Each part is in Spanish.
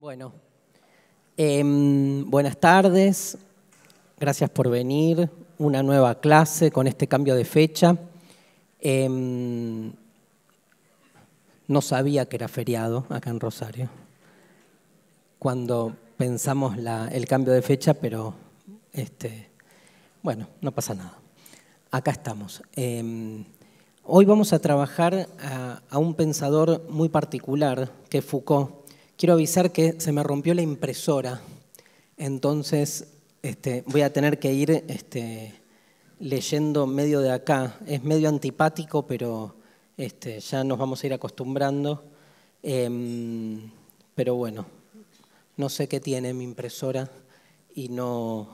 Bueno, em, buenas tardes, gracias por venir, una nueva clase con este cambio de fecha. Em, no sabía que era feriado acá en Rosario, cuando pensamos el cambio de fecha, pero este, bueno, no pasa nada. Acá estamos. Em, hoy vamos a trabajar a, un pensador muy particular, que Foucault Quiero avisar que se me rompió la impresora, entonces este, voy a tener que ir este, leyendo medio de acá. Es medio antipático, pero este, ya nos vamos a ir acostumbrando. Em, pero bueno, no sé qué tiene mi impresora y no,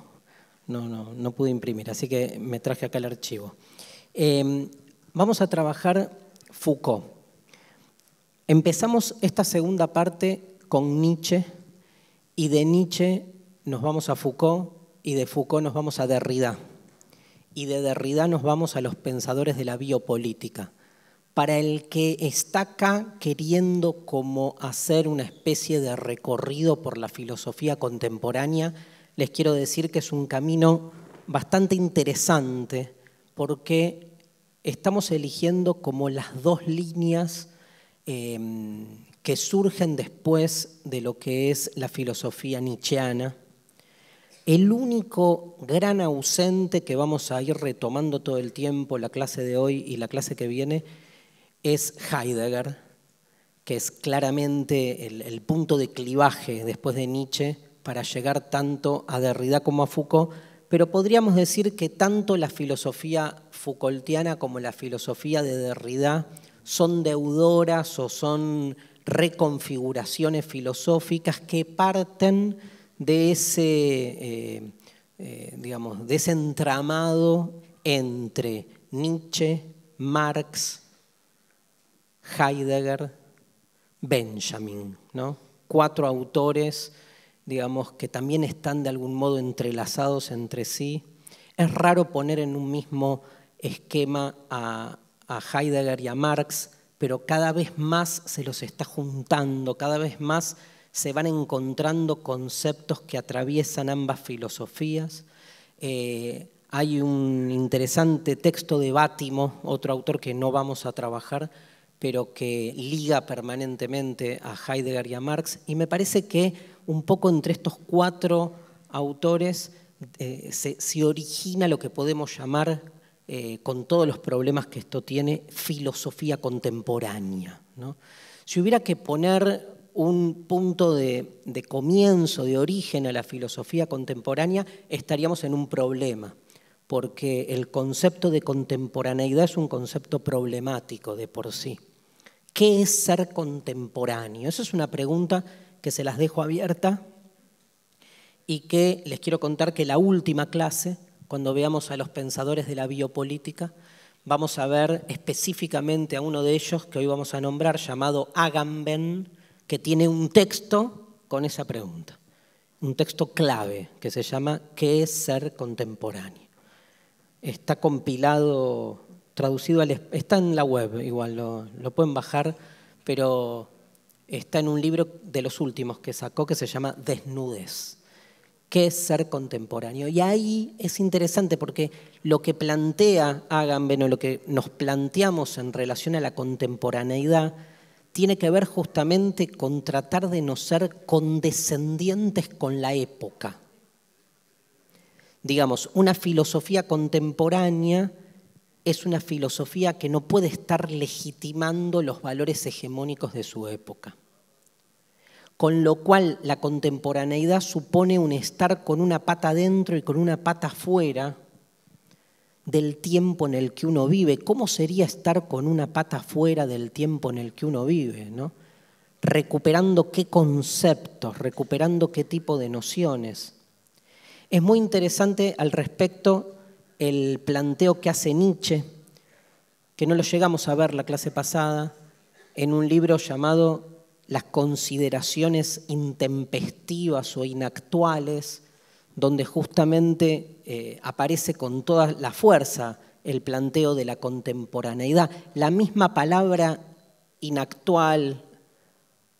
no, pude imprimir, así que me traje acá el archivo. Em, vamos a trabajar Foucault. Empezamos esta segunda parte con Nietzsche y de Nietzsche nos vamos a Foucault y de Foucault nos vamos a Derrida y de Derrida nos vamos a los pensadores de la biopolítica. Para el que está acá queriendo como hacer una especie de recorrido por la filosofía contemporánea, les quiero decir que es un camino bastante interesante porque estamos eligiendo como las dos líneas eh, que surgen después de lo que es la filosofía nietzscheana. El único gran ausente que vamos a ir retomando todo el tiempo, la clase de hoy y la clase que viene, es Heidegger, que es claramente el, punto de clivaje después de Nietzsche para llegar tanto a Derrida como a Foucault, pero podríamos decir que tanto la filosofía Foucaultiana como la filosofía de Derrida son deudoras o son reconfiguraciones filosóficas que parten eh, eh, de ese, entramado entre Nietzsche, Marx, Heidegger, Benjamin, cuatro autores digamos, que también están de algún modo entrelazados entre sí. Es raro poner en un mismo esquema a Heidegger y a Marx, pero cada vez más se los está juntando, cada vez más se van encontrando conceptos que atraviesan ambas filosofías. Eh, hay un interesante texto de Bátimo, otro autor que no vamos a trabajar, pero que liga permanentemente a Heidegger y a Marx, y me parece que un poco entre estos cuatro autores eh, se origina lo que podemos llamar eh, con todos los problemas que esto tiene, filosofía contemporánea. Si hubiera que poner un punto de, comienzo, de origen a la filosofía contemporánea, estaríamos en un problema, porque el concepto de contemporaneidad es un concepto problemático de por sí. ¿Qué es ser contemporáneo? Esa es una pregunta que se las dejo abierta y que les quiero contar que la última clase cuando veamos a los pensadores de la biopolítica, vamos a ver específicamente a uno de ellos que hoy vamos a nombrar, llamado Agamben, que tiene un texto con esa pregunta, un texto clave que se llama ¿Qué es ser contemporáneo? Está compilado, traducido Está en la web, igual lo pueden bajar, pero está en un libro de los últimos que sacó que se llama Desnudez qué es ser contemporáneo. Y ahí es interesante porque lo que plantea Agamben o lo que nos planteamos en relación a la contemporaneidad tiene que ver justamente con tratar de no ser condescendientes con la época. Digamos, una filosofía contemporánea es una filosofía que no puede estar legitimando los valores hegemónicos de su época con lo cual la contemporaneidad supone un estar con una pata dentro y con una pata fuera del tiempo en el que uno vive. ¿Cómo sería estar con una pata fuera del tiempo en el que uno vive? ¿no? Recuperando qué conceptos, recuperando qué tipo de nociones. Es muy interesante al respecto el planteo que hace Nietzsche, que no lo llegamos a ver la clase pasada, en un libro llamado las consideraciones intempestivas o inactuales, donde justamente eh, aparece con toda la fuerza el planteo de la contemporaneidad. La misma palabra inactual,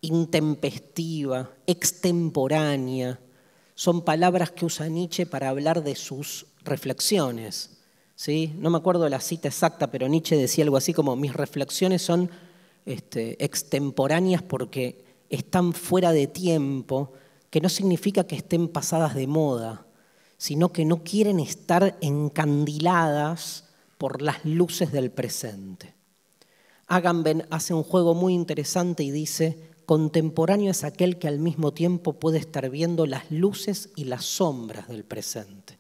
intempestiva, extemporánea, son palabras que usa Nietzsche para hablar de sus reflexiones. ¿sí? No me acuerdo la cita exacta, pero Nietzsche decía algo así como, mis reflexiones son este, extemporáneas porque están fuera de tiempo, que no significa que estén pasadas de moda, sino que no quieren estar encandiladas por las luces del presente. Agamben hace un juego muy interesante y dice, contemporáneo es aquel que al mismo tiempo puede estar viendo las luces y las sombras del presente.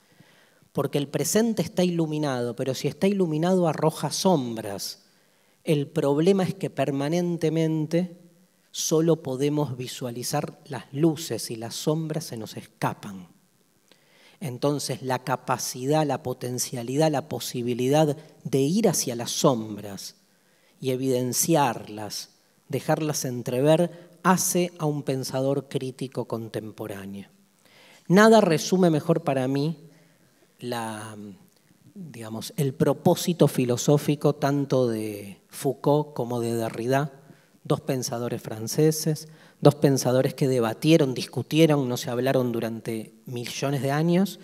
Porque el presente está iluminado, pero si está iluminado arroja sombras el problema es que permanentemente solo podemos visualizar las luces y las sombras se nos escapan. Entonces la capacidad, la potencialidad, la posibilidad de ir hacia las sombras y evidenciarlas, dejarlas entrever, hace a un pensador crítico contemporáneo. Nada resume mejor para mí la, el propósito filosófico tanto de Foucault como de Derrida, dos pensadores franceses, dos pensadores que debatieron, discutieron, no se hablaron durante millones de años,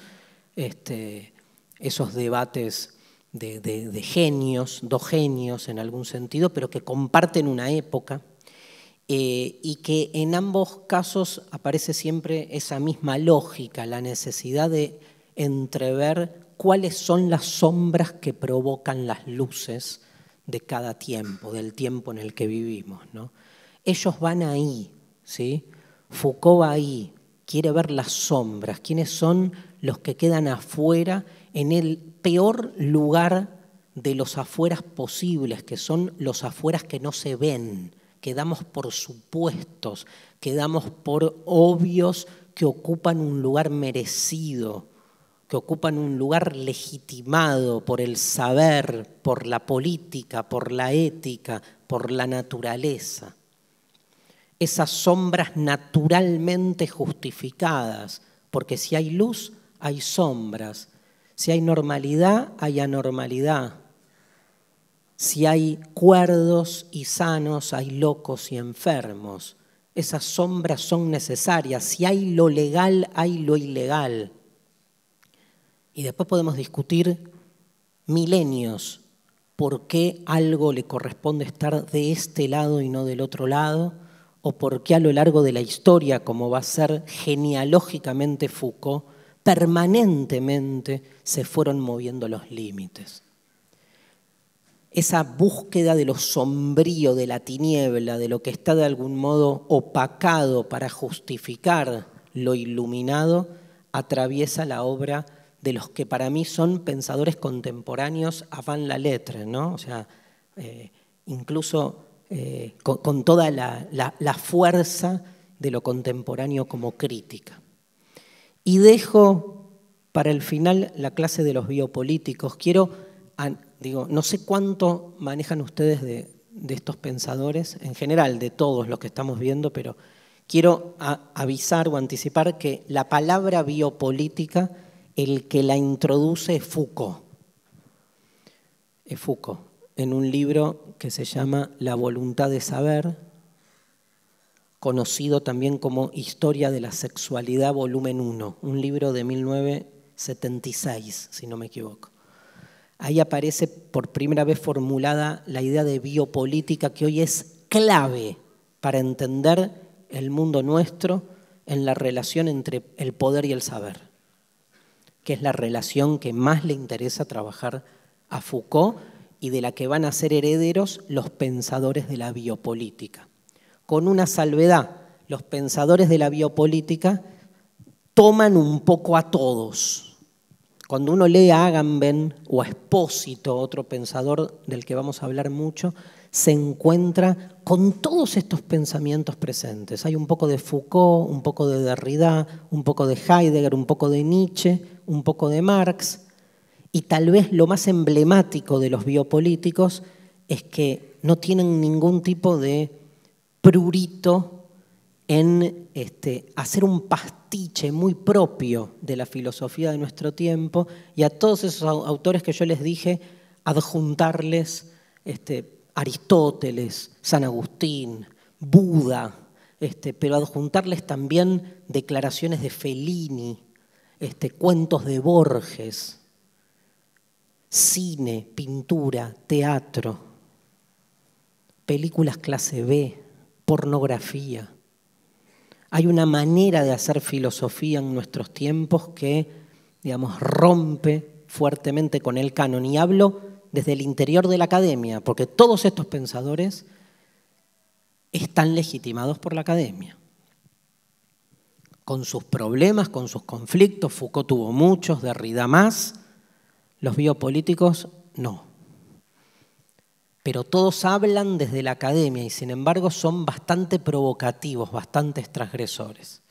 este, esos debates de, genios, dos genios en algún sentido, pero que comparten una época eh, y que en ambos casos aparece siempre esa misma lógica, la necesidad de entrever cuáles son las sombras que provocan las luces de cada tiempo, del tiempo en el que vivimos. ¿no? Ellos van ahí, ¿sí? Foucault va ahí, quiere ver las sombras, quiénes son los que quedan afuera en el peor lugar de los afueras posibles, que son los afueras que no se ven, que damos por supuestos, que damos por obvios, que ocupan un lugar merecido, que ocupan un lugar legitimado por el saber, por la política, por la ética, por la naturaleza. Esas sombras naturalmente justificadas, porque si hay luz, hay sombras. Si hay normalidad, hay anormalidad. Si hay cuerdos y sanos, hay locos y enfermos. Esas sombras son necesarias. Si hay lo legal, hay lo ilegal. Y después podemos discutir milenios por qué algo le corresponde estar de este lado y no del otro lado, o por qué a lo largo de la historia, como va a ser genealógicamente Foucault, permanentemente se fueron moviendo los límites. Esa búsqueda de lo sombrío, de la tiniebla, de lo que está de algún modo opacado para justificar lo iluminado, atraviesa la obra de los que para mí son pensadores contemporáneos van la letra, ¿no? O sea, eh, incluso eh, con, toda la, fuerza de lo contemporáneo como crítica. Y dejo para el final la clase de los biopolíticos. Quiero, digo, no sé cuánto manejan ustedes de, estos pensadores, en general de todos los que estamos viendo, pero quiero avisar o anticipar que la palabra biopolítica el que la introduce es Foucault. Foucault, en un libro que se llama La voluntad de saber, conocido también como Historia de la Sexualidad, volumen 1, un libro de 1976, si no me equivoco. Ahí aparece por primera vez formulada la idea de biopolítica que hoy es clave para entender el mundo nuestro en la relación entre el poder y el saber que es la relación que más le interesa trabajar a Foucault y de la que van a ser herederos los pensadores de la biopolítica. Con una salvedad, los pensadores de la biopolítica toman un poco a todos. Cuando uno lee a Agamben o a Espósito, otro pensador del que vamos a hablar mucho, se encuentra con todos estos pensamientos presentes. Hay un poco de Foucault, un poco de Derrida, un poco de Heidegger, un poco de Nietzsche, un poco de Marx, y tal vez lo más emblemático de los biopolíticos es que no tienen ningún tipo de prurito en este, hacer un pastiche muy propio de la filosofía de nuestro tiempo y a todos esos autores que yo les dije, adjuntarles este, Aristóteles, San Agustín, Buda, este, pero adjuntarles también declaraciones de Fellini, este, cuentos de Borges, cine, pintura, teatro, películas clase B, pornografía. Hay una manera de hacer filosofía en nuestros tiempos que, digamos, rompe fuertemente con el canon. Y hablo desde el interior de la academia, porque todos estos pensadores están legitimados por la academia con sus problemas, con sus conflictos, Foucault tuvo muchos, Derrida más, los biopolíticos no. Pero todos hablan desde la academia y sin embargo son bastante provocativos, bastante transgresores.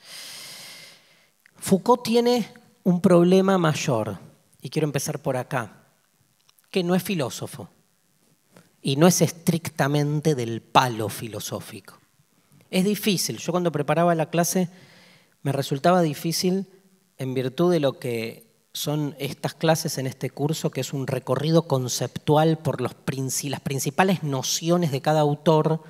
Foucault tiene un problema mayor, y quiero empezar por acá, que no es filósofo y no es estrictamente del palo filosófico. Es difícil, yo cuando preparaba la clase me resultaba difícil en virtud de lo que son estas clases en este curso, que es un recorrido conceptual por los, las principales nociones de cada autor.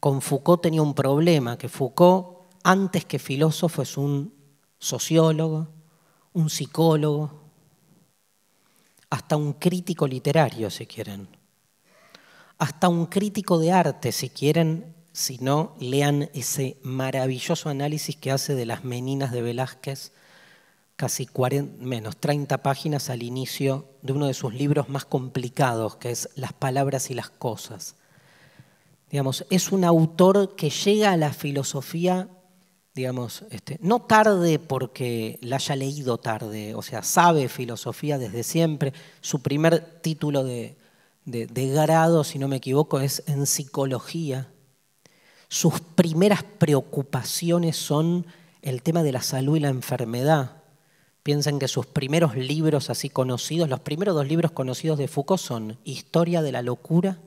Con Foucault tenía un problema, que Foucault, antes que filósofo, es un sociólogo, un psicólogo, hasta un crítico literario, si quieren, hasta un crítico de arte, si quieren, si no, lean ese maravilloso análisis que hace de las meninas de Velázquez, casi menos 30 páginas al inicio de uno de sus libros más complicados, que es Las palabras y las cosas. Digamos, es un autor que llega a la filosofía, digamos, este, no tarde porque la haya leído tarde, o sea, sabe filosofía desde siempre. Su primer título de grado, si no me equivoco, es en psicología sus primeras preocupaciones son el tema de la salud y la enfermedad. Piensen que sus primeros libros así conocidos, los primeros dos libros conocidos de Foucault son Historia de la locura,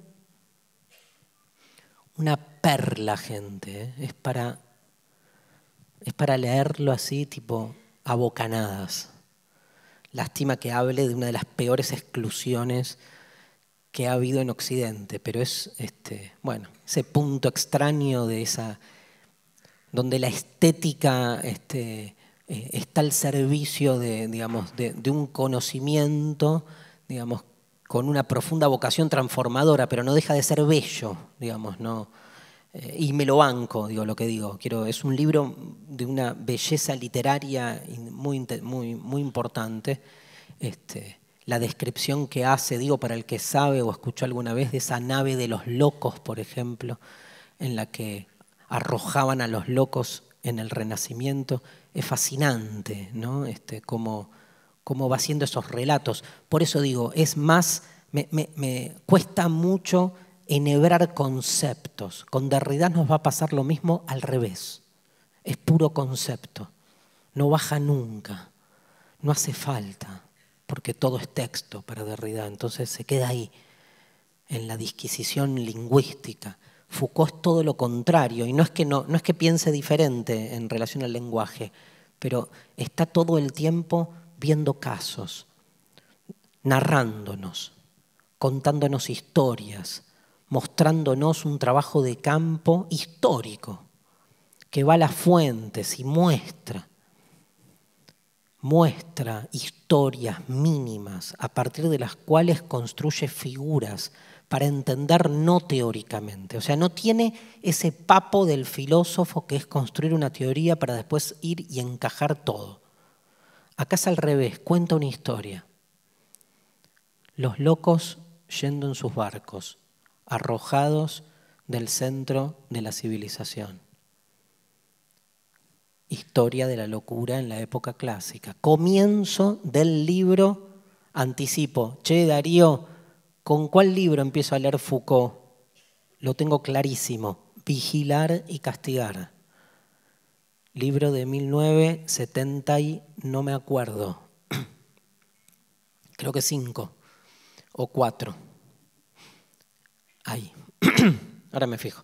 una perla, gente, ¿eh? es, para, es para leerlo así, tipo abocanadas. Lástima que hable de una de las peores exclusiones que ha habido en Occidente, pero es este, bueno, ese punto extraño de esa donde la estética este, eh, está al servicio de, digamos, de, un conocimiento, digamos, con una profunda vocación transformadora, pero no deja de ser bello, digamos, no. Eh, y me lo banco, digo lo que digo. Quiero, es un libro de una belleza literaria muy, muy, muy importante. Este, la descripción que hace, digo, para el que sabe o escuchó alguna vez, de esa nave de los locos, por ejemplo, en la que arrojaban a los locos en el Renacimiento, es fascinante, ¿no? Este, cómo, va haciendo esos relatos. Por eso digo, es más, me, me cuesta mucho enhebrar conceptos. Con Derrida nos va a pasar lo mismo al revés. Es puro concepto. No baja nunca. No hace falta porque todo es texto para Derrida, entonces se queda ahí, en la disquisición lingüística. Foucault es todo lo contrario, y no es que, no, no es que piense diferente en relación al lenguaje, pero está todo el tiempo viendo casos, narrándonos, contándonos historias, mostrándonos un trabajo de campo histórico que va a las fuentes y muestra muestra historias mínimas a partir de las cuales construye figuras para entender no teóricamente. O sea, no tiene ese papo del filósofo que es construir una teoría para después ir y encajar todo. Acá es al revés, cuenta una historia. Los locos yendo en sus barcos, arrojados del centro de la civilización. Historia de la locura en la época clásica. Comienzo del libro, anticipo. Che, Darío, ¿con cuál libro empiezo a leer Foucault? Lo tengo clarísimo. Vigilar y castigar. Libro de 1970 y no me acuerdo. Creo que cinco o cuatro. Ahí. Ahora me fijo.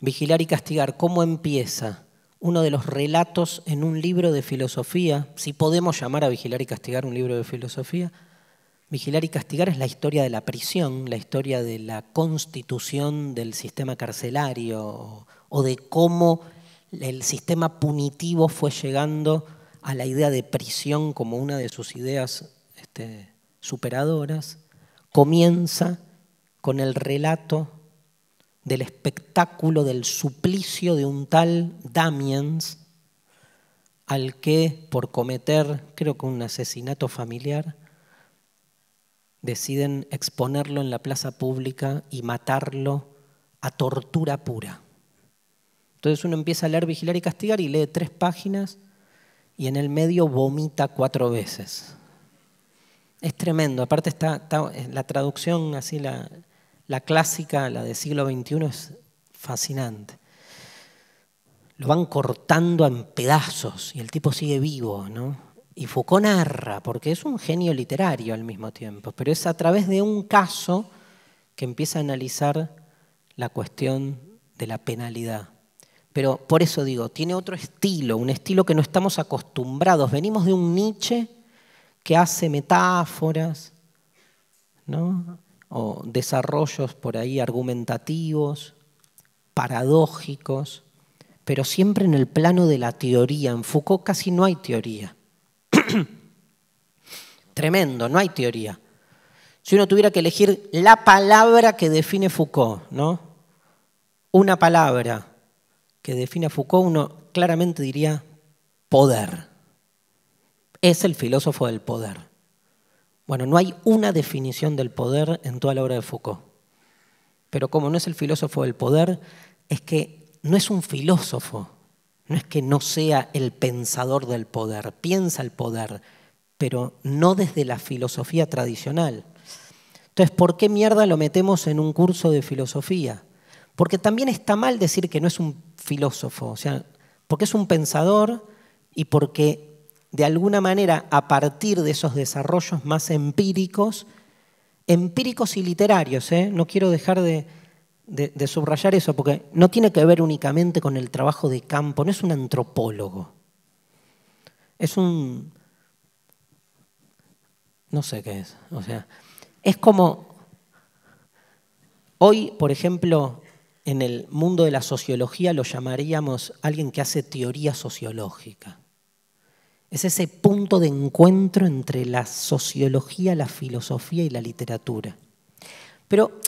Vigilar y castigar, ¿cómo empieza? uno de los relatos en un libro de filosofía, si podemos llamar a Vigilar y Castigar un libro de filosofía, Vigilar y Castigar es la historia de la prisión, la historia de la constitución del sistema carcelario o de cómo el sistema punitivo fue llegando a la idea de prisión como una de sus ideas este, superadoras. Comienza con el relato del espectáculo, del suplicio de un tal Damiens, al que por cometer, creo que un asesinato familiar, deciden exponerlo en la plaza pública y matarlo a tortura pura. Entonces uno empieza a leer Vigilar y Castigar y lee tres páginas y en el medio vomita cuatro veces. Es tremendo, aparte está, está la traducción así, la, la clásica, la del siglo XXI, es fascinante. Lo van cortando en pedazos y el tipo sigue vivo, ¿no? Y Foucault narra, porque es un genio literario al mismo tiempo, pero es a través de un caso que empieza a analizar la cuestión de la penalidad. Pero por eso digo, tiene otro estilo, un estilo que no estamos acostumbrados. Venimos de un Nietzsche que hace metáforas, ¿no? o desarrollos por ahí argumentativos, paradójicos, pero siempre en el plano de la teoría. En Foucault casi no hay teoría. Tremendo, no hay teoría. Si uno tuviera que elegir la palabra que define Foucault, ¿no? Una palabra que define a Foucault, uno claramente diría poder. Es el filósofo del poder. Bueno, no hay una definición del poder en toda la obra de Foucault. Pero como no es el filósofo del poder, es que no es un filósofo, no es que no sea el pensador del poder, piensa el poder, pero no desde la filosofía tradicional. Entonces, ¿por qué mierda lo metemos en un curso de filosofía? Porque también está mal decir que no es un filósofo, o sea, porque es un pensador y porque de alguna manera, a partir de esos desarrollos más empíricos, empíricos y literarios, ¿eh? no quiero dejar de, de, subrayar eso, porque no tiene que ver únicamente con el trabajo de campo, no es un antropólogo, es un... no sé qué es, o sea, es como... Hoy, por ejemplo, en el mundo de la sociología lo llamaríamos alguien que hace teoría sociológica. Es ese punto de encuentro entre la sociología, la filosofía y la literatura. Pero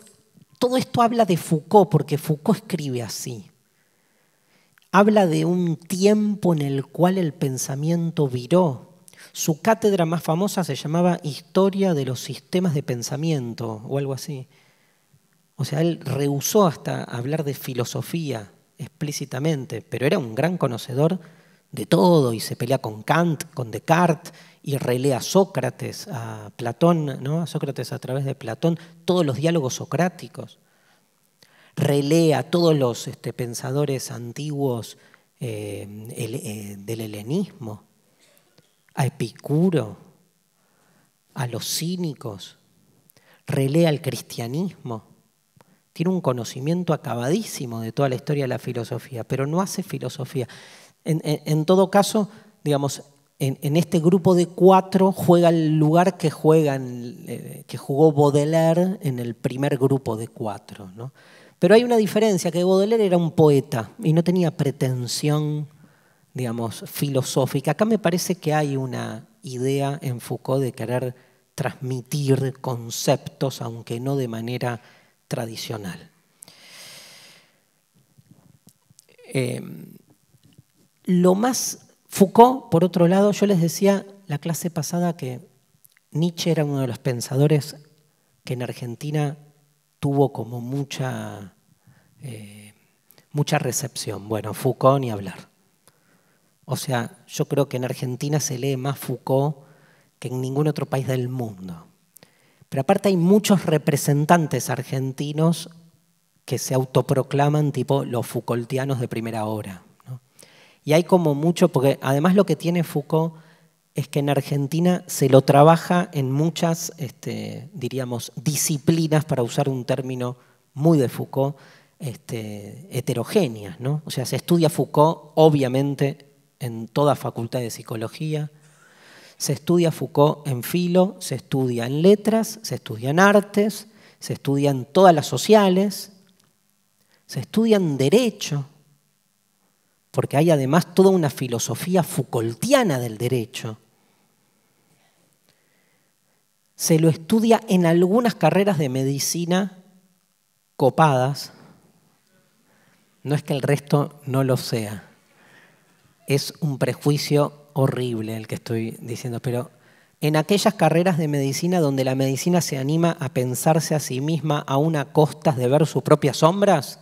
todo esto habla de Foucault, porque Foucault escribe así. Habla de un tiempo en el cual el pensamiento viró, su cátedra más famosa se llamaba Historia de los Sistemas de Pensamiento o algo así. O sea, él rehusó hasta hablar de filosofía explícitamente, pero era un gran conocedor de todo y se pelea con Kant, con Descartes y relea a Sócrates, a Platón, ¿no? a Sócrates a través de Platón, todos los diálogos socráticos. Relea a todos los este, pensadores antiguos eh, eh, del helenismo, a Epicuro, a los cínicos, relea al cristianismo. Tiene un conocimiento acabadísimo de toda la historia de la filosofía, pero no hace filosofía. En, todo caso, digamos, en, este grupo de cuatro juega el lugar que, eh, que jugó Baudelaire en el primer grupo de cuatro. Pero hay una diferencia, que Baudelaire era un poeta y no tenía pretensión, digamos, filosófica. Acá me parece que hay una idea en Foucault de querer transmitir conceptos, aunque no de manera tradicional. Eh, lo más Foucault, por otro lado, yo les decía la clase pasada que Nietzsche era uno de los pensadores que en Argentina tuvo como eh, mucha, recepción. Bueno, Foucault ni hablar. O sea, yo creo que en Argentina se lee más Foucault que en ningún otro país del mundo. Pero aparte hay muchos representantes argentinos que se autoproclaman tipo los Foucaultianos de primera hora. Y hay como mucho, porque además lo que tiene Foucault es que en Argentina se lo trabaja en muchas, este, diríamos, disciplinas, para usar un término muy de Foucault, este, heterogéneas. O sea, se estudia Foucault, obviamente, en toda facultad de psicología, se estudia Foucault en filo, se estudia en letras, se estudia en artes, se estudia en todas las sociales, se estudia en derecho, porque hay además toda una filosofía Foucaultiana del derecho. Se lo estudia en algunas carreras de medicina copadas. No es que el resto no lo sea. Es un prejuicio horrible el que estoy diciendo, pero en aquellas carreras de medicina donde la medicina se anima a pensarse a sí misma aún a costas de ver sus propias sombras,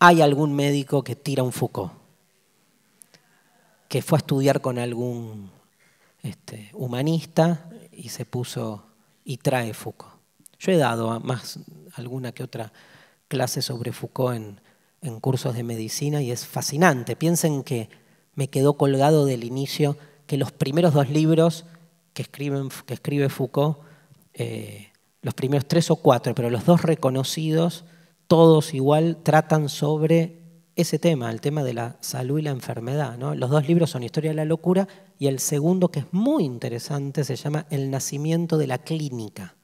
hay algún médico que tira un Foucault, que fue a estudiar con algún este, humanista y se puso y trae Foucault. Yo he dado más alguna que otra clase sobre Foucault en, cursos de medicina y es fascinante. Piensen que me quedó colgado del inicio que los primeros dos libros que, escribe Foucault, eh, los primeros tres o cuatro, pero los dos reconocidos, todos igual tratan sobre ese tema, el tema de la salud y la enfermedad. Los dos libros son Historia de la Locura y el segundo, que es muy interesante, se llama El nacimiento de la clínica.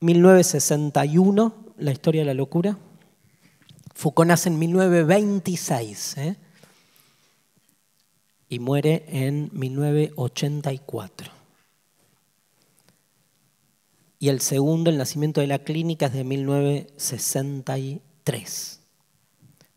1961, la historia de la locura. Foucault nace en 1926 ¿eh? y muere en 1984 y el segundo, el nacimiento de la clínica, es de 1963.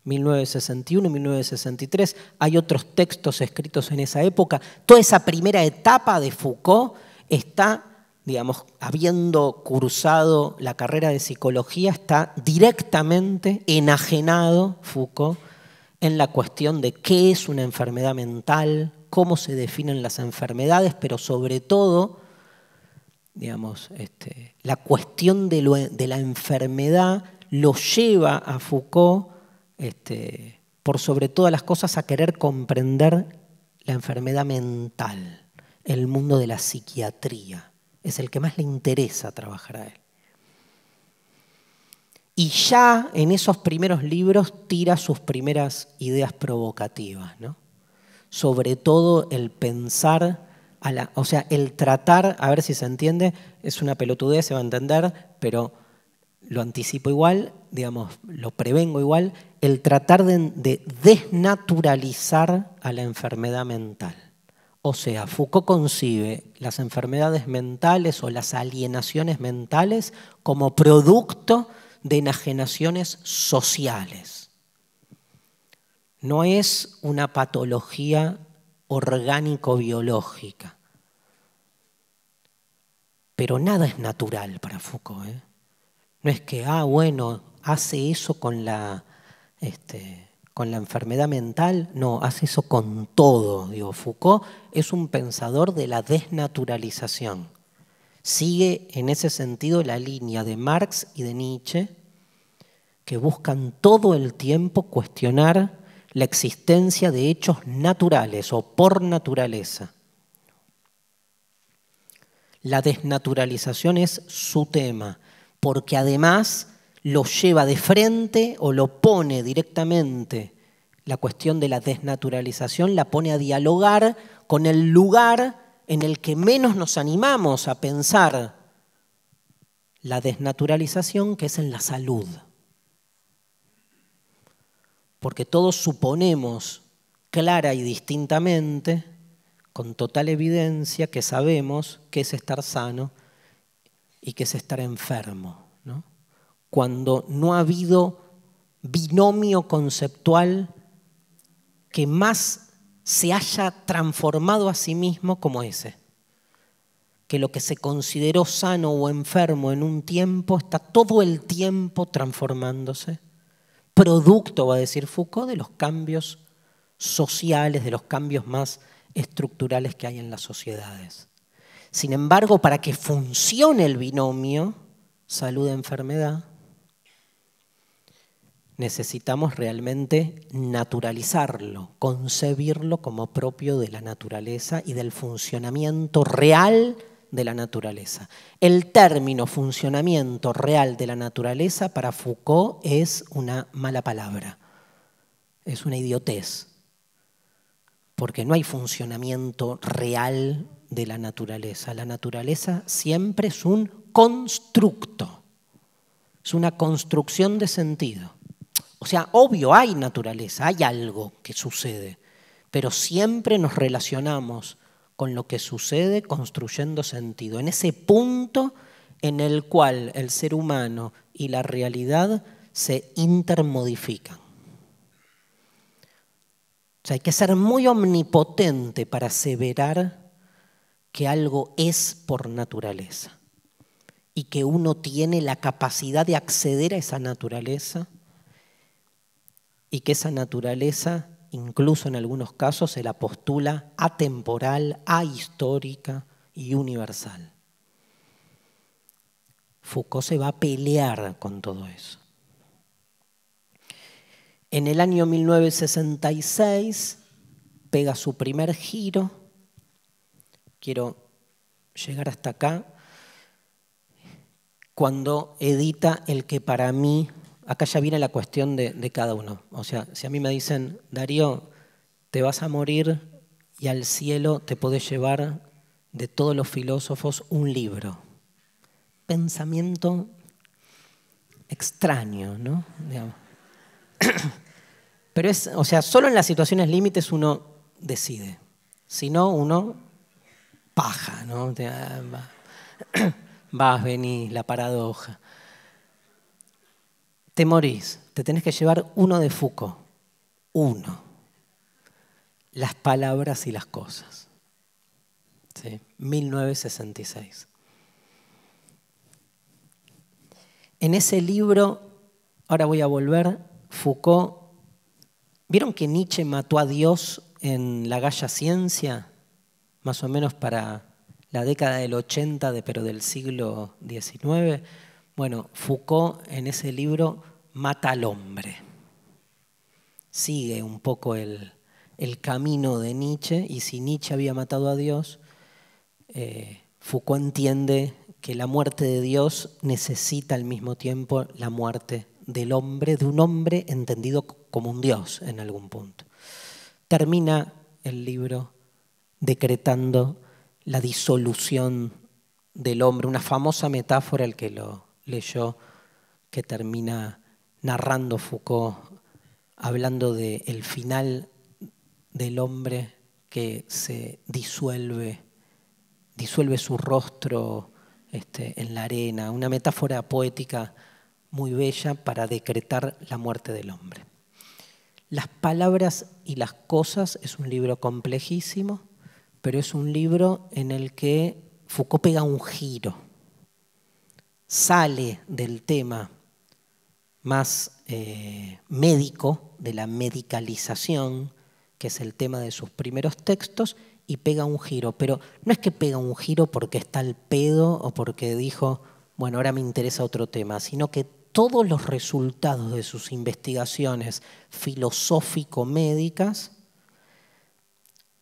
1961 1963, hay otros textos escritos en esa época. Toda esa primera etapa de Foucault está, digamos, habiendo cursado la carrera de psicología, está directamente enajenado Foucault en la cuestión de qué es una enfermedad mental, cómo se definen las enfermedades, pero sobre todo este, la cuestión de, la enfermedad lo lleva a Foucault, este, por sobre todas las cosas, a querer comprender la enfermedad mental, el mundo de la psiquiatría. Es el que más le interesa trabajar a él. Y ya en esos primeros libros tira sus primeras ideas provocativas, sobre todo el pensar o sea, el tratar, a ver si se entiende, es una pelotudez, se va a entender, pero lo anticipo igual, digamos, lo prevengo igual, el tratar de, de desnaturalizar a la enfermedad mental. O sea, Foucault concibe las enfermedades mentales o las alienaciones mentales como producto de enajenaciones sociales. No es una patología orgánico-biológica. Pero nada es natural para Foucault. ¿eh? No es que, ah, bueno, hace eso con la, este, con la enfermedad mental. No, hace eso con todo. Digo, Foucault es un pensador de la desnaturalización. Sigue en ese sentido la línea de Marx y de Nietzsche, que buscan todo el tiempo cuestionar la existencia de hechos naturales o por naturaleza. La desnaturalización es su tema, porque además lo lleva de frente o lo pone directamente. La cuestión de la desnaturalización la pone a dialogar con el lugar en el que menos nos animamos a pensar la desnaturalización que es en la salud porque todos suponemos clara y distintamente, con total evidencia, que sabemos qué es estar sano y qué es estar enfermo. Cuando no ha habido binomio conceptual que más se haya transformado a sí mismo como ese. Que lo que se consideró sano o enfermo en un tiempo está todo el tiempo transformándose producto, va a decir Foucault, de los cambios sociales, de los cambios más estructurales que hay en las sociedades. Sin embargo, para que funcione el binomio salud-enfermedad, necesitamos realmente naturalizarlo, concebirlo como propio de la naturaleza y del funcionamiento real de la naturaleza. El término funcionamiento real de la naturaleza para Foucault es una mala palabra, es una idiotez, porque no hay funcionamiento real de la naturaleza. La naturaleza siempre es un constructo, es una construcción de sentido. O sea, obvio hay naturaleza, hay algo que sucede, pero siempre nos relacionamos con lo que sucede construyendo sentido, en ese punto en el cual el ser humano y la realidad se intermodifican. hay que ser muy omnipotente para aseverar que algo es por naturaleza y que uno tiene la capacidad de acceder a esa naturaleza y que esa naturaleza incluso en algunos casos se la postula atemporal, ahistórica y universal. Foucault se va a pelear con todo eso. En el año 1966 pega su primer giro. Quiero llegar hasta acá cuando edita el que para mí acá ya viene la cuestión de, cada uno. O sea, si a mí me dicen, Darío, te vas a morir y al cielo te podés llevar de todos los filósofos un libro. Pensamiento extraño, ¿no? Pero es, o sea, solo en las situaciones límites uno decide. Si no, uno paja, ¿no? Ah, vas, venir la paradoja te morís, te tenés que llevar uno de Foucault, uno. Las palabras y las cosas. 1966. En ese libro, ahora voy a volver, Foucault, ¿vieron que Nietzsche mató a Dios en la Galla Ciencia? Más o menos para la década del 80, pero del siglo XIX. Bueno, Foucault en ese libro mata al hombre. Sigue un poco el, camino de Nietzsche y si Nietzsche había matado a Dios, eh, Foucault entiende que la muerte de Dios necesita al mismo tiempo la muerte del hombre, de un hombre entendido como un Dios en algún punto. Termina el libro decretando la disolución del hombre, una famosa metáfora al que lo leyó que termina narrando Foucault, hablando del el final del hombre que se disuelve, disuelve su rostro este, en la arena, una metáfora poética muy bella para decretar la muerte del hombre. Las palabras y las cosas es un libro complejísimo, pero es un libro en el que Foucault pega un giro sale del tema más eh, médico, de la medicalización, que es el tema de sus primeros textos, y pega un giro. Pero no es que pega un giro porque está al pedo o porque dijo, bueno, ahora me interesa otro tema, sino que todos los resultados de sus investigaciones filosófico-médicas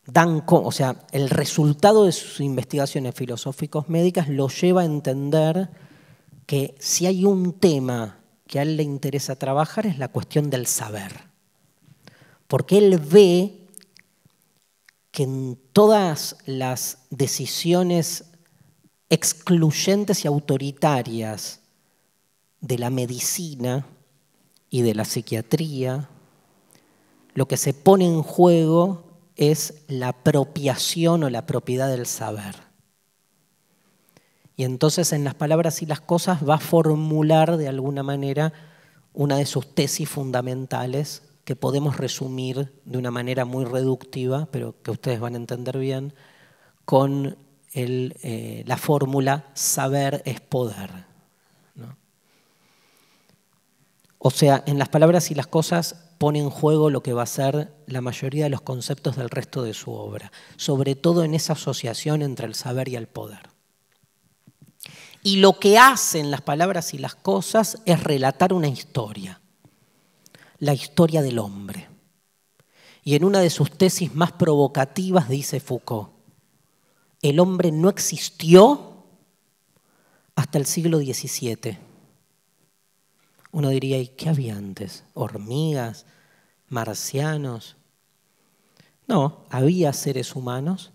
dan, o sea, el resultado de sus investigaciones filosóficos médicas lo lleva a entender que si hay un tema que a él le interesa trabajar es la cuestión del saber. Porque él ve que en todas las decisiones excluyentes y autoritarias de la medicina y de la psiquiatría, lo que se pone en juego es la apropiación o la propiedad del saber. Y entonces en las palabras y las cosas va a formular de alguna manera una de sus tesis fundamentales que podemos resumir de una manera muy reductiva, pero que ustedes van a entender bien, con eh, la fórmula saber es poder. O sea, en las palabras y las cosas pone en juego lo que va a ser la mayoría de los conceptos del resto de su obra, sobre todo en esa asociación entre el saber y el poder. Y lo que hacen las palabras y las cosas es relatar una historia, la historia del hombre. Y en una de sus tesis más provocativas dice Foucault, el hombre no existió hasta el siglo XVII. Uno diría, ¿y qué había antes? ¿Hormigas? ¿Marcianos? No, había seres humanos,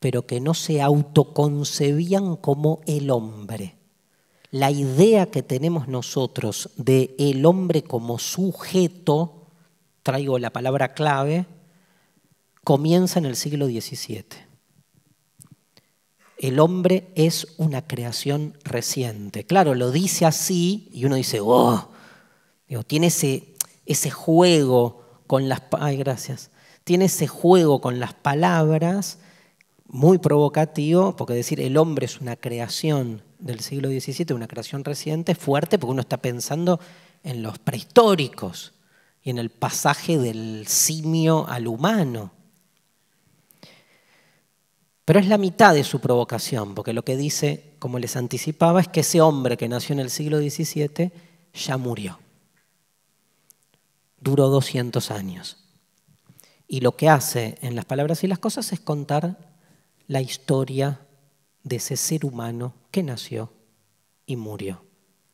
pero que no se autoconcebían como el hombre. La idea que tenemos nosotros de el hombre como sujeto, traigo la palabra clave, comienza en el siglo XVII. El hombre es una creación reciente. Claro, lo dice así y uno dice, oh, tiene ese, juego con las... gracias. Tiene ese juego con las palabras muy provocativo, porque decir el hombre es una creación del siglo XVII, una creación reciente, es fuerte, porque uno está pensando en los prehistóricos y en el pasaje del simio al humano. Pero es la mitad de su provocación, porque lo que dice, como les anticipaba, es que ese hombre que nació en el siglo XVII ya murió. Duró 200 años. Y lo que hace en las palabras y las cosas es contar la historia de ese ser humano que nació y murió.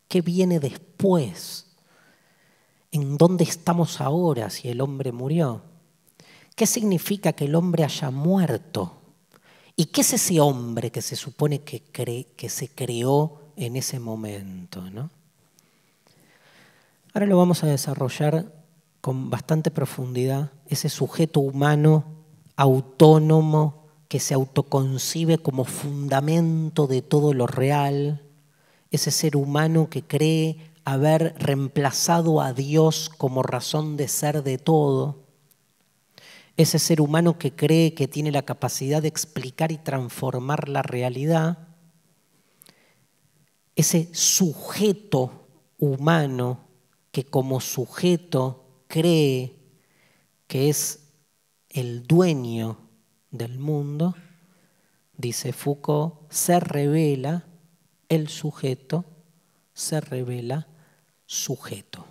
¿Qué viene después? ¿En dónde estamos ahora si el hombre murió? ¿Qué significa que el hombre haya muerto? ¿Y qué es ese hombre que se supone que, que se creó en ese momento? Ahora lo vamos a desarrollar con bastante profundidad, ese sujeto humano autónomo se autoconcibe como fundamento de todo lo real, ese ser humano que cree haber reemplazado a Dios como razón de ser de todo, ese ser humano que cree que tiene la capacidad de explicar y transformar la realidad, ese sujeto humano que como sujeto cree que es el dueño del mundo, dice Foucault, se revela el sujeto, se revela sujeto.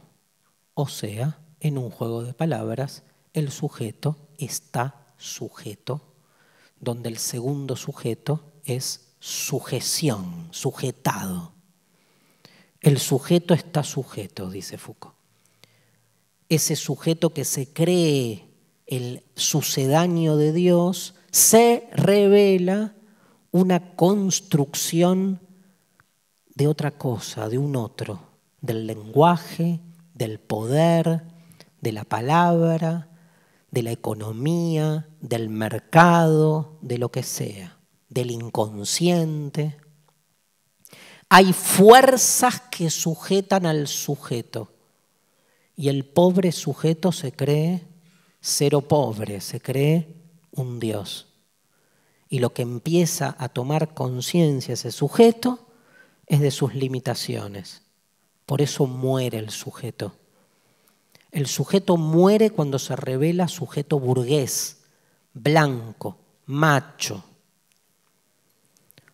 O sea, en un juego de palabras, el sujeto está sujeto, donde el segundo sujeto es sujeción, sujetado. El sujeto está sujeto, dice Foucault. Ese sujeto que se cree el sucedáneo de Dios, se revela una construcción de otra cosa, de un otro, del lenguaje, del poder, de la palabra, de la economía, del mercado, de lo que sea, del inconsciente. Hay fuerzas que sujetan al sujeto y el pobre sujeto se cree cero pobre, se cree un Dios. Y lo que empieza a tomar conciencia ese sujeto es de sus limitaciones. Por eso muere el sujeto. El sujeto muere cuando se revela sujeto burgués, blanco, macho,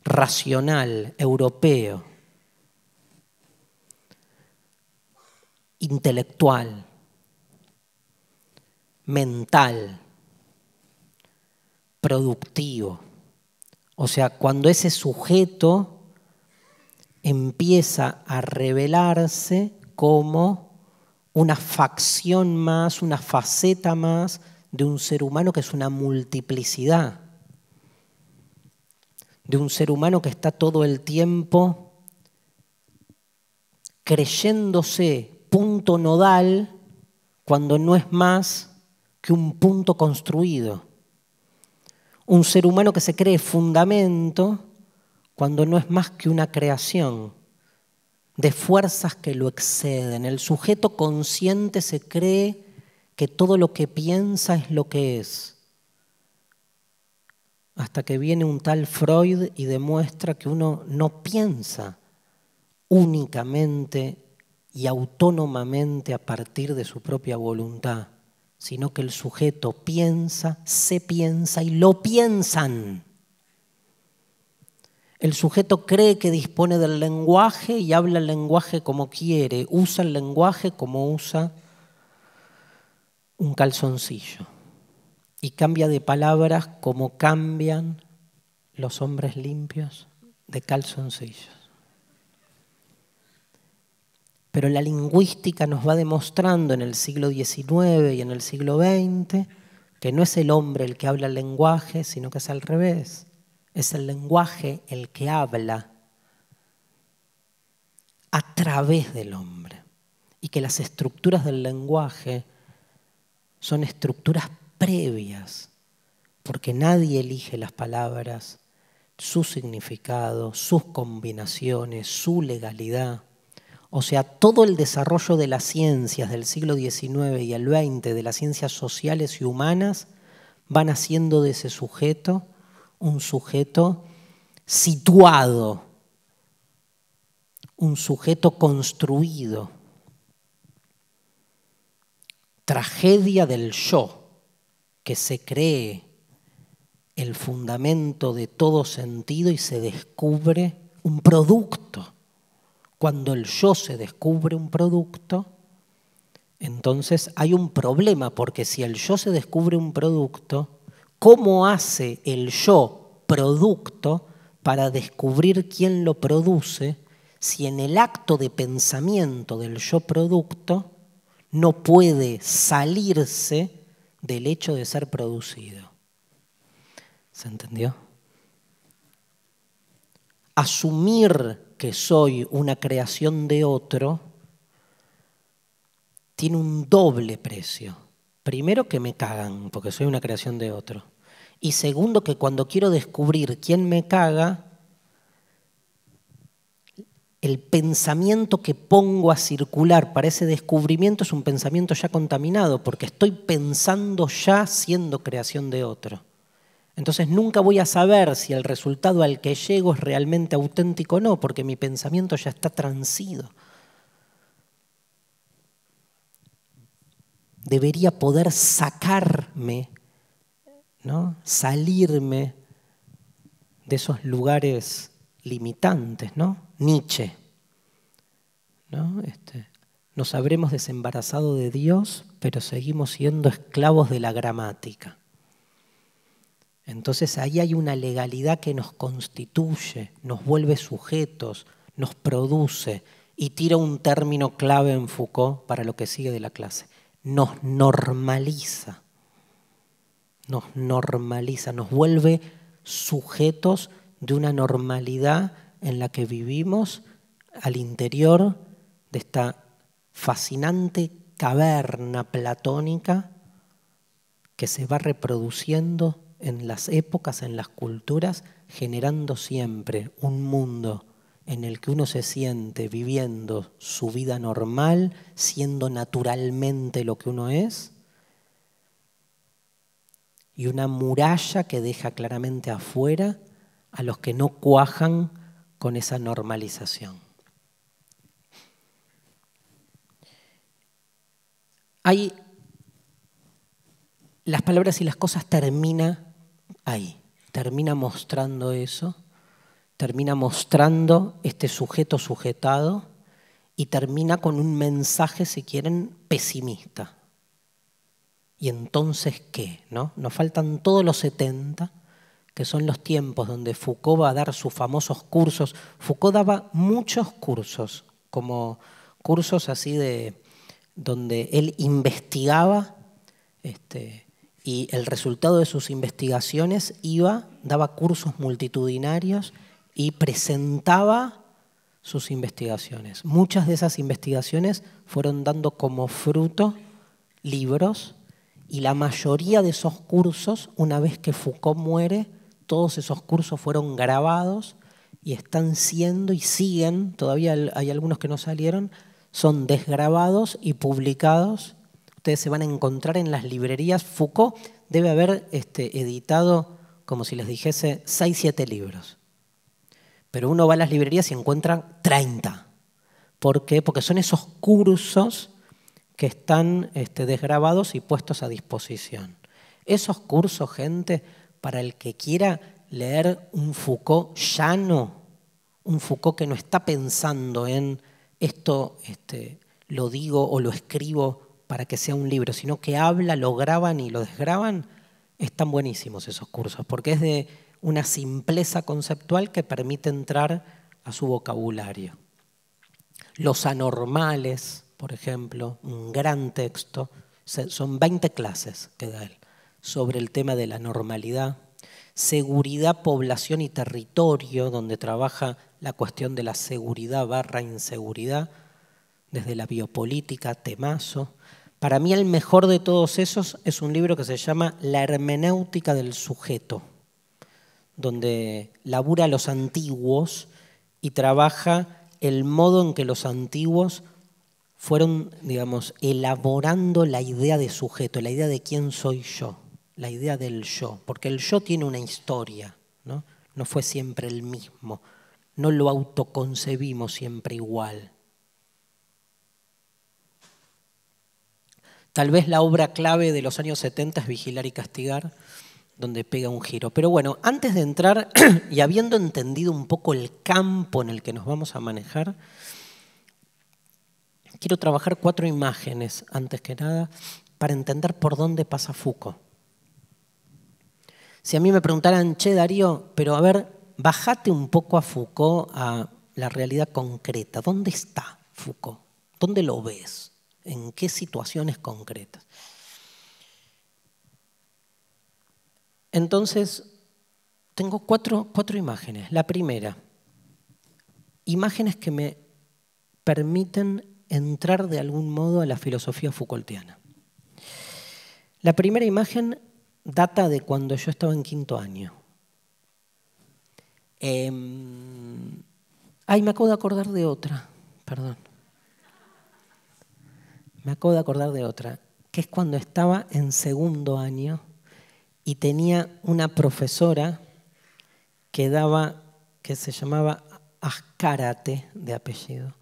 racional, europeo, intelectual, mental, productivo. O sea, cuando ese sujeto empieza a revelarse como una facción más, una faceta más de un ser humano que es una multiplicidad, de un ser humano que está todo el tiempo creyéndose punto nodal cuando no es más que un punto construido. Un ser humano que se cree fundamento cuando no es más que una creación de fuerzas que lo exceden. El sujeto consciente se cree que todo lo que piensa es lo que es. Hasta que viene un tal Freud y demuestra que uno no piensa únicamente y autónomamente a partir de su propia voluntad, sino que el sujeto piensa, se piensa y lo piensan. El sujeto cree que dispone del lenguaje y habla el lenguaje como quiere, usa el lenguaje como usa un calzoncillo y cambia de palabras como cambian los hombres limpios de calzoncillos pero la lingüística nos va demostrando en el siglo XIX y en el siglo XX que no es el hombre el que habla el lenguaje, sino que es al revés. Es el lenguaje el que habla a través del hombre. Y que las estructuras del lenguaje son estructuras previas, porque nadie elige las palabras, su significado, sus combinaciones, su legalidad o sea, todo el desarrollo de las ciencias del siglo XIX y el XX, de las ciencias sociales y humanas, van haciendo de ese sujeto un sujeto situado, un sujeto construido. Tragedia del yo, que se cree el fundamento de todo sentido y se descubre un producto cuando el yo se descubre un producto, entonces hay un problema, porque si el yo se descubre un producto, ¿cómo hace el yo producto para descubrir quién lo produce si en el acto de pensamiento del yo producto no puede salirse del hecho de ser producido? ¿Se entendió? Asumir que soy una creación de otro, tiene un doble precio. Primero que me cagan, porque soy una creación de otro. Y segundo que cuando quiero descubrir quién me caga, el pensamiento que pongo a circular para ese descubrimiento es un pensamiento ya contaminado, porque estoy pensando ya siendo creación de otro. Entonces nunca voy a saber si el resultado al que llego es realmente auténtico o no, porque mi pensamiento ya está transido. Debería poder sacarme, ¿no? salirme de esos lugares limitantes, ¿no? Nietzsche. ¿no? Este, nos habremos desembarazado de Dios, pero seguimos siendo esclavos de la gramática. Entonces ahí hay una legalidad que nos constituye, nos vuelve sujetos, nos produce y tira un término clave en Foucault para lo que sigue de la clase. Nos normaliza, nos normaliza, nos vuelve sujetos de una normalidad en la que vivimos al interior de esta fascinante caverna platónica que se va reproduciendo en las épocas, en las culturas, generando siempre un mundo en el que uno se siente viviendo su vida normal, siendo naturalmente lo que uno es, y una muralla que deja claramente afuera a los que no cuajan con esa normalización. Hay las palabras y las cosas terminan, ahí. Termina mostrando eso, termina mostrando este sujeto sujetado y termina con un mensaje, si quieren, pesimista. ¿Y entonces qué? ¿No? Nos faltan todos los 70, que son los tiempos donde Foucault va a dar sus famosos cursos. Foucault daba muchos cursos, como cursos así de donde él investigaba este, y el resultado de sus investigaciones iba, daba cursos multitudinarios y presentaba sus investigaciones. Muchas de esas investigaciones fueron dando como fruto libros y la mayoría de esos cursos, una vez que Foucault muere, todos esos cursos fueron grabados y están siendo y siguen, todavía hay algunos que no salieron, son desgrabados y publicados Ustedes se van a encontrar en las librerías. Foucault debe haber este, editado, como si les dijese, 6, 7 libros. Pero uno va a las librerías y encuentra 30. ¿Por qué? Porque son esos cursos que están este, desgrabados y puestos a disposición. Esos cursos, gente, para el que quiera leer un Foucault llano, un Foucault que no está pensando en esto este, lo digo o lo escribo para que sea un libro, sino que habla, lo graban y lo desgraban, están buenísimos esos cursos, porque es de una simpleza conceptual que permite entrar a su vocabulario. Los anormales, por ejemplo, un gran texto, son 20 clases que da él sobre el tema de la normalidad, seguridad, población y territorio, donde trabaja la cuestión de la seguridad barra inseguridad, desde la biopolítica, temazo, para mí el mejor de todos esos es un libro que se llama La hermenéutica del sujeto, donde labura a los antiguos y trabaja el modo en que los antiguos fueron, digamos, elaborando la idea de sujeto, la idea de quién soy yo, la idea del yo, porque el yo tiene una historia, ¿no? No fue siempre el mismo, no lo autoconcebimos siempre igual. Tal vez la obra clave de los años 70 es Vigilar y Castigar, donde pega un giro. Pero bueno, antes de entrar y habiendo entendido un poco el campo en el que nos vamos a manejar, quiero trabajar cuatro imágenes, antes que nada, para entender por dónde pasa Foucault. Si a mí me preguntaran, che Darío, pero a ver, bájate un poco a Foucault, a la realidad concreta, ¿dónde está Foucault? ¿Dónde lo ves? en qué situaciones concretas. Entonces, tengo cuatro, imágenes. La primera, imágenes que me permiten entrar de algún modo a la filosofía Foucaultiana. La primera imagen data de cuando yo estaba en quinto año. Em, ay, me acabo de acordar de otra, perdón me acabo de acordar de otra, que es cuando estaba en segundo año y tenía una profesora que daba, que se llamaba Ascárate de apellido,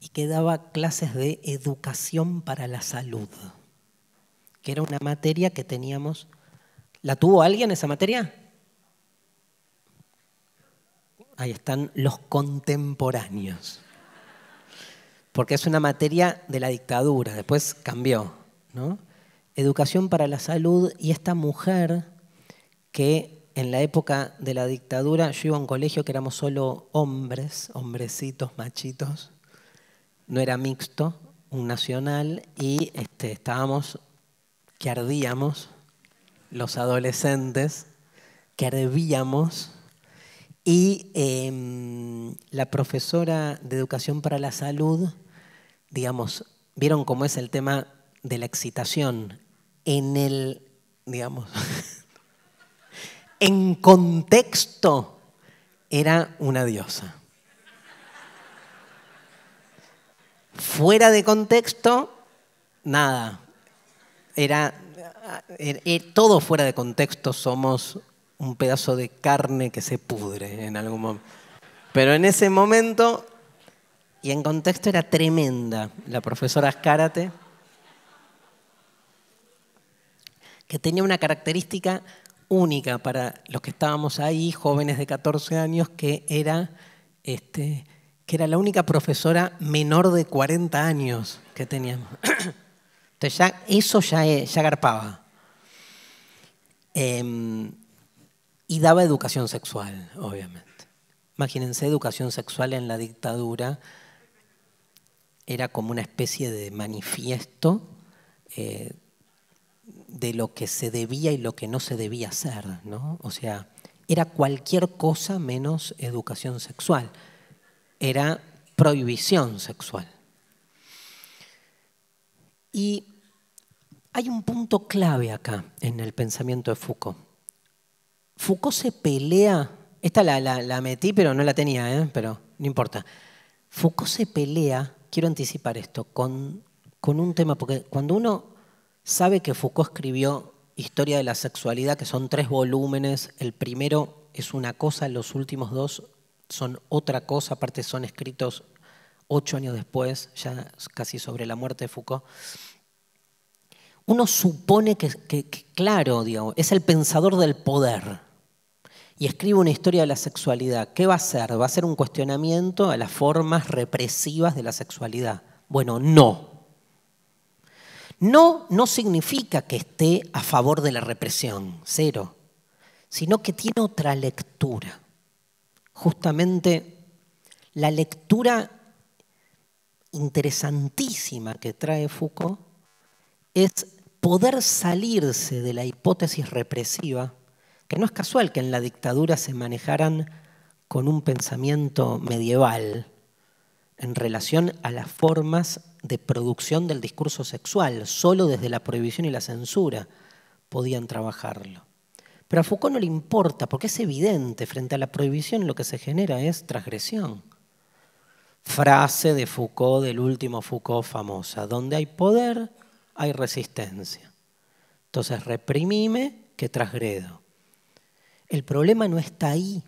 y que daba clases de educación para la salud, que era una materia que teníamos. ¿La tuvo alguien esa materia? Ahí están los contemporáneos porque es una materia de la dictadura, después cambió. ¿no? Educación para la salud y esta mujer que en la época de la dictadura yo iba a un colegio que éramos solo hombres, hombrecitos, machitos, no era mixto, un nacional, y este, estábamos que ardíamos, los adolescentes, que ardíamos, Y em, la profesora de Educación para la Salud digamos, vieron cómo es el tema de la excitación en el, digamos, en contexto era una diosa. Fuera de contexto, nada. Era, er, er, todo fuera de contexto somos un pedazo de carne que se pudre en algún momento. Pero en ese momento y en contexto era tremenda la profesora Azcárate, que tenía una característica única para los que estábamos ahí, jóvenes de 14 años, que era, este, que era la única profesora menor de 40 años que teníamos. Entonces ya, eso ya, e, ya garpaba. Em, y daba educación sexual, obviamente. Imagínense educación sexual en la dictadura era como una especie de manifiesto eh, de lo que se debía y lo que no se debía hacer, ¿no? O sea, era cualquier cosa menos educación sexual, era prohibición sexual. Y hay un punto clave acá en el pensamiento de Foucault. Foucault se pelea, esta la, metí pero no la tenía, ¿eh? pero no importa. Foucault se pelea quiero anticipar esto con, un tema, porque cuando uno sabe que Foucault escribió Historia de la Sexualidad, que son tres volúmenes, el primero es una cosa, los últimos dos son otra cosa, aparte son escritos ocho años después, ya casi sobre la muerte de Foucault. Uno supone que, claro, es el pensador del poder y escribe una historia de la sexualidad, ¿qué va a ser? ¿Va a ser un cuestionamiento a las formas represivas de la sexualidad? Bueno, no. No, no significa que esté a favor de la represión, cero, sino que tiene otra lectura. Justamente la lectura interesantísima que trae Foucault es poder salirse de la hipótesis represiva que no es casual que en la dictadura se manejaran con un pensamiento medieval en relación a las formas de producción del discurso sexual. Solo desde la prohibición y la censura podían trabajarlo. Pero a Foucault no le importa, porque es evidente, frente a la prohibición lo que se genera es transgresión. Frase de Foucault, del último Foucault famosa, donde hay poder, hay resistencia. Entonces reprimime que transgredo. El problema no está ahí.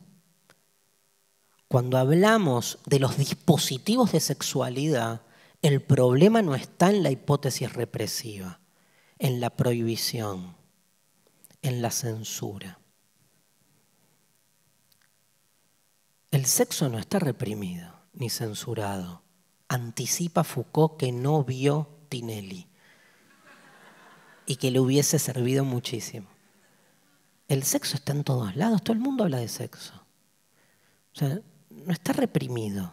Cuando hablamos de los dispositivos de sexualidad, el problema no está en la hipótesis represiva, en la prohibición, en la censura. El sexo no está reprimido ni censurado. Anticipa Foucault que no vio Tinelli y que le hubiese servido muchísimo el sexo está en todos lados, todo el mundo habla de sexo. O sea, no está reprimido.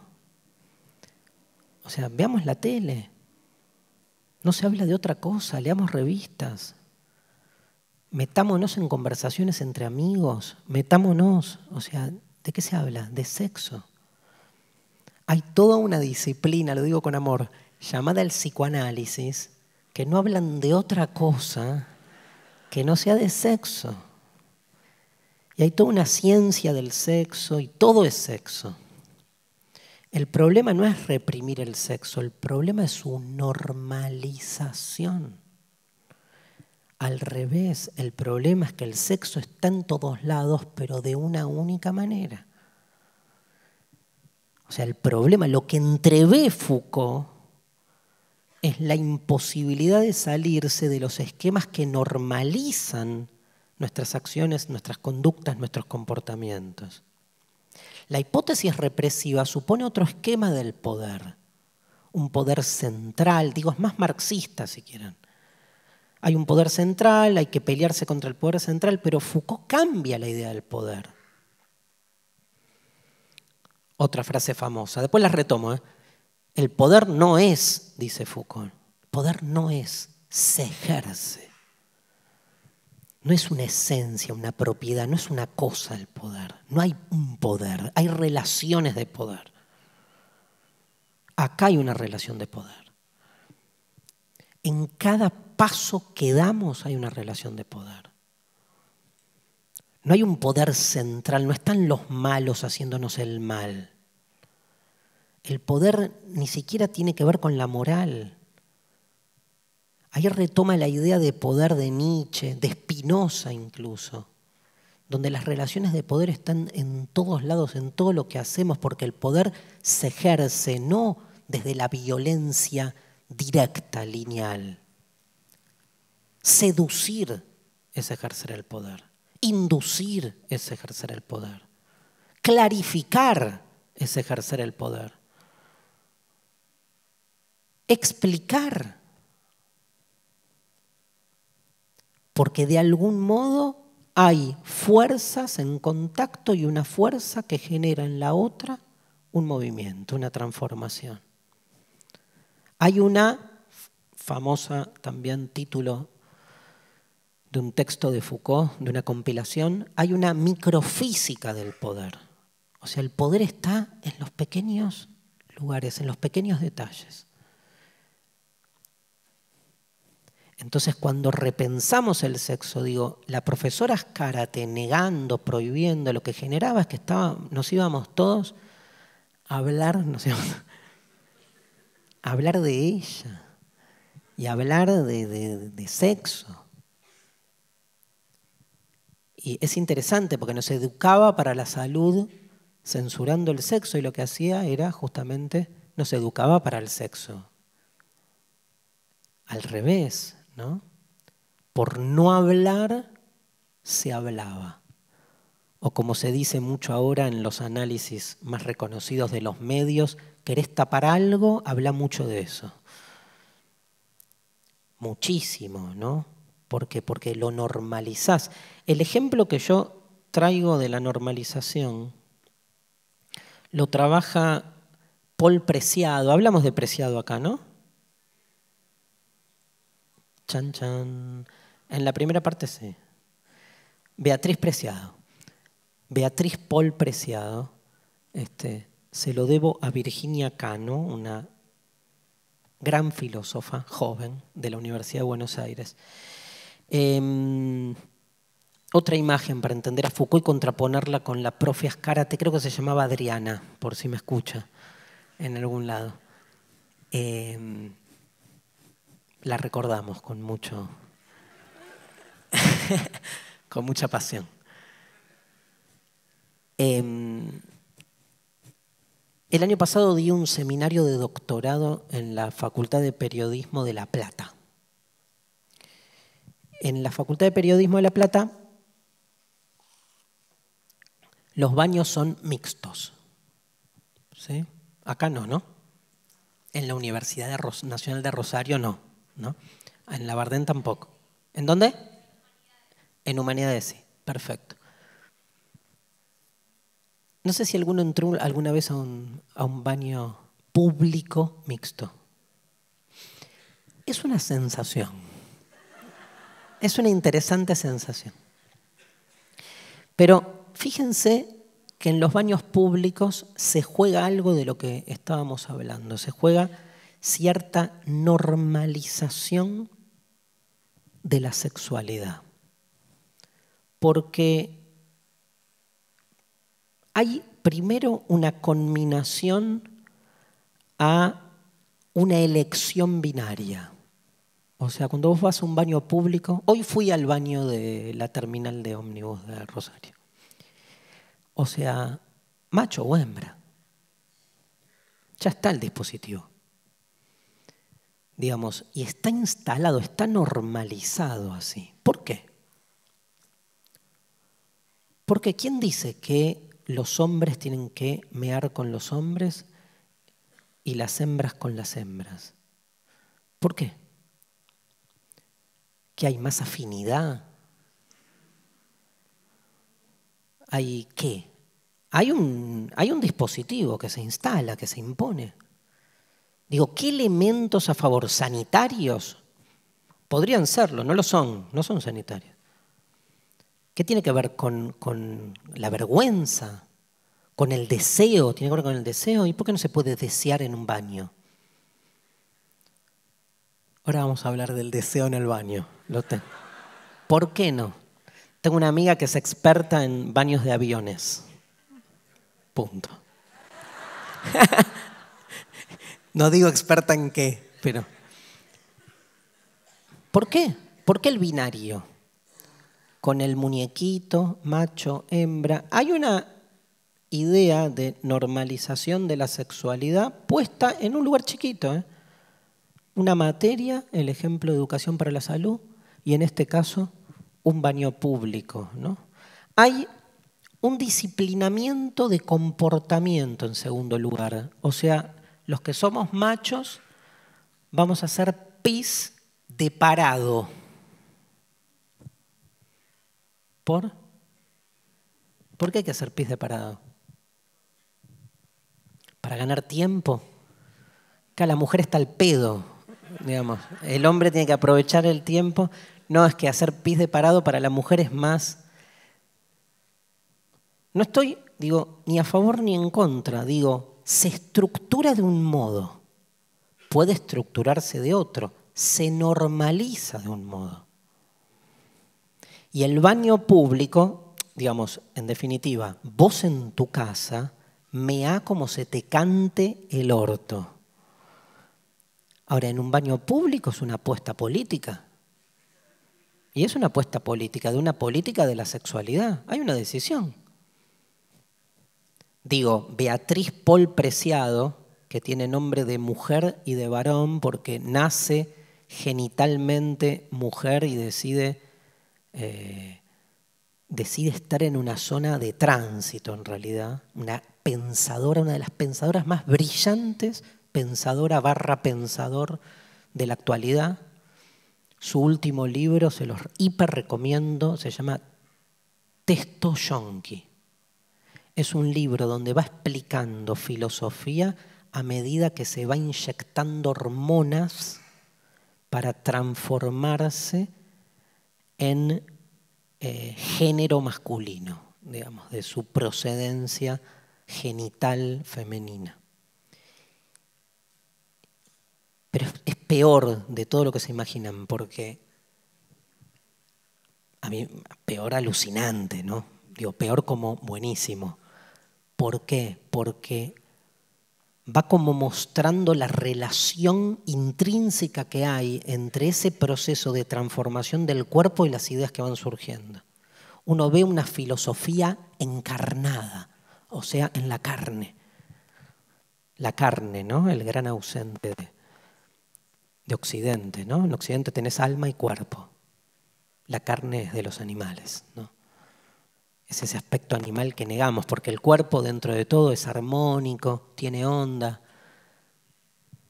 O sea, veamos la tele, no se habla de otra cosa, leamos revistas, metámonos en conversaciones entre amigos, metámonos, o sea, ¿de qué se habla? De sexo. Hay toda una disciplina, lo digo con amor, llamada el psicoanálisis, que no hablan de otra cosa que no sea de sexo. Y hay toda una ciencia del sexo y todo es sexo. El problema no es reprimir el sexo, el problema es su normalización. Al revés, el problema es que el sexo está en todos lados, pero de una única manera. O sea, el problema, lo que entrevé Foucault, es la imposibilidad de salirse de los esquemas que normalizan nuestras acciones, nuestras conductas, nuestros comportamientos. La hipótesis represiva supone otro esquema del poder, un poder central, digo, es más marxista si quieren. Hay un poder central, hay que pelearse contra el poder central, pero Foucault cambia la idea del poder. Otra frase famosa, después la retomo. ¿eh? El poder no es, dice Foucault, el poder no es, se ejerce. No es una esencia, una propiedad, no es una cosa el poder. No hay un poder, hay relaciones de poder. Acá hay una relación de poder. En cada paso que damos hay una relación de poder. No hay un poder central, no están los malos haciéndonos el mal. El poder ni siquiera tiene que ver con la moral. Ahí retoma la idea de poder de Nietzsche, de Spinoza incluso, donde las relaciones de poder están en todos lados, en todo lo que hacemos, porque el poder se ejerce no desde la violencia directa, lineal. Seducir es ejercer el poder. Inducir es ejercer el poder. Clarificar es ejercer el poder. Explicar porque de algún modo hay fuerzas en contacto y una fuerza que genera en la otra un movimiento, una transformación. Hay una famosa también título de un texto de Foucault, de una compilación, hay una microfísica del poder. O sea, el poder está en los pequeños lugares, en los pequeños detalles. Entonces cuando repensamos el sexo, digo, la profesora Ascárate negando, prohibiendo, lo que generaba es que nos íbamos todos a hablar, hablar de ella y hablar de, de sexo. Y es interesante porque nos educaba para la salud censurando el sexo y lo que hacía era justamente nos educaba para el sexo. Al revés, ¿no? Por no hablar se hablaba. O como se dice mucho ahora en los análisis más reconocidos de los medios, querés tapar algo, habla mucho de eso. Muchísimo, ¿no? Porque, porque lo normalizás. El ejemplo que yo traigo de la normalización lo trabaja Paul Preciado. Hablamos de Preciado acá, ¿no? Chan, En la primera parte sí. Beatriz Preciado. Beatriz Paul Preciado. Este, se lo debo a Virginia Cano, una gran filósofa joven de la Universidad de Buenos Aires. Em, otra imagen para entender a Foucault y contraponerla con la profe Ascárate, creo que se llamaba Adriana, por si me escucha en algún lado. Em, la recordamos con mucho, con mucha pasión. Em, el año pasado di un seminario de doctorado en la Facultad de Periodismo de La Plata. En la Facultad de Periodismo de La Plata los baños son mixtos. ¿Sí? Acá no, ¿no? En la Universidad Nacional de Rosario no. ¿no? En Lavardén tampoco. ¿En dónde? En Humanidades, sí. Perfecto. No sé si alguno entró alguna vez a un, a un baño público mixto. Es una sensación. Es una interesante sensación. Pero fíjense que en los baños públicos se juega algo de lo que estábamos hablando. Se juega cierta normalización de la sexualidad. Porque hay primero una combinación a una elección binaria. O sea, cuando vos vas a un baño público, hoy fui al baño de la terminal de ómnibus de Rosario. O sea, macho o hembra. Ya está el dispositivo digamos, y está instalado, está normalizado así. ¿Por qué? Porque ¿quién dice que los hombres tienen que mear con los hombres y las hembras con las hembras? ¿Por qué? ¿Que hay más afinidad? ¿Hay qué? Hay un, hay un dispositivo que se instala, que se impone. Digo, ¿qué elementos a favor? ¿Sanitarios? Podrían serlo, no lo son, no son sanitarios. ¿Qué tiene que ver con, la vergüenza? ¿Con el deseo? ¿Tiene que ver con el deseo? ¿Y por qué no se puede desear en un baño? Ahora vamos a hablar del deseo en el baño. ¿Por qué no? Tengo una amiga que es experta en baños de aviones. Punto. No digo experta en qué, pero... ¿Por qué? ¿Por qué el binario? Con el muñequito, macho, hembra. Hay una idea de normalización de la sexualidad puesta en un lugar chiquito. ¿eh? Una materia, el ejemplo de educación para la salud, y en este caso un baño público. ¿no? Hay un disciplinamiento de comportamiento en segundo lugar. O sea, los que somos machos, vamos a hacer pis de parado. ¿Por? ¿Por qué hay que hacer pis de parado? Para ganar tiempo. Acá la mujer está al pedo, digamos. El hombre tiene que aprovechar el tiempo. No, es que hacer pis de parado para la mujer es más. No estoy, digo, ni a favor ni en contra. Digo, se estructura de un modo, puede estructurarse de otro, se normaliza de un modo. Y el baño público, digamos, en definitiva, vos en tu casa, me mea como se te cante el orto. Ahora, en un baño público es una apuesta política. Y es una apuesta política, de una política de la sexualidad. Hay una decisión. Digo, Beatriz Paul Preciado, que tiene nombre de mujer y de varón porque nace genitalmente mujer y eh, decide, estar en una zona de tránsito en realidad, una pensadora, una de las pensadoras más brillantes, pensadora barra pensador de la actualidad. Su último libro, se los hiper recomiendo, se llama Testo Yonki es un libro donde va explicando filosofía a medida que se va inyectando hormonas para transformarse en eh, género masculino, digamos, de su procedencia genital femenina. Pero es peor de todo lo que se imaginan, porque a mí, peor alucinante, ¿no? Digo, peor como buenísimo. ¿Por qué? Porque va como mostrando la relación intrínseca que hay entre ese proceso de transformación del cuerpo y las ideas que van surgiendo. Uno ve una filosofía encarnada, o sea, en la carne. La carne, ¿no? El gran ausente de, Occidente, ¿no? En Occidente tenés alma y cuerpo. La carne es de los animales, ¿no? es ese aspecto animal que negamos, porque el cuerpo dentro de todo es armónico, tiene onda,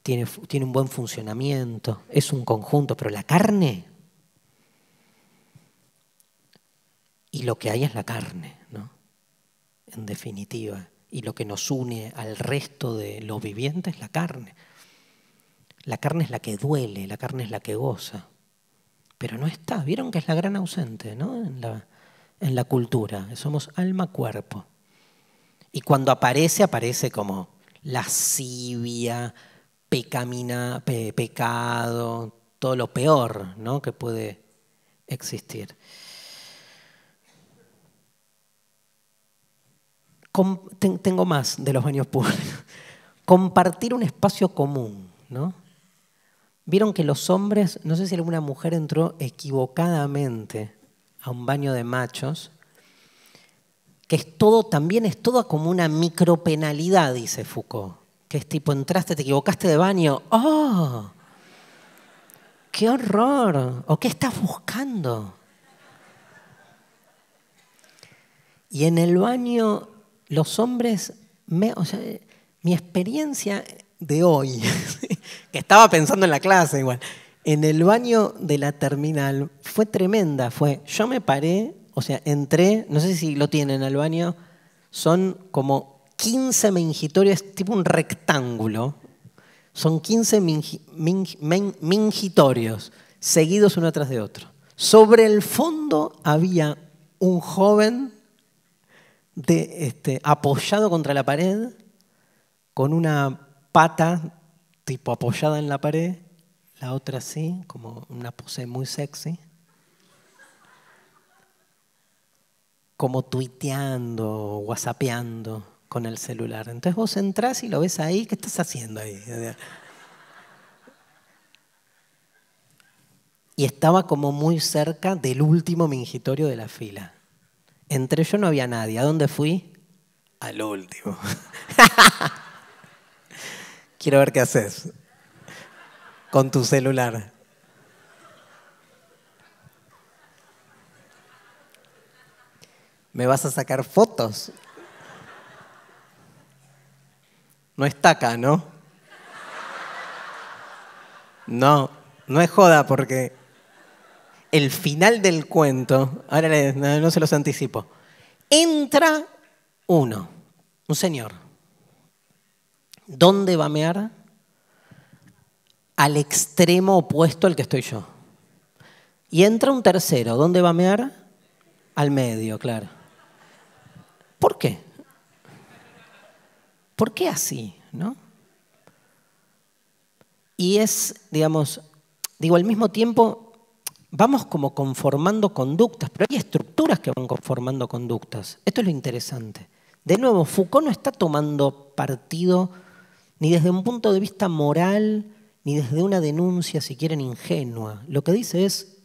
tiene, tiene, un buen funcionamiento, es un conjunto, pero la carne, y lo que hay es la carne, ¿no? En definitiva, y lo que nos une al resto de lo viviente es la carne. La carne es la que duele, la carne es la que goza, pero no está, vieron que es la gran ausente, ¿no? En la, en la cultura, somos alma-cuerpo. Y cuando aparece, aparece como lascivia, pecamina, pecado, todo lo peor ¿no? que puede existir. tengo más de los baños públicos. Compartir un espacio común, ¿no? Vieron que los hombres, no sé si alguna mujer entró equivocadamente a un baño de machos, que es todo, también es todo como una micropenalidad, dice Foucault, que es tipo, entraste, te equivocaste de baño, ¡oh! ¡Qué horror! ¿O qué estás buscando? Y en el baño los hombres, me, o sea, mi experiencia de hoy, que estaba pensando en la clase igual, en el baño de la terminal fue tremenda. Fue, yo me paré, o sea, entré, no sé si lo tienen al baño, son como 15 menjitorios, tipo un rectángulo. Son 15 menjitorios, seguidos uno tras de otro. Sobre el fondo había un joven este, apoyado contra la pared, con una pata tipo apoyada en la pared, la otra así, como una pose muy sexy, como tuiteando, whatsappeando con el celular. Entonces vos entrás y lo ves ahí, ¿qué estás haciendo ahí? Y estaba como muy cerca del último mingitorio de la fila. Entre yo no había nadie. ¿A dónde fui? Al último. Quiero ver qué haces con tu celular. Me vas a sacar fotos. No está acá, ¿no? No, no es joda porque el final del cuento, ahora no, no se los anticipo, entra uno, un señor. ¿Dónde va a mear? al extremo opuesto al que estoy yo. Y entra un tercero, ¿dónde va a mear? Al medio, claro. ¿Por qué? ¿Por qué así, no? Y es, digamos, digo, al mismo tiempo vamos como conformando conductas, pero hay estructuras que van conformando conductas. Esto es lo interesante. De nuevo, Foucault no está tomando partido ni desde un punto de vista moral, ni desde una denuncia, si quieren, ingenua. Lo que dice es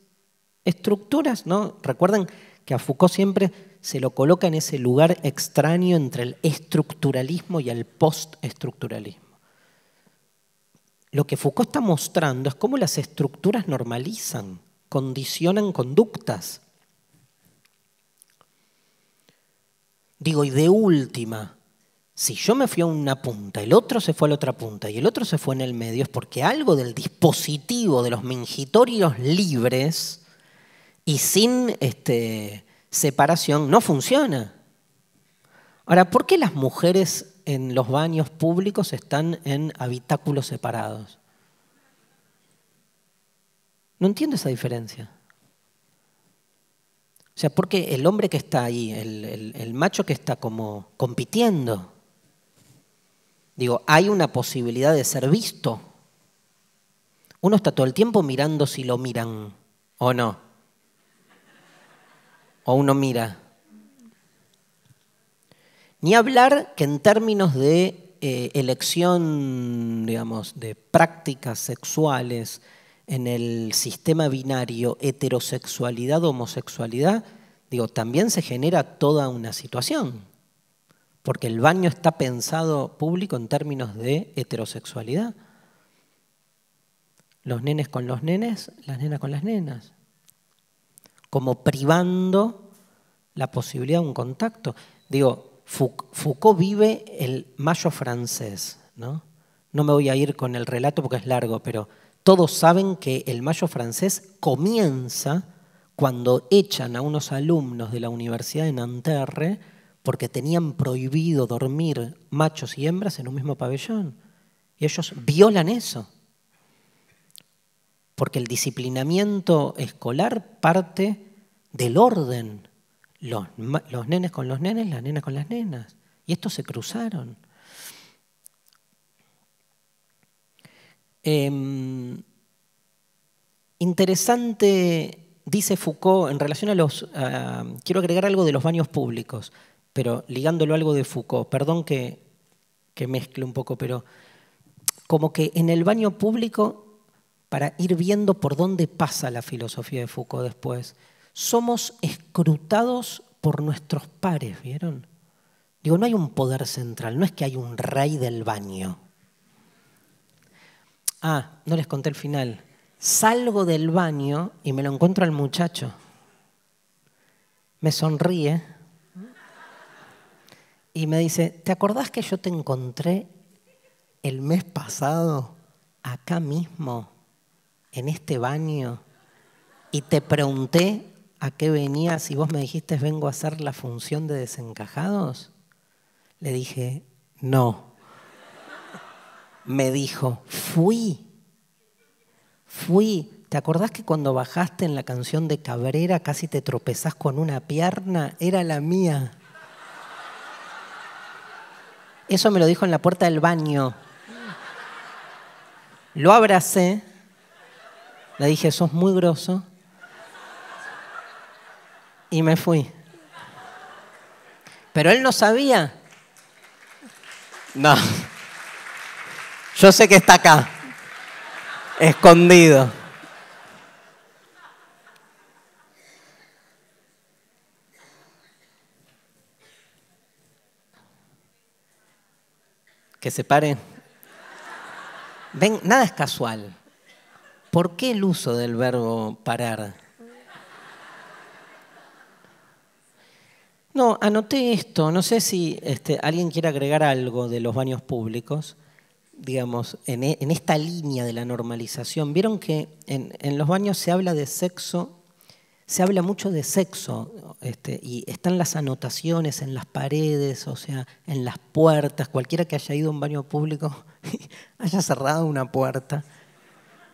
estructuras, ¿no? Recuerden que a Foucault siempre se lo coloca en ese lugar extraño entre el estructuralismo y el postestructuralismo. Lo que Foucault está mostrando es cómo las estructuras normalizan, condicionan conductas. Digo, y de última, si yo me fui a una punta, el otro se fue a la otra punta y el otro se fue en el medio, es porque algo del dispositivo de los mingitorios libres y sin este, separación no funciona. Ahora, ¿por qué las mujeres en los baños públicos están en habitáculos separados? No entiendo esa diferencia. O sea, porque el hombre que está ahí, el macho que está como compitiendo, Digo, hay una posibilidad de ser visto. Uno está todo el tiempo mirando si lo miran o no. O uno mira. Ni hablar que en términos de eh, elección, digamos, de prácticas sexuales en el sistema binario heterosexualidad-homosexualidad, digo, también se genera toda una situación. Porque el baño está pensado público en términos de heterosexualidad. Los nenes con los nenes, las nenas con las nenas. Como privando la posibilidad de un contacto. Digo, Foucault vive el mayo francés, ¿no? No me voy a ir con el relato porque es largo, pero todos saben que el mayo francés comienza cuando echan a unos alumnos de la Universidad de Nanterre porque tenían prohibido dormir machos y hembras en un mismo pabellón. Y ellos violan eso. Porque el disciplinamiento escolar parte del orden. Los, nenes con los nenes, las nenas con las nenas. Y estos se cruzaron. Em, interesante, dice Foucault, en relación a los... quiero agregar algo de los baños públicos pero ligándolo a algo de Foucault, perdón que, mezcle un poco, pero como que en el baño público, para ir viendo por dónde pasa la filosofía de Foucault después, somos escrutados por nuestros pares, ¿vieron? Digo, no hay un poder central, no es que hay un rey del baño. Ah, no les conté el final. Salgo del baño y me lo encuentro al muchacho. Me sonríe y me dice, ¿te acordás que yo te encontré el mes pasado acá mismo, en este baño, y te pregunté a qué venías y vos me dijiste vengo a hacer la función de desencajados? Le dije, no. Me dijo, fui, fui. ¿Te acordás que cuando bajaste en la canción de Cabrera casi te tropezás con una pierna? Era la mía. Eso me lo dijo en la puerta del baño. Lo abracé, le dije, sos muy grosso, y me fui. Pero él no sabía. No. Yo sé que está acá, escondido. que se pare. Ven, nada es casual. ¿Por qué el uso del verbo parar? No, anoté esto. No sé si este, alguien quiere agregar algo de los baños públicos, digamos, en, e, esta línea de la normalización. Vieron que en los baños se habla de sexo se habla mucho de sexo este, y están las anotaciones en las paredes, o sea, en las puertas. Cualquiera que haya ido a un baño público haya cerrado una puerta,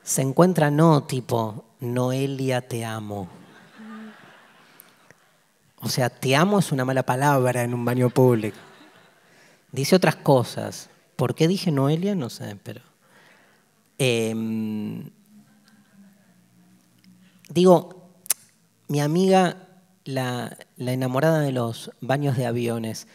se encuentra no tipo, Noelia te amo. O sea, te amo es una mala palabra en un baño público. Dice otras cosas. ¿Por qué dije Noelia? No sé, pero... Em, digo, mi amiga, la, enamorada de los baños de aviones,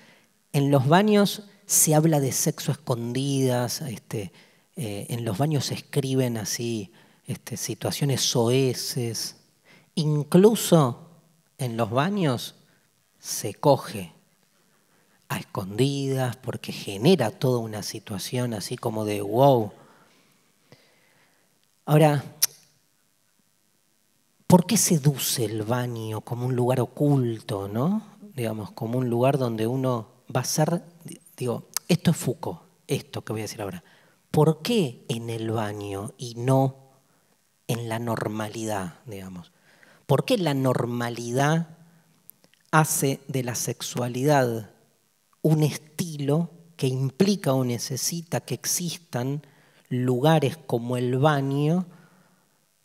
en los baños se habla de sexo escondidas, este, eh, en los baños se escriben así este, situaciones soeces, incluso en los baños se coge a escondidas porque genera toda una situación así como de wow. Ahora, ¿Por qué seduce el baño como un lugar oculto, no? Digamos, como un lugar donde uno va a ser, digo, esto es Foucault, esto que voy a decir ahora. ¿Por qué en el baño y no en la normalidad, digamos? ¿Por qué la normalidad hace de la sexualidad un estilo que implica o necesita que existan lugares como el baño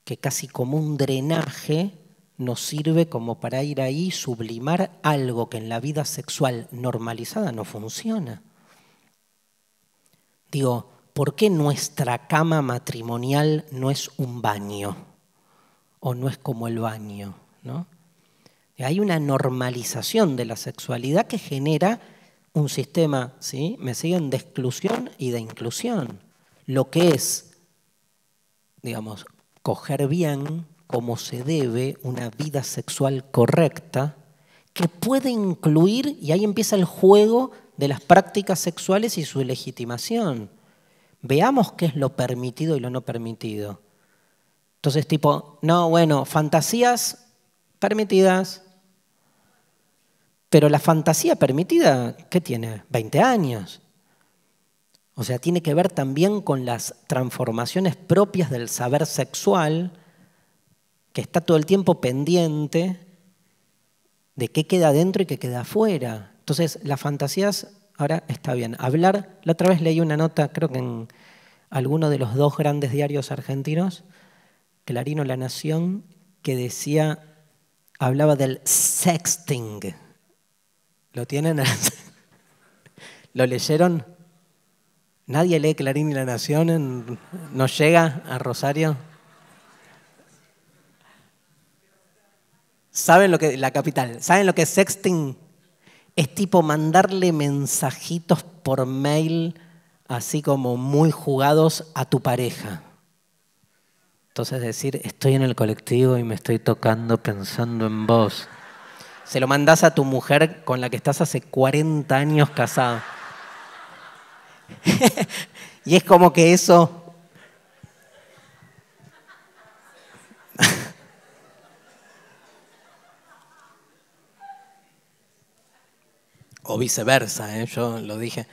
que casi como un drenaje nos sirve como para ir ahí y sublimar algo que en la vida sexual normalizada no funciona. Digo, ¿por qué nuestra cama matrimonial no es un baño? O no es como el baño, ¿no? Hay una normalización de la sexualidad que genera un sistema, ¿sí? Me siguen, de exclusión y de inclusión. Lo que es, digamos, coger bien, como se debe, una vida sexual correcta, que puede incluir, y ahí empieza el juego de las prácticas sexuales y su legitimación. Veamos qué es lo permitido y lo no permitido. Entonces, tipo, no, bueno, fantasías permitidas, pero la fantasía permitida, ¿qué tiene? 20 años. O sea, tiene que ver también con las transformaciones propias del saber sexual, que está todo el tiempo pendiente de qué queda dentro y qué queda afuera. Entonces, las fantasías, ahora está bien. Hablar, la otra vez leí una nota, creo que en alguno de los dos grandes diarios argentinos, Clarino La Nación, que decía, hablaba del sexting. ¿Lo tienen? ¿Lo leyeron? ¿Nadie lee Clarín y La Nación? ¿No llega a Rosario? ¿Saben lo que, la capital, ¿saben lo que es sexting? Es tipo mandarle mensajitos por mail, así como muy jugados a tu pareja. Entonces decir, estoy en el colectivo y me estoy tocando pensando en vos. Se lo mandás a tu mujer con la que estás hace 40 años casado. y es como que eso... o viceversa, ¿eh? yo lo dije.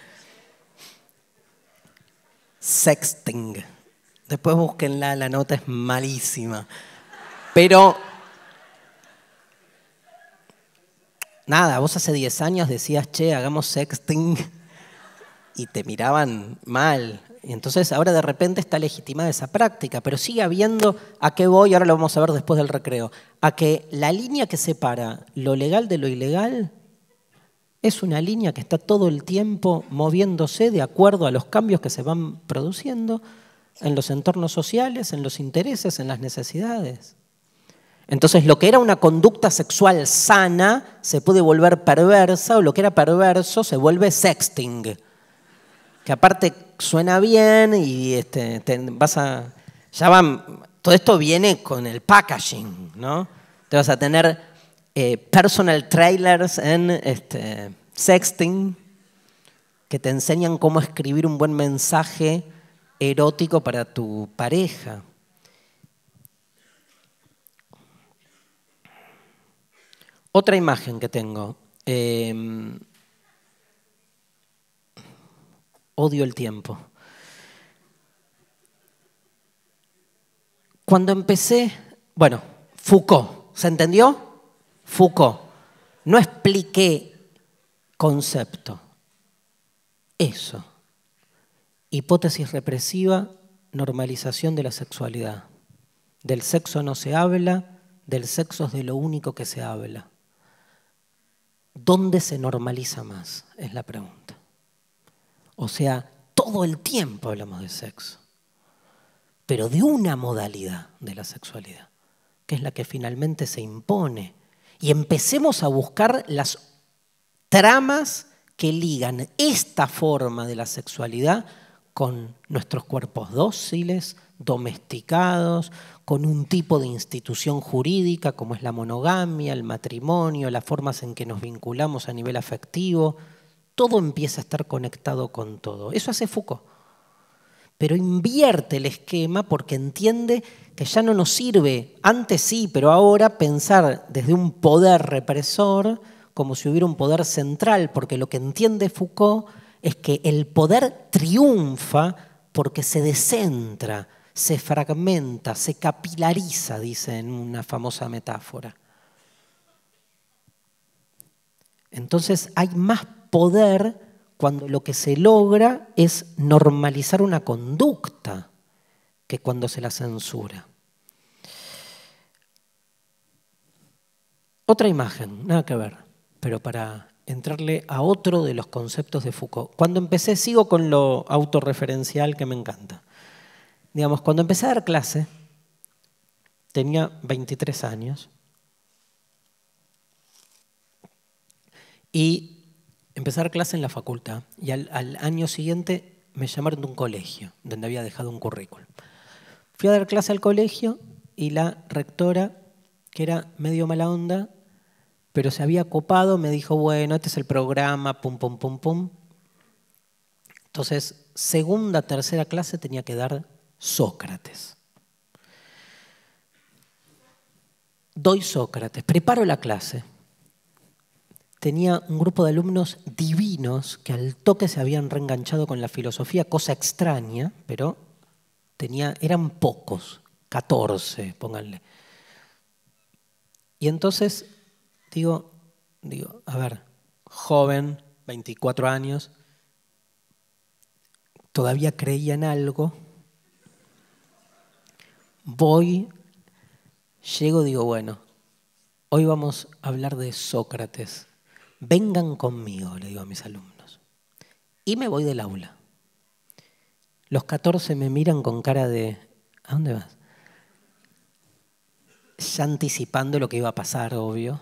Sexting. Después búsquenla, la nota es malísima. Pero nada, vos hace 10 años decías, che, hagamos sexting y te miraban mal. Y entonces ahora de repente está legitimada esa práctica, pero sigue habiendo, ¿a qué voy? Ahora lo vamos a ver después del recreo, a que la línea que separa lo legal de lo ilegal es una línea que está todo el tiempo moviéndose de acuerdo a los cambios que se van produciendo en los entornos sociales, en los intereses, en las necesidades. Entonces, lo que era una conducta sexual sana se puede volver perversa o lo que era perverso se vuelve sexting que aparte suena bien y este, vas a. Ya van. Todo esto viene con el packaging, ¿no? Te vas a tener eh, personal trailers en este, sexting que te enseñan cómo escribir un buen mensaje erótico para tu pareja. Otra imagen que tengo. Em, Odio el tiempo. Cuando empecé, bueno, Foucault, ¿se entendió? Foucault. No expliqué concepto. Eso. Hipótesis represiva, normalización de la sexualidad. Del sexo no se habla, del sexo es de lo único que se habla. ¿Dónde se normaliza más? Es la pregunta. O sea, todo el tiempo hablamos de sexo, pero de una modalidad de la sexualidad, que es la que finalmente se impone. Y empecemos a buscar las tramas que ligan esta forma de la sexualidad con nuestros cuerpos dóciles, domesticados, con un tipo de institución jurídica como es la monogamia, el matrimonio, las formas en que nos vinculamos a nivel afectivo todo empieza a estar conectado con todo. Eso hace Foucault. Pero invierte el esquema porque entiende que ya no nos sirve, antes sí, pero ahora pensar desde un poder represor como si hubiera un poder central, porque lo que entiende Foucault es que el poder triunfa porque se descentra, se fragmenta, se capilariza, dice en una famosa metáfora. Entonces hay más poder cuando lo que se logra es normalizar una conducta que cuando se la censura. Otra imagen, nada que ver, pero para entrarle a otro de los conceptos de Foucault. Cuando empecé, sigo con lo autorreferencial que me encanta. Digamos, cuando empecé a dar clase, tenía 23 años, y empezar clase en la facultad y al, año siguiente me llamaron de un colegio donde había dejado un currículum. Fui a dar clase al colegio y la rectora, que era medio mala onda, pero se había copado, me dijo, bueno, este es el programa, pum, pum, pum, pum. Entonces, segunda, tercera clase tenía que dar Sócrates. Doy Sócrates, preparo la clase tenía un grupo de alumnos divinos que al toque se habían reenganchado con la filosofía, cosa extraña, pero eran pocos, 14, pónganle. Y entonces digo, digo, a ver, joven, 24 años, todavía creía en algo, voy, llego, digo, bueno, hoy vamos a hablar de Sócrates vengan conmigo, le digo a mis alumnos. Y me voy del aula. Los 14 me miran con cara de, ¿a dónde vas? Ya anticipando lo que iba a pasar, obvio.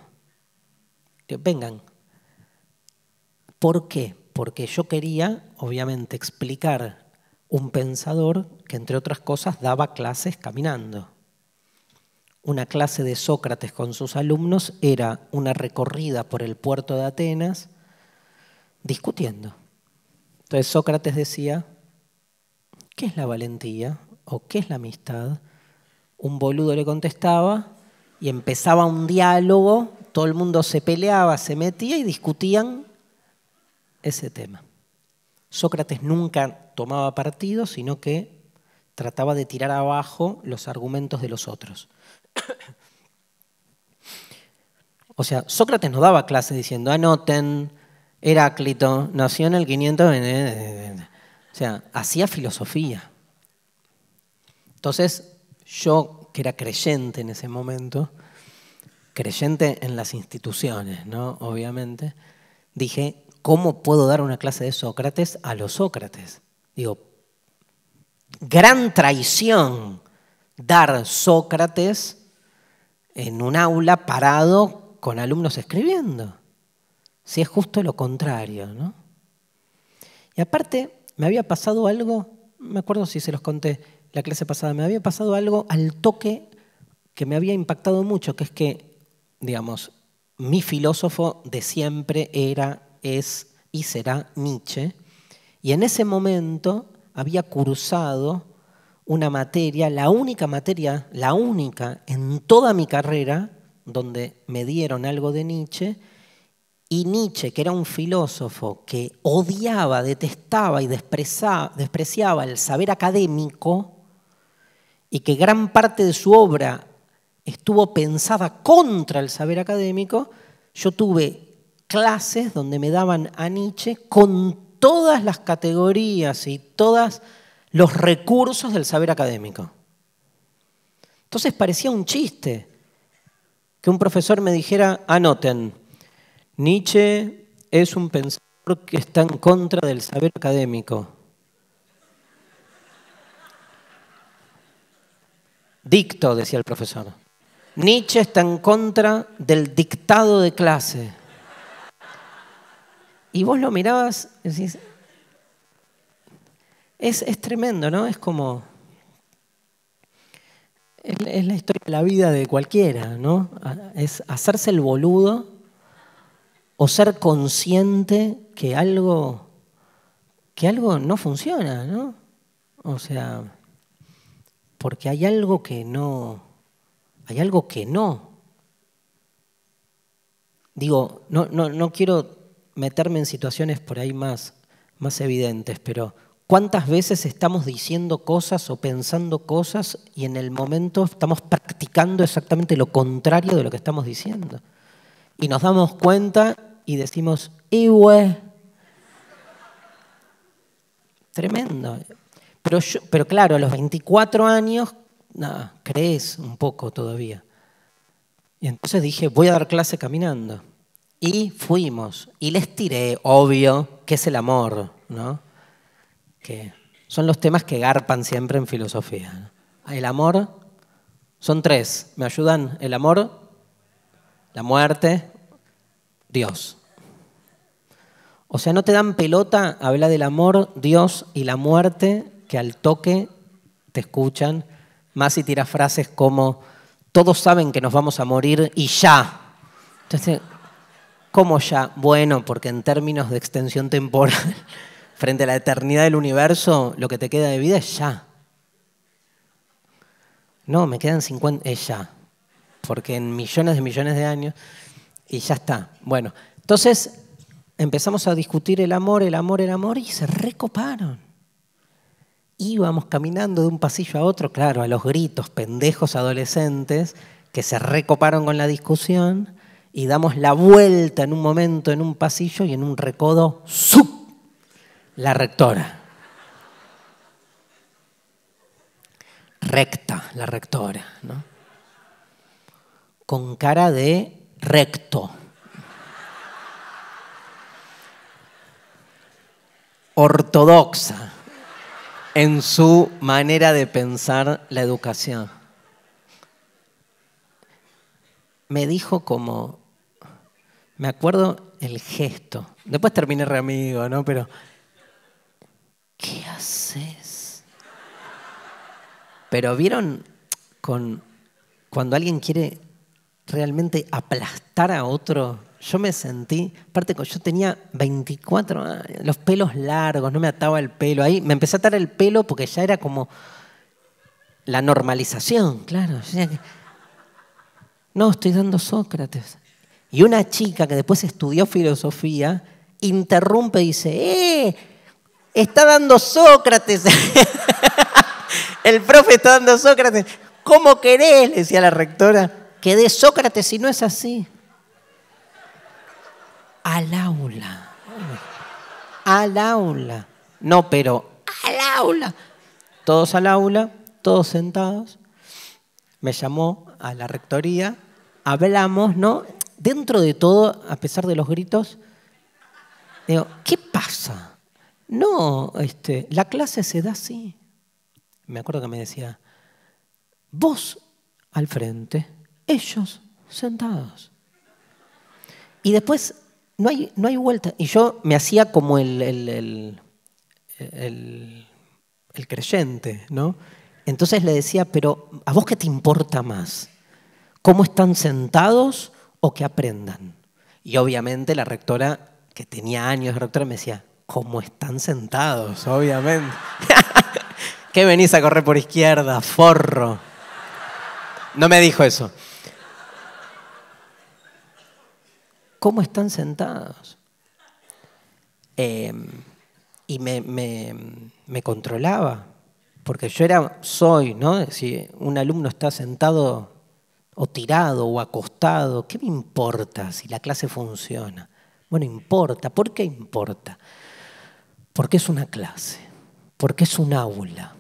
vengan. ¿Por qué? Porque yo quería, obviamente, explicar un pensador que, entre otras cosas, daba clases caminando una clase de Sócrates con sus alumnos era una recorrida por el puerto de Atenas discutiendo. Entonces Sócrates decía, ¿qué es la valentía? ¿O qué es la amistad? Un boludo le contestaba y empezaba un diálogo, todo el mundo se peleaba, se metía y discutían ese tema. Sócrates nunca tomaba partido, sino que trataba de tirar abajo los argumentos de los otros. O sea, Sócrates no daba clase diciendo, anoten, ah, Heráclito nació en el 500... O sea, hacía filosofía. Entonces, yo, que era creyente en ese momento, creyente en las instituciones, ¿no? Obviamente, dije, ¿cómo puedo dar una clase de Sócrates a los Sócrates? Digo, gran traición dar Sócrates en un aula parado con alumnos escribiendo. Si es justo lo contrario, ¿no? Y aparte, me había pasado algo, me acuerdo si se los conté la clase pasada, me había pasado algo al toque que me había impactado mucho, que es que, digamos, mi filósofo de siempre era, es y será Nietzsche, y en ese momento había cursado una materia, la única materia, la única en toda mi carrera, donde me dieron algo de Nietzsche, y Nietzsche, que era un filósofo que odiaba, detestaba y despreciaba el saber académico, y que gran parte de su obra estuvo pensada contra el saber académico, yo tuve clases donde me daban a Nietzsche con todas las categorías y todas los recursos del saber académico. Entonces parecía un chiste que un profesor me dijera, anoten, Nietzsche es un pensador que está en contra del saber académico. Dicto, decía el profesor. Nietzsche está en contra del dictado de clase. Y vos lo mirabas y decís, es, tremendo, ¿no? Es como... Es la historia de la vida de cualquiera, ¿no? Es hacerse el boludo o ser consciente que algo, que algo no funciona, ¿no? O sea, porque hay algo que no, hay algo que no. Digo, no, no, no quiero meterme en situaciones por ahí más, más evidentes, pero ¿Cuántas veces estamos diciendo cosas o pensando cosas y en el momento estamos practicando exactamente lo contrario de lo que estamos diciendo? Y nos damos cuenta y decimos, ¡y Tremendo. Pero, claro, a los 24 años, crees un poco todavía. Y entonces dije, voy a dar clase caminando. Y fuimos. Y les tiré, obvio, que es el amor, ¿no? que son los temas que garpan siempre en filosofía. El amor, son tres, ¿me ayudan? El amor, la muerte, Dios. O sea, no te dan pelota, habla del amor, Dios y la muerte que al toque te escuchan, más si tiras frases como, todos saben que nos vamos a morir y ya. Entonces, ¿cómo ya? Bueno, porque en términos de extensión temporal frente a la eternidad del universo, lo que te queda de vida es ya. No, me quedan 50, es ya. Porque en millones de millones de años, y ya está. Bueno, entonces empezamos a discutir el amor, el amor, el amor, y se recoparon. Íbamos caminando de un pasillo a otro, claro, a los gritos, pendejos adolescentes, que se recoparon con la discusión, y damos la vuelta en un momento, en un pasillo y en un recodo, ¡sup! la rectora. Recta, la rectora, ¿no? Con cara de recto. Ortodoxa en su manera de pensar la educación. Me dijo como, me acuerdo el gesto, después terminé re amigo, ¿no? Pero Pero vieron con, cuando alguien quiere realmente aplastar a otro. Yo me sentí, aparte yo tenía 24 años, los pelos largos, no me ataba el pelo. Ahí me empecé a atar el pelo porque ya era como la normalización, claro. No, estoy dando Sócrates. Y una chica que después estudió filosofía interrumpe y dice, ¡eh! Está dando Sócrates. El profe está dando Sócrates. ¿Cómo querés? Le decía la rectora. Que dé Sócrates si no es así. Al aula. Al aula. No, pero al aula. Todos al aula, todos sentados. Me llamó a la rectoría, hablamos, ¿no? Dentro de todo, a pesar de los gritos, digo, ¿qué pasa? No, este, la clase se da así me acuerdo que me decía, vos al frente, ellos sentados. Y después no hay, no hay vuelta. Y yo me hacía como el, el, creyente, ¿no? Entonces le decía, pero ¿a vos qué te importa más? ¿Cómo están sentados o que aprendan? Y obviamente la rectora, que tenía años de rectora, me decía, ¿cómo están sentados? Obviamente. ¿Qué venís a correr por izquierda, forro? No me dijo eso. ¿Cómo están sentados? Em, y me, controlaba, porque yo era, soy, ¿no? Si un alumno está sentado o tirado o acostado, ¿qué me importa si la clase funciona? Bueno, importa. ¿Por qué importa? Porque es una clase, porque es un aula,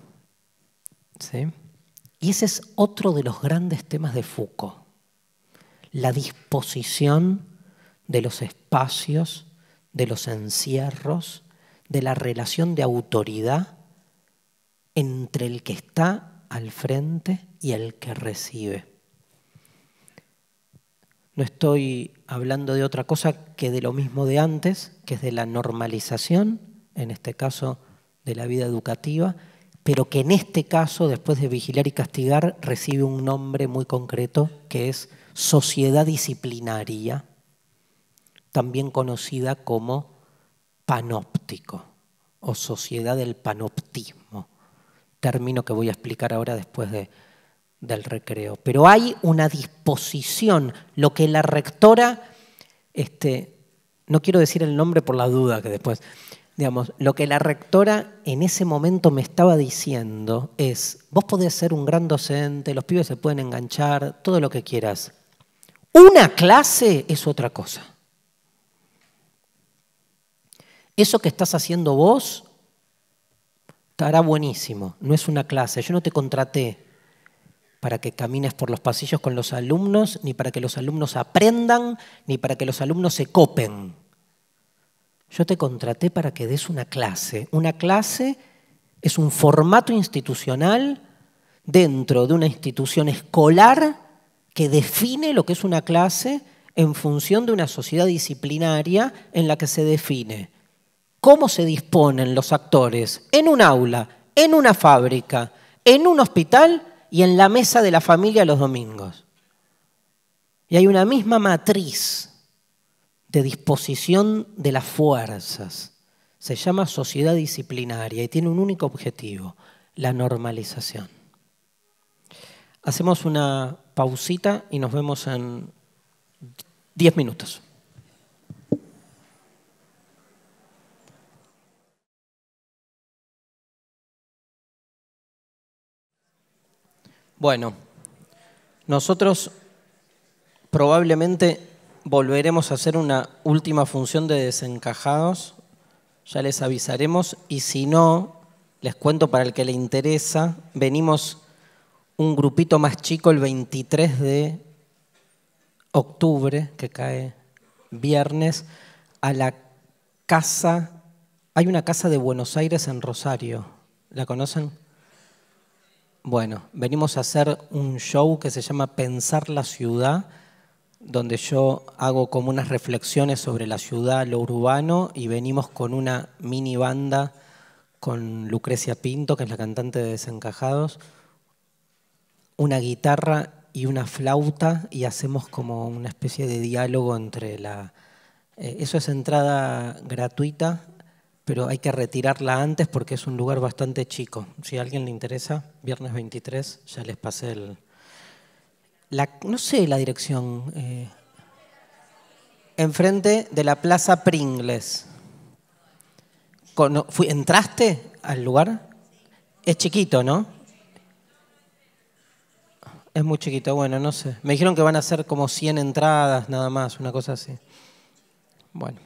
y ese es otro de los grandes temas de Foucault, la disposición de los espacios, de los encierros, de la relación de autoridad entre el que está al frente y el que recibe. No estoy hablando de otra cosa que de lo mismo de antes, que es de la normalización, en este caso de la vida educativa, pero que en este caso, después de vigilar y castigar, recibe un nombre muy concreto que es sociedad disciplinaria, también conocida como panóptico o sociedad del panoptismo, término que voy a explicar ahora después de, del recreo. Pero hay una disposición, lo que la rectora, este, no quiero decir el nombre por la duda que después, Digamos, lo que la rectora en ese momento me estaba diciendo es, vos podés ser un gran docente, los pibes se pueden enganchar, todo lo que quieras. Una clase es otra cosa. Eso que estás haciendo vos estará buenísimo, no es una clase, yo no te contraté para que camines por los pasillos con los alumnos, ni para que los alumnos aprendan, ni para que los alumnos se copen. Yo te contraté para que des una clase. Una clase es un formato institucional dentro de una institución escolar que define lo que es una clase en función de una sociedad disciplinaria en la que se define cómo se disponen los actores en un aula, en una fábrica, en un hospital y en la mesa de la familia los domingos. Y hay una misma matriz de disposición de las fuerzas. Se llama sociedad disciplinaria y tiene un único objetivo, la normalización. Hacemos una pausita y nos vemos en 10 minutos. Bueno, nosotros probablemente volveremos a hacer una última función de desencajados, ya les avisaremos, y si no, les cuento para el que le interesa, venimos un grupito más chico el 23 de octubre, que cae viernes, a la casa, hay una casa de Buenos Aires en Rosario, ¿la conocen? Bueno, venimos a hacer un show que se llama Pensar la Ciudad, donde yo hago como unas reflexiones sobre la ciudad, lo urbano, y venimos con una mini banda con Lucrecia Pinto, que es la cantante de Desencajados, una guitarra y una flauta, y hacemos como una especie de diálogo entre la... Eh, eso es entrada gratuita, pero hay que retirarla antes porque es un lugar bastante chico. Si a alguien le interesa, viernes 23 ya les pasé el, no sé la dirección, eh, enfrente de la Plaza Pringles. ¿Entraste al lugar? Es chiquito, ¿no? Es muy chiquito, bueno, no sé. Me dijeron que van a ser como 100 entradas nada más, una cosa así. Bueno.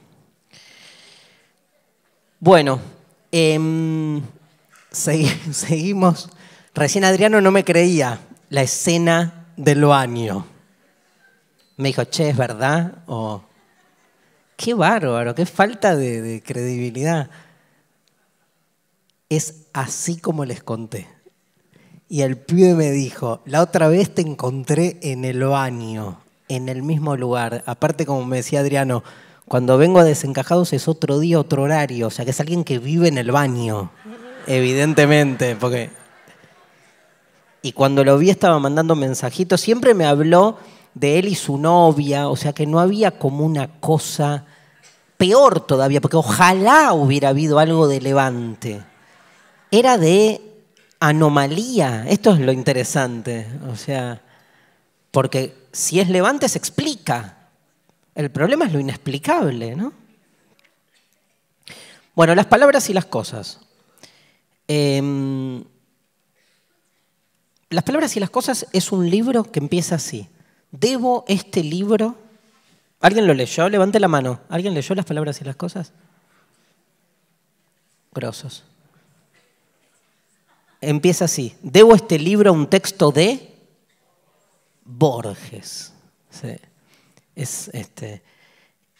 Bueno, em, seguimos. Recién Adriano no me creía la escena del baño. Me dijo, che, ¿es verdad? O, qué bárbaro, qué falta de, credibilidad. Es así como les conté. Y el pibe me dijo, la otra vez te encontré en el baño, en el mismo lugar. Aparte, como me decía Adriano, cuando vengo a Desencajados es otro día, otro horario. O sea, que es alguien que vive en el baño, evidentemente, porque y cuando lo vi estaba mandando mensajitos, siempre me habló de él y su novia, o sea que no había como una cosa peor todavía, porque ojalá hubiera habido algo de levante. Era de anomalía, esto es lo interesante, o sea, porque si es levante se explica, el problema es lo inexplicable, ¿no? Bueno, las palabras y las cosas. Eh, las palabras y las cosas es un libro que empieza así. Debo este libro. ¿Alguien lo leyó? Levante la mano. ¿Alguien leyó las palabras y las cosas? Grosos. Empieza así. Debo este libro a un texto de Borges. Sí. Es este,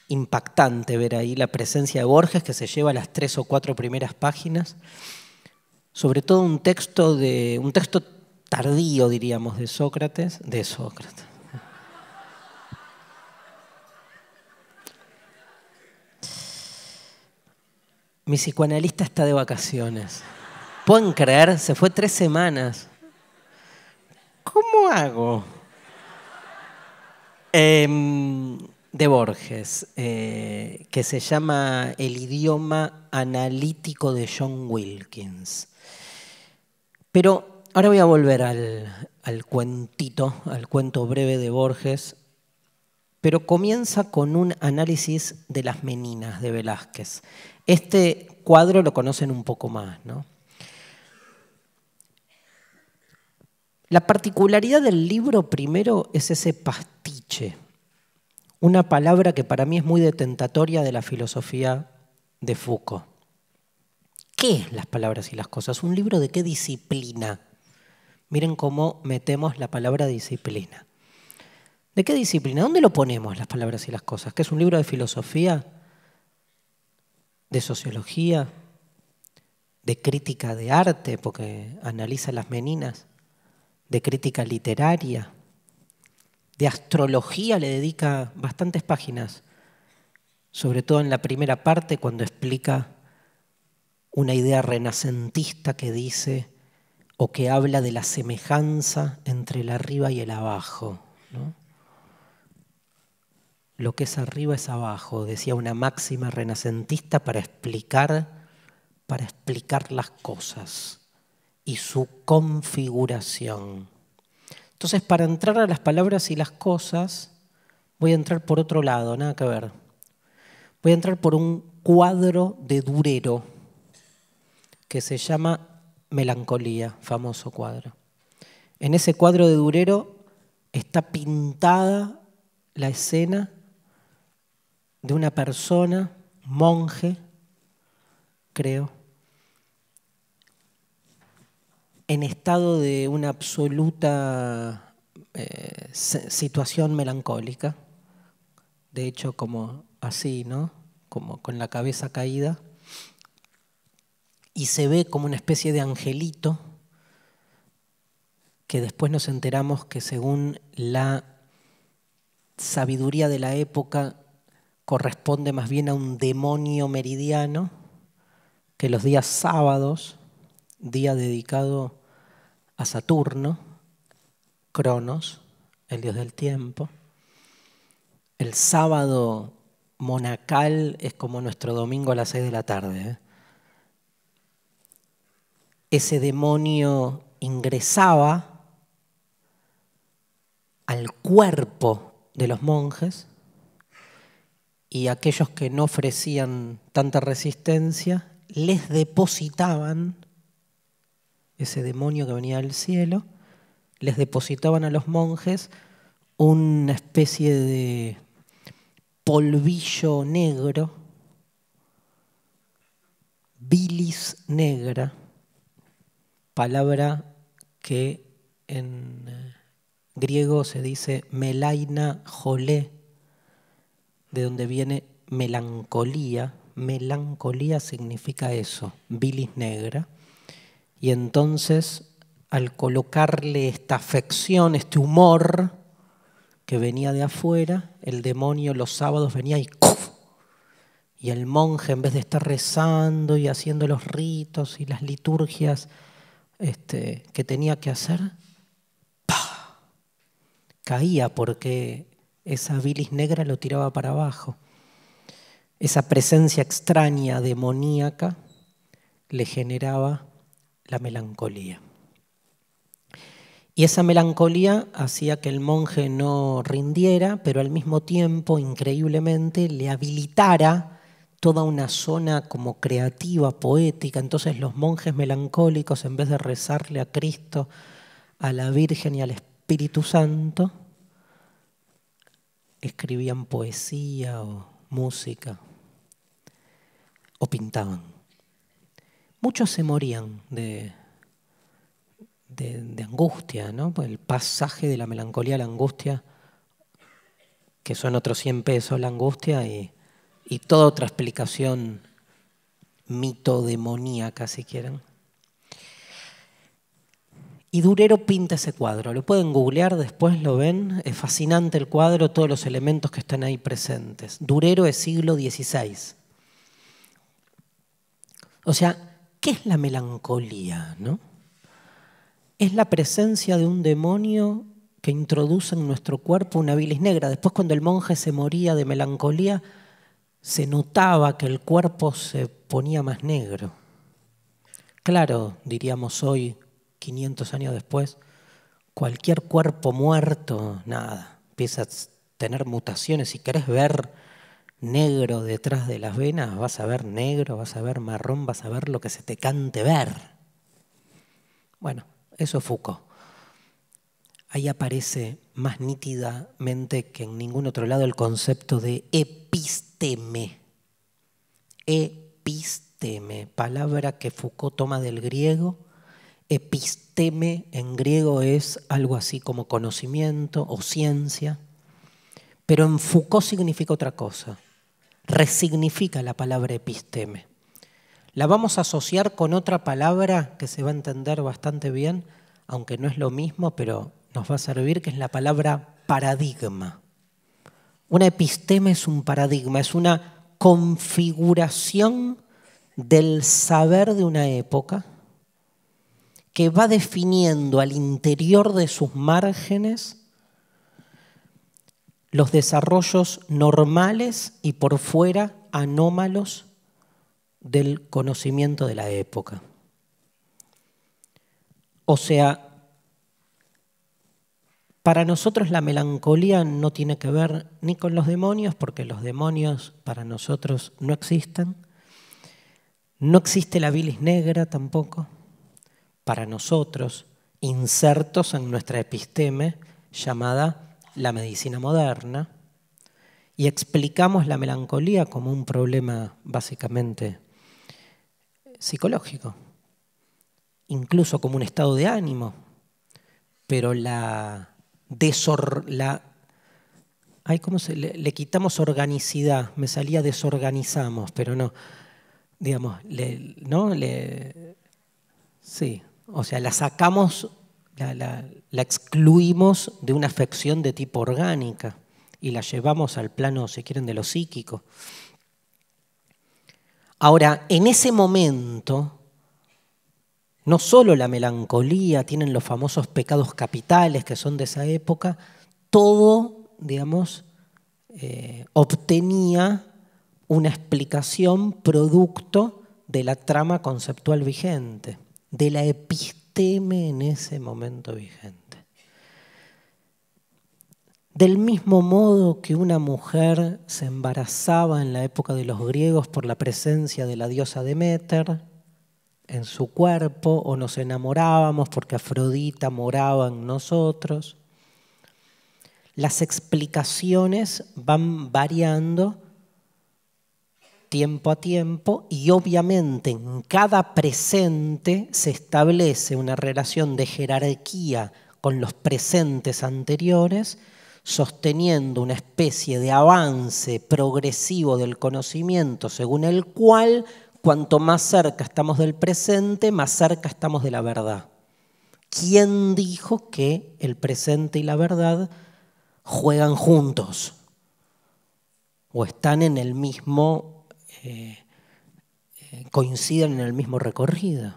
impactante ver ahí la presencia de Borges que se lleva las tres o cuatro primeras páginas. Sobre todo un texto de. un texto tardío, diríamos, de Sócrates, de Sócrates. Mi psicoanalista está de vacaciones. ¿Pueden creer? Se fue tres semanas. ¿Cómo hago? Em, de Borges, eh, que se llama El idioma analítico de John Wilkins. Pero ahora voy a volver al, cuentito, al cuento breve de Borges, pero comienza con un análisis de las meninas de Velázquez. Este cuadro lo conocen un poco más, ¿no? La particularidad del libro primero es ese pastiche, una palabra que para mí es muy detentatoria de la filosofía de Foucault. ¿Qué es las palabras y las cosas? ¿Un libro de qué disciplina? Miren cómo metemos la palabra disciplina. ¿De qué disciplina? ¿Dónde lo ponemos las palabras y las cosas? ¿Que es un libro de filosofía? ¿De sociología? ¿De crítica de arte? Porque analiza las meninas. ¿De crítica literaria? ¿De astrología? Le dedica bastantes páginas. Sobre todo en la primera parte cuando explica una idea renacentista que dice o que habla de la semejanza entre el arriba y el abajo. Lo que es arriba es abajo, decía una máxima renacentista para explicar, para explicar las cosas y su configuración. Entonces, para entrar a las palabras y las cosas, voy a entrar por otro lado, nada que ver. Voy a entrar por un cuadro de Durero que se llama Melancolía, famoso cuadro. En ese cuadro de Durero está pintada la escena de una persona, monje, creo, en estado de una absoluta eh, situación melancólica, de hecho como así, ¿no? Como con la cabeza caída y se ve como una especie de angelito que después nos enteramos que según la sabiduría de la época corresponde más bien a un demonio meridiano que los días sábados, día dedicado a Saturno, Cronos, el dios del tiempo. El sábado monacal es como nuestro domingo a las 6 de la tarde. ¿eh? ese demonio ingresaba al cuerpo de los monjes y aquellos que no ofrecían tanta resistencia les depositaban ese demonio que venía del cielo, les depositaban a los monjes una especie de polvillo negro, bilis negra, palabra que en eh, griego se dice melaina jolé, de donde viene melancolía. Melancolía significa eso, bilis negra. Y entonces, al colocarle esta afección, este humor que venía de afuera, el demonio los sábados venía y Y el monje, en vez de estar rezando y haciendo los ritos y las liturgias, este, que tenía que hacer, caía porque esa bilis negra lo tiraba para abajo. Esa presencia extraña, demoníaca, le generaba la melancolía. Y esa melancolía hacía que el monje no rindiera, pero al mismo tiempo, increíblemente, le habilitara toda una zona como creativa, poética, entonces los monjes melancólicos, en vez de rezarle a Cristo, a la Virgen y al Espíritu Santo, escribían poesía o música o pintaban. Muchos se morían de, de, angustia, ¿no? Pues el pasaje de la melancolía a la angustia, que son otros 100 pesos la angustia y y toda otra explicación mitodemoníaca, si quieren. Y Durero pinta ese cuadro. Lo pueden googlear después, lo ven. Es fascinante el cuadro, todos los elementos que están ahí presentes. Durero es siglo XVI. O sea, ¿qué es la melancolía? No? Es la presencia de un demonio que introduce en nuestro cuerpo una bilis negra. Después, cuando el monje se moría de melancolía, se notaba que el cuerpo se ponía más negro. Claro, diríamos hoy, 500 años después, cualquier cuerpo muerto, nada, empieza a tener mutaciones. Si querés ver negro detrás de las venas, vas a ver negro, vas a ver marrón, vas a ver lo que se te cante ver. Bueno, eso es Foucault. Ahí aparece más nítidamente que en ningún otro lado el concepto de epistemología episteme. palabra que Foucault toma del griego. Episteme en griego es algo así como conocimiento o ciencia, pero en Foucault significa otra cosa. Resignifica la palabra episteme. La vamos a asociar con otra palabra que se va a entender bastante bien, aunque no es lo mismo, pero nos va a servir, que es la palabra paradigma. Una epistema es un paradigma, es una configuración del saber de una época que va definiendo al interior de sus márgenes los desarrollos normales y por fuera anómalos del conocimiento de la época. O sea, para nosotros la melancolía no tiene que ver ni con los demonios, porque los demonios para nosotros no existen. No existe la bilis negra tampoco. Para nosotros, insertos en nuestra episteme llamada la medicina moderna, y explicamos la melancolía como un problema básicamente psicológico, incluso como un estado de ánimo, pero la desor ¿cómo se le, quitamos organicidad? Me salía desorganizamos, pero no. Digamos, le, ¿no? Le, sí, o sea, la sacamos, la, la, excluimos de una afección de tipo orgánica y la llevamos al plano, si quieren, de lo psíquico. Ahora, en ese momento, no solo la melancolía, tienen los famosos pecados capitales que son de esa época, todo, digamos, eh, obtenía una explicación producto de la trama conceptual vigente, de la episteme en ese momento vigente. Del mismo modo que una mujer se embarazaba en la época de los griegos por la presencia de la diosa Demeter, en su cuerpo o nos enamorábamos porque Afrodita moraba en nosotros. Las explicaciones van variando tiempo a tiempo y obviamente en cada presente se establece una relación de jerarquía con los presentes anteriores, sosteniendo una especie de avance progresivo del conocimiento según el cual Cuanto más cerca estamos del presente, más cerca estamos de la verdad. ¿Quién dijo que el presente y la verdad juegan juntos? ¿O están en el mismo, eh, eh, coinciden en el mismo recorrido?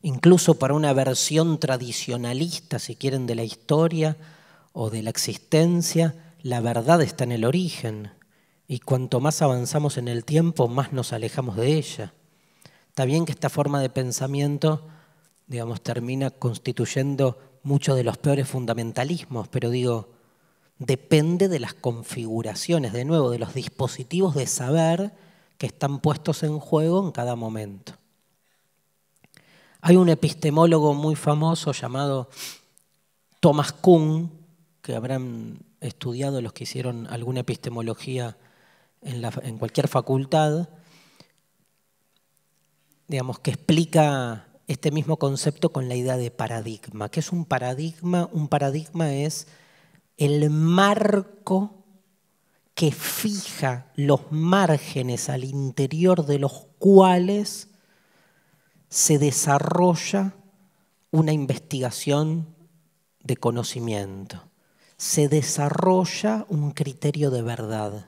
Incluso para una versión tradicionalista, si quieren, de la historia o de la existencia, la verdad está en el origen y cuanto más avanzamos en el tiempo, más nos alejamos de ella. Está bien que esta forma de pensamiento, digamos, termina constituyendo muchos de los peores fundamentalismos, pero digo, depende de las configuraciones, de nuevo, de los dispositivos de saber que están puestos en juego en cada momento. Hay un epistemólogo muy famoso llamado Thomas Kuhn, que habrán estudiado los que hicieron alguna epistemología en, cualquier facultad, digamos, que explica este mismo concepto con la idea de paradigma. ¿Qué es un paradigma? Un paradigma es el marco que fija los márgenes al interior de los cuales se desarrolla una investigación de conocimiento, se desarrolla un criterio de verdad.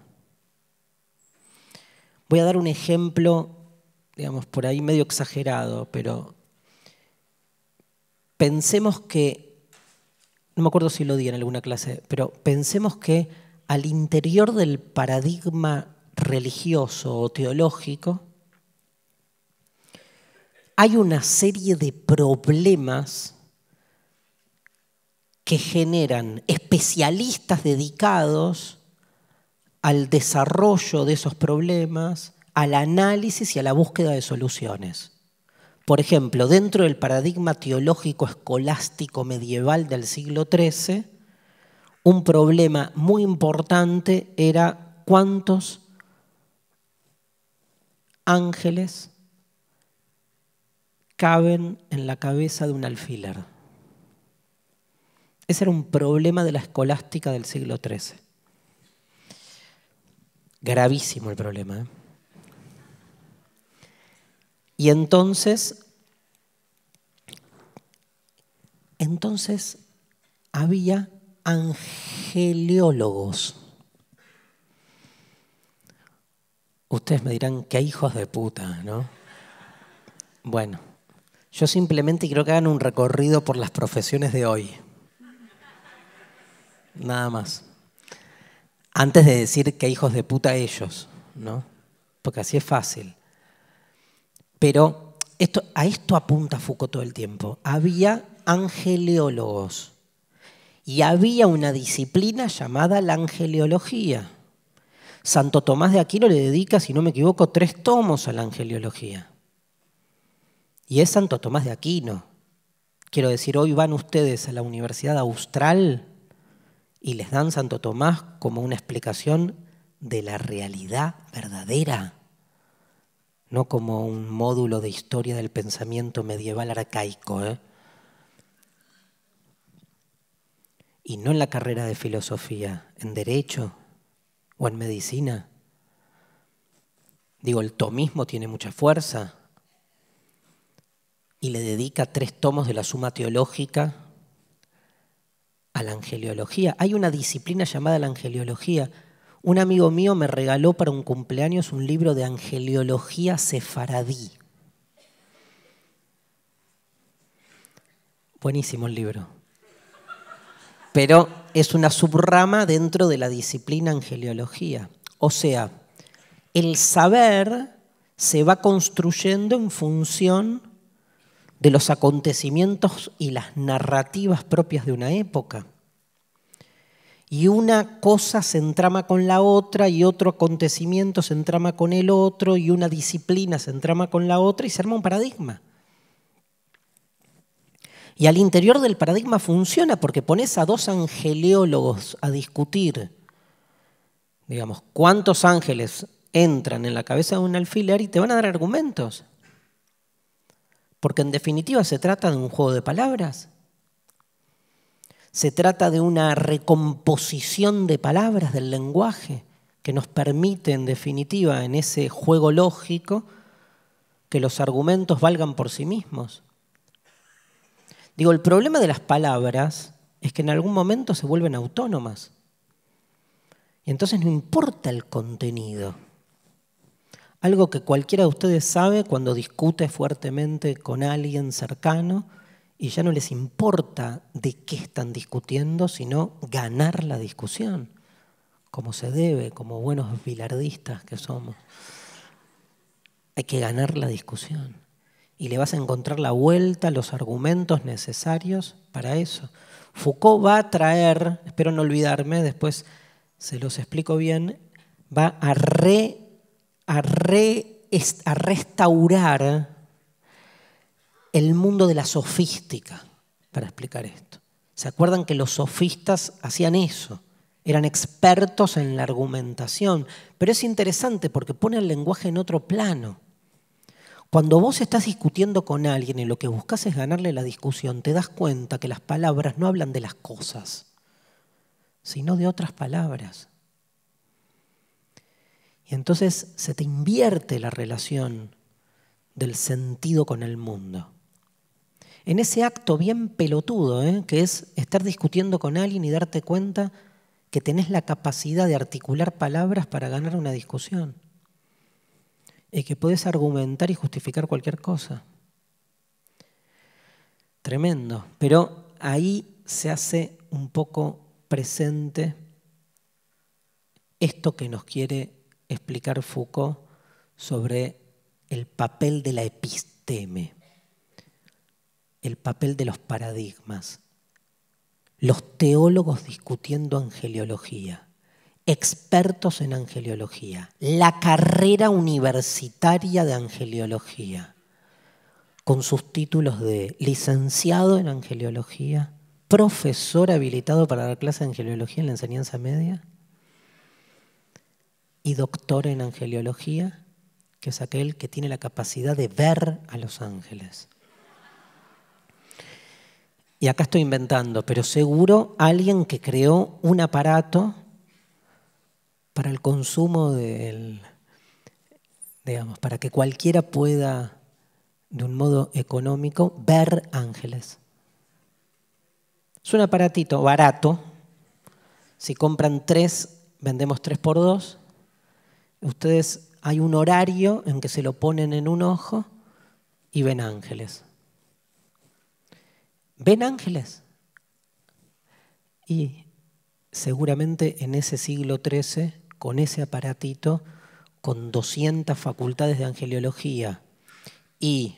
Voy a dar un ejemplo, digamos, por ahí medio exagerado, pero pensemos que, no me acuerdo si lo di en alguna clase, pero pensemos que al interior del paradigma religioso o teológico, hay una serie de problemas que generan especialistas dedicados al desarrollo de esos problemas, al análisis y a la búsqueda de soluciones. Por ejemplo, dentro del paradigma teológico escolástico medieval del siglo XIII, un problema muy importante era cuántos ángeles caben en la cabeza de un alfiler. Ese era un problema de la escolástica del siglo XIII. Gravísimo el problema. ¿eh? Y entonces, entonces había angeliólogos. Ustedes me dirán, qué hijos de puta, ¿no? Bueno, yo simplemente quiero que hagan un recorrido por las profesiones de hoy. Nada más antes de decir que hijos de puta ellos, ¿no? Porque así es fácil. Pero a esto apunta Foucault todo el tiempo. Había angeleólogos y había una disciplina llamada la angeleología. Santo Tomás de Aquino le dedica, si no me equivoco, tres tomos a la angeliología. Y es Santo Tomás de Aquino. Quiero decir, hoy van ustedes a la Universidad Austral y les dan Santo Tomás como una explicación de la realidad verdadera, no como un módulo de historia del pensamiento medieval arcaico. ¿eh? Y no en la carrera de filosofía, en derecho o en medicina. Digo, el tomismo tiene mucha fuerza y le dedica tres tomos de la suma teológica a la angeliología. Hay una disciplina llamada la angeliología. Un amigo mío me regaló para un cumpleaños un libro de angeliología sefaradí. Buenísimo el libro. Pero es una subrama dentro de la disciplina angeliología. O sea, el saber se va construyendo en función de los acontecimientos y las narrativas propias de una época. Y una cosa se entrama con la otra y otro acontecimiento se entrama con el otro y una disciplina se entrama con la otra y se arma un paradigma. Y al interior del paradigma funciona porque pones a dos angeleólogos a discutir, digamos, cuántos ángeles entran en la cabeza de un alfiler y te van a dar argumentos. Porque en definitiva se trata de un juego de palabras. Se trata de una recomposición de palabras del lenguaje que nos permite, en definitiva, en ese juego lógico, que los argumentos valgan por sí mismos. Digo, el problema de las palabras es que en algún momento se vuelven autónomas. Y entonces no importa el contenido. Algo que cualquiera de ustedes sabe cuando discute fuertemente con alguien cercano y ya no les importa de qué están discutiendo, sino ganar la discusión, como se debe, como buenos bilardistas que somos. Hay que ganar la discusión y le vas a encontrar la vuelta, los argumentos necesarios para eso. Foucault va a traer, espero no olvidarme, después se los explico bien, va a re a, restaurar el mundo de la sofística, para explicar esto. ¿Se acuerdan que los sofistas hacían eso? Eran expertos en la argumentación. Pero es interesante porque pone el lenguaje en otro plano. Cuando vos estás discutiendo con alguien y lo que buscas es ganarle la discusión, te das cuenta que las palabras no hablan de las cosas, sino de otras palabras entonces se te invierte la relación del sentido con el mundo. En ese acto bien pelotudo, ¿eh? que es estar discutiendo con alguien y darte cuenta que tenés la capacidad de articular palabras para ganar una discusión. Y que podés argumentar y justificar cualquier cosa. Tremendo. Pero ahí se hace un poco presente esto que nos quiere explicar Foucault sobre el papel de la episteme, el papel de los paradigmas, los teólogos discutiendo angeliología, expertos en angeliología, la carrera universitaria de angeliología, con sus títulos de licenciado en angeliología, profesor habilitado para dar clase de angeliología en la enseñanza media, y doctor en angeliología, que es aquel que tiene la capacidad de ver a los ángeles. Y acá estoy inventando, pero seguro alguien que creó un aparato para el consumo del, digamos, para que cualquiera pueda, de un modo económico, ver ángeles. Es un aparatito barato. Si compran tres, vendemos tres por dos ustedes hay un horario en que se lo ponen en un ojo y ven ángeles. ¿Ven ángeles? Y seguramente en ese siglo XIII, con ese aparatito, con 200 facultades de angeliología y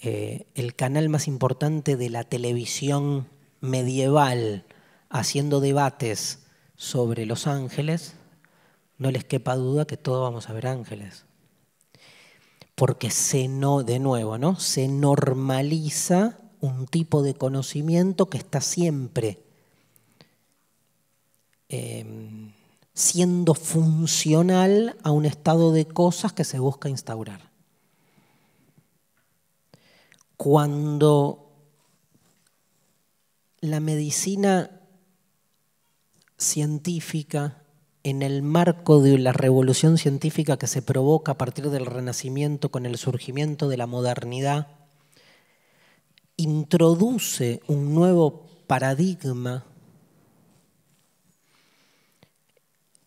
eh, el canal más importante de la televisión medieval haciendo debates sobre los ángeles, no les quepa duda que todos vamos a ver ángeles. Porque se no, de nuevo, ¿no? Se normaliza un tipo de conocimiento que está siempre em, siendo funcional a un estado de cosas que se busca instaurar. Cuando la medicina científica en el marco de la revolución científica que se provoca a partir del Renacimiento con el surgimiento de la modernidad, introduce un nuevo paradigma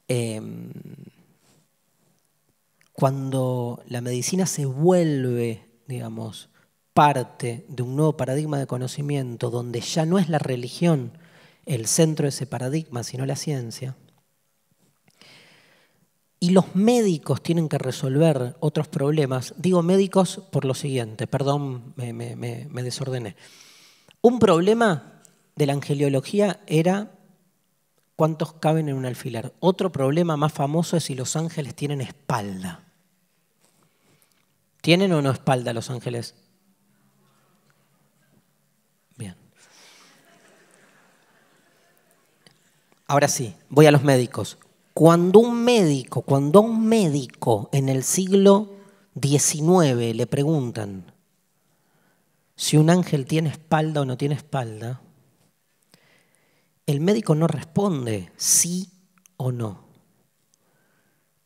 em, cuando la medicina se vuelve, digamos, parte de un nuevo paradigma de conocimiento donde ya no es la religión el centro de ese paradigma, sino la ciencia y los médicos tienen que resolver otros problemas, digo médicos por lo siguiente, perdón, me, desordené. Un problema de la angeliología era cuántos caben en un alfiler. Otro problema más famoso es si los ángeles tienen espalda. ¿Tienen o no espalda los ángeles? Bien. Ahora sí, voy a los médicos. Cuando un médico, cuando a un médico en el siglo XIX le preguntan si un ángel tiene espalda o no tiene espalda, el médico no responde sí o no.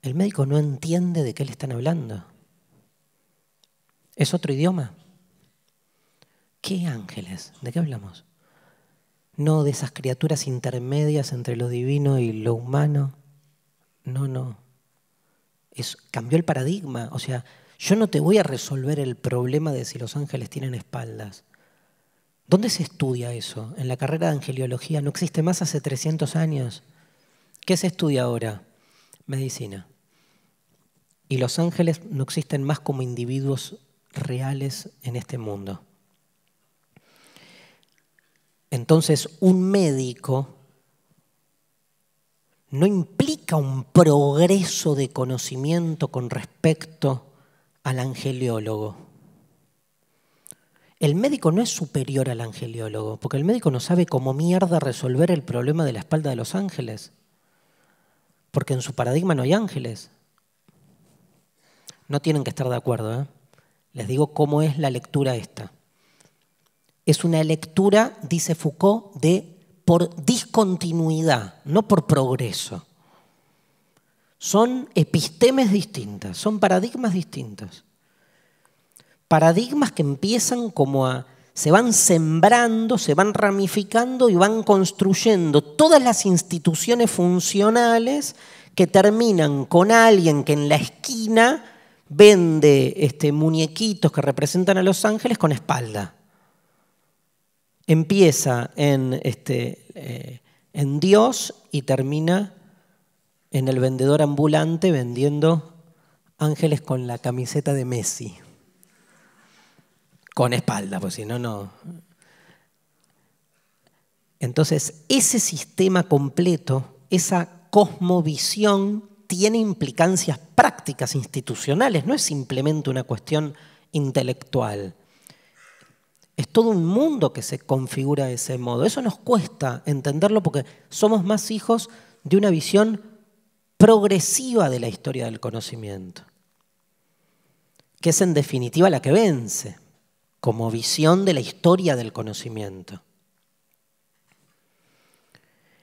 El médico no entiende de qué le están hablando. Es otro idioma. ¿Qué ángeles? ¿De qué hablamos? No de esas criaturas intermedias entre lo divino y lo humano. No, no. cambió el paradigma. O sea, yo no te voy a resolver el problema de si los ángeles tienen espaldas. ¿Dónde se estudia eso? En la carrera de angeliología no existe más hace 300 años. ¿Qué se estudia ahora? Medicina. Y los ángeles no existen más como individuos reales en este mundo. Entonces, un médico no implica un progreso de conocimiento con respecto al angeliólogo. El médico no es superior al angeliólogo, porque el médico no sabe cómo mierda resolver el problema de la espalda de los ángeles, porque en su paradigma no hay ángeles. No tienen que estar de acuerdo. ¿eh? Les digo cómo es la lectura esta. Es una lectura, dice Foucault, de por discontinuidad, no por progreso. Son epistemes distintas, son paradigmas distintos. Paradigmas que empiezan como a... se van sembrando, se van ramificando y van construyendo todas las instituciones funcionales que terminan con alguien que en la esquina vende este, muñequitos que representan a los ángeles con espalda empieza este, eh, en, Dios y termina en el vendedor ambulante vendiendo ángeles con la camiseta de Messi. Con espalda, pues si no, no. Entonces, ese sistema completo, esa cosmovisión, tiene implicancias prácticas institucionales, no es simplemente una cuestión intelectual. Es todo un mundo que se configura de ese modo. Eso nos cuesta entenderlo porque somos más hijos de una visión progresiva de la historia del conocimiento, que es en definitiva la que vence como visión de la historia del conocimiento.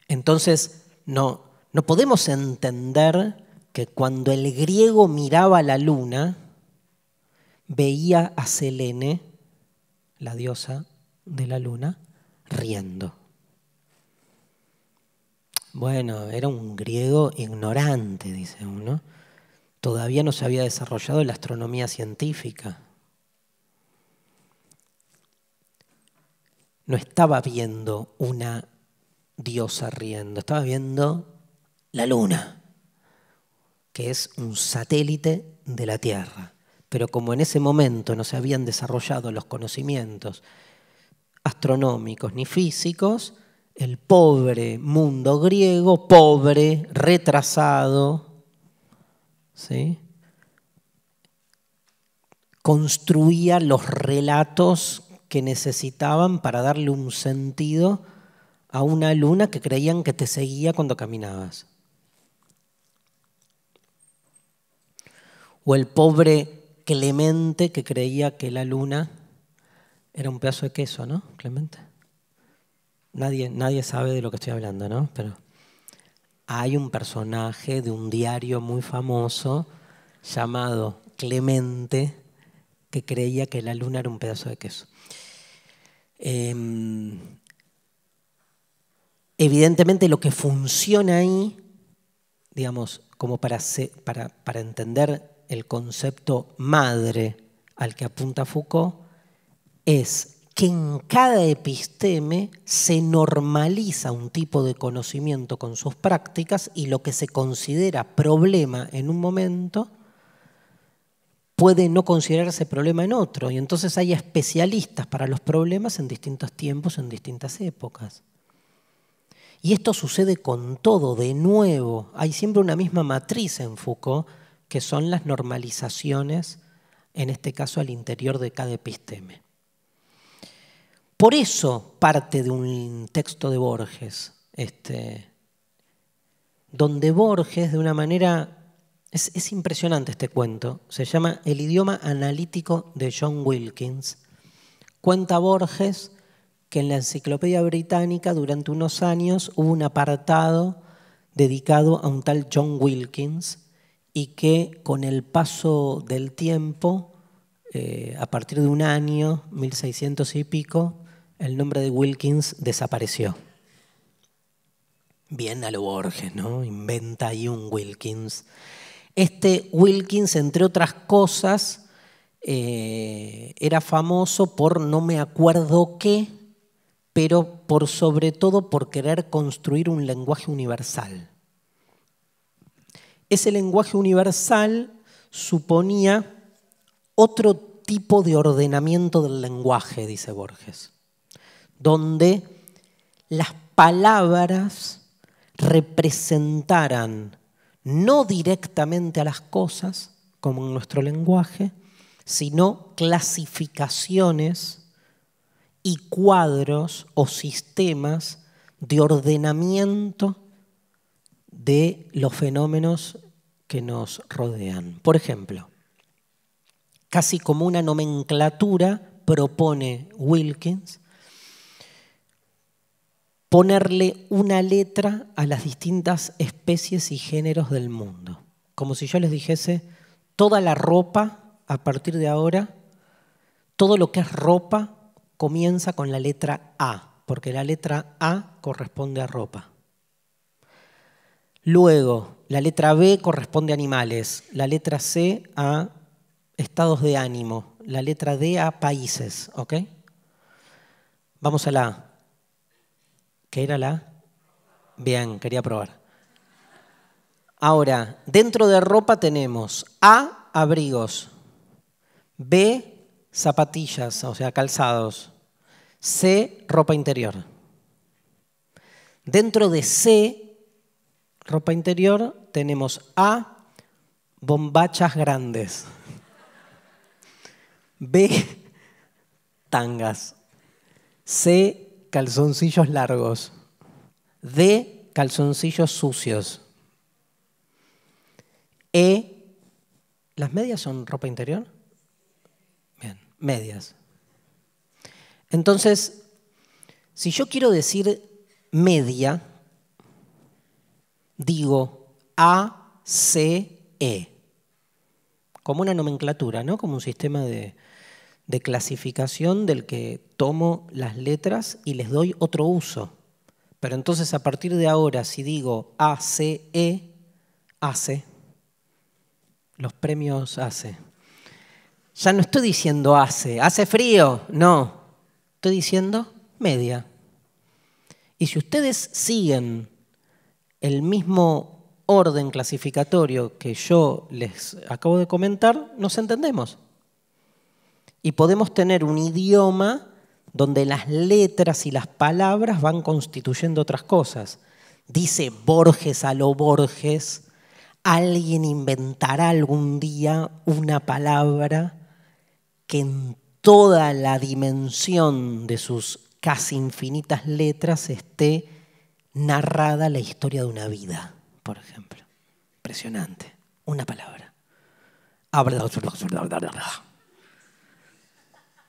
Entonces, no, no podemos entender que cuando el griego miraba la luna, veía a Selene la diosa de la luna, riendo. Bueno, era un griego ignorante, dice uno. Todavía no se había desarrollado la astronomía científica. No estaba viendo una diosa riendo, estaba viendo la luna, que es un satélite de la Tierra pero como en ese momento no se habían desarrollado los conocimientos astronómicos ni físicos, el pobre mundo griego, pobre, retrasado, ¿sí? construía los relatos que necesitaban para darle un sentido a una luna que creían que te seguía cuando caminabas. O el pobre Clemente que creía que la luna era un pedazo de queso, ¿no, Clemente? Nadie, nadie sabe de lo que estoy hablando, ¿no? Pero hay un personaje de un diario muy famoso llamado Clemente que creía que la luna era un pedazo de queso. Em, evidentemente lo que funciona ahí, digamos, como para, para entender el concepto madre al que apunta Foucault es que en cada episteme se normaliza un tipo de conocimiento con sus prácticas y lo que se considera problema en un momento puede no considerarse problema en otro. Y entonces hay especialistas para los problemas en distintos tiempos, en distintas épocas. Y esto sucede con todo, de nuevo. Hay siempre una misma matriz en Foucault que son las normalizaciones, en este caso al interior de cada episteme. Por eso parte de un texto de Borges, este, donde Borges de una manera... Es, es impresionante este cuento, se llama El idioma analítico de John Wilkins. Cuenta Borges que en la Enciclopedia Británica durante unos años hubo un apartado dedicado a un tal John Wilkins, y que con el paso del tiempo, eh, a partir de un año, 1600 y pico, el nombre de Wilkins desapareció. Bien a lo Borges, ¿no? Inventa ahí un Wilkins. Este Wilkins, entre otras cosas, eh, era famoso por no me acuerdo qué, pero por sobre todo por querer construir un lenguaje universal ese lenguaje universal suponía otro tipo de ordenamiento del lenguaje, dice Borges, donde las palabras representaran no directamente a las cosas, como en nuestro lenguaje, sino clasificaciones y cuadros o sistemas de ordenamiento de los fenómenos que nos rodean. Por ejemplo, casi como una nomenclatura propone Wilkins ponerle una letra a las distintas especies y géneros del mundo. Como si yo les dijese, toda la ropa a partir de ahora, todo lo que es ropa comienza con la letra A, porque la letra A corresponde a ropa. Luego, la letra B corresponde a animales, la letra C a estados de ánimo, la letra D a países, ¿ok? Vamos a la ¿Qué era la Bien, quería probar. Ahora, dentro de ropa tenemos A, abrigos, B, zapatillas, o sea, calzados, C, ropa interior. Dentro de C ropa interior tenemos A, bombachas grandes. B, tangas. C, calzoncillos largos. D, calzoncillos sucios. E, ¿las medias son ropa interior? Bien, medias. Entonces, si yo quiero decir media, digo A, E. como una nomenclatura, ¿no? como un sistema de, clasificación del que tomo las letras y les doy otro uso. Pero entonces a partir de ahora, si digo E, hace. los premios hace. Ya no estoy diciendo hace. hace frío, no. Estoy diciendo media. Y si ustedes siguen el mismo orden clasificatorio que yo les acabo de comentar, nos entendemos. Y podemos tener un idioma donde las letras y las palabras van constituyendo otras cosas. Dice Borges a lo Borges, alguien inventará algún día una palabra que en toda la dimensión de sus casi infinitas letras esté narrada la historia de una vida, por ejemplo. Impresionante. Una palabra.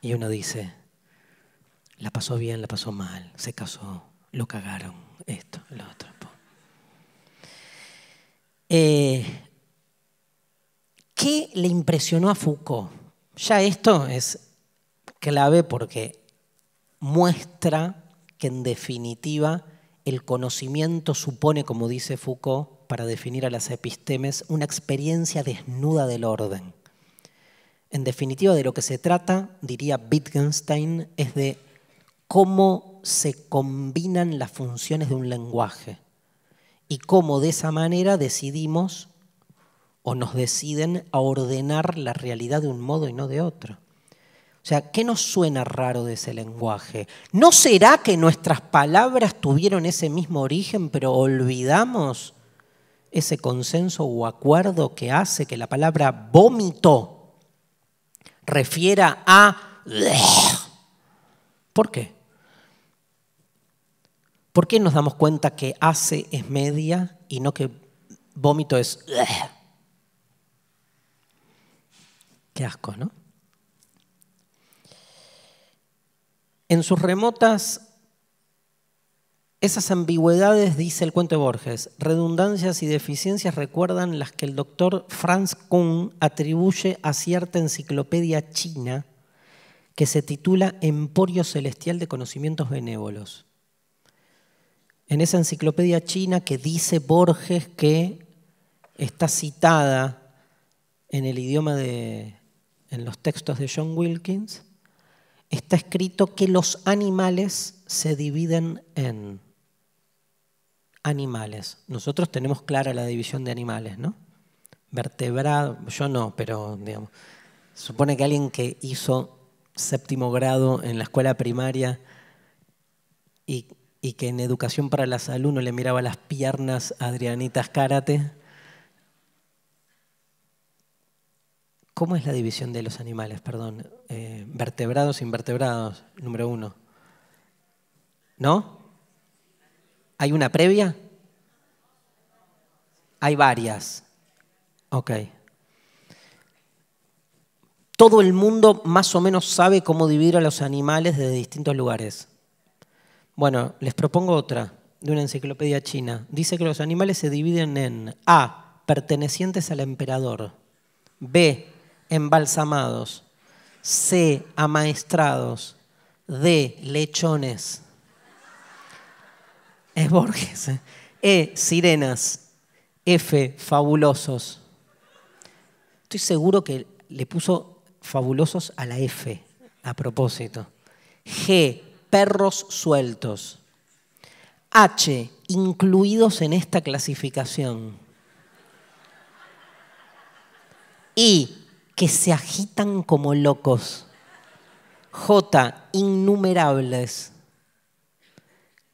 Y uno dice, la pasó bien, la pasó mal, se casó, lo cagaron, esto, lo otro. Eh, ¿Qué le impresionó a Foucault? Ya esto es clave porque muestra que en definitiva el conocimiento supone, como dice Foucault, para definir a las epistemes, una experiencia desnuda del orden. En definitiva, de lo que se trata, diría Wittgenstein, es de cómo se combinan las funciones de un lenguaje y cómo de esa manera decidimos o nos deciden a ordenar la realidad de un modo y no de otro. O sea, ¿qué nos suena raro de ese lenguaje? ¿No será que nuestras palabras tuvieron ese mismo origen, pero olvidamos ese consenso o acuerdo que hace que la palabra vómito refiera a... ¿Por qué? ¿Por qué nos damos cuenta que hace es media y no que vómito es... Qué asco, ¿no? En sus remotas, esas ambigüedades, dice el cuento de Borges, redundancias y deficiencias recuerdan las que el doctor Franz Kuhn atribuye a cierta enciclopedia china que se titula Emporio Celestial de Conocimientos Benévolos. En esa enciclopedia china que dice Borges que está citada en el idioma de, en los textos de John Wilkins, está escrito que los animales se dividen en animales. Nosotros tenemos clara la división de animales, ¿no? Vertebrado, yo no, pero digamos, supone que alguien que hizo séptimo grado en la escuela primaria y, que en educación para la salud no le miraba las piernas a Adrianita ¿Cómo es la división de los animales? Perdón. Eh, vertebrados, invertebrados, número uno. ¿No? ¿Hay una previa? Hay varias. Ok. Todo el mundo más o menos sabe cómo dividir a los animales de distintos lugares. Bueno, les propongo otra de una enciclopedia china. Dice que los animales se dividen en A, pertenecientes al emperador, B, embalsamados, C, amaestrados, D, lechones. Es Borges. ¿eh? E, sirenas. F, fabulosos. Estoy seguro que le puso fabulosos a la F, a propósito. G, perros sueltos. H, incluidos en esta clasificación. I, que se agitan como locos. J, innumerables.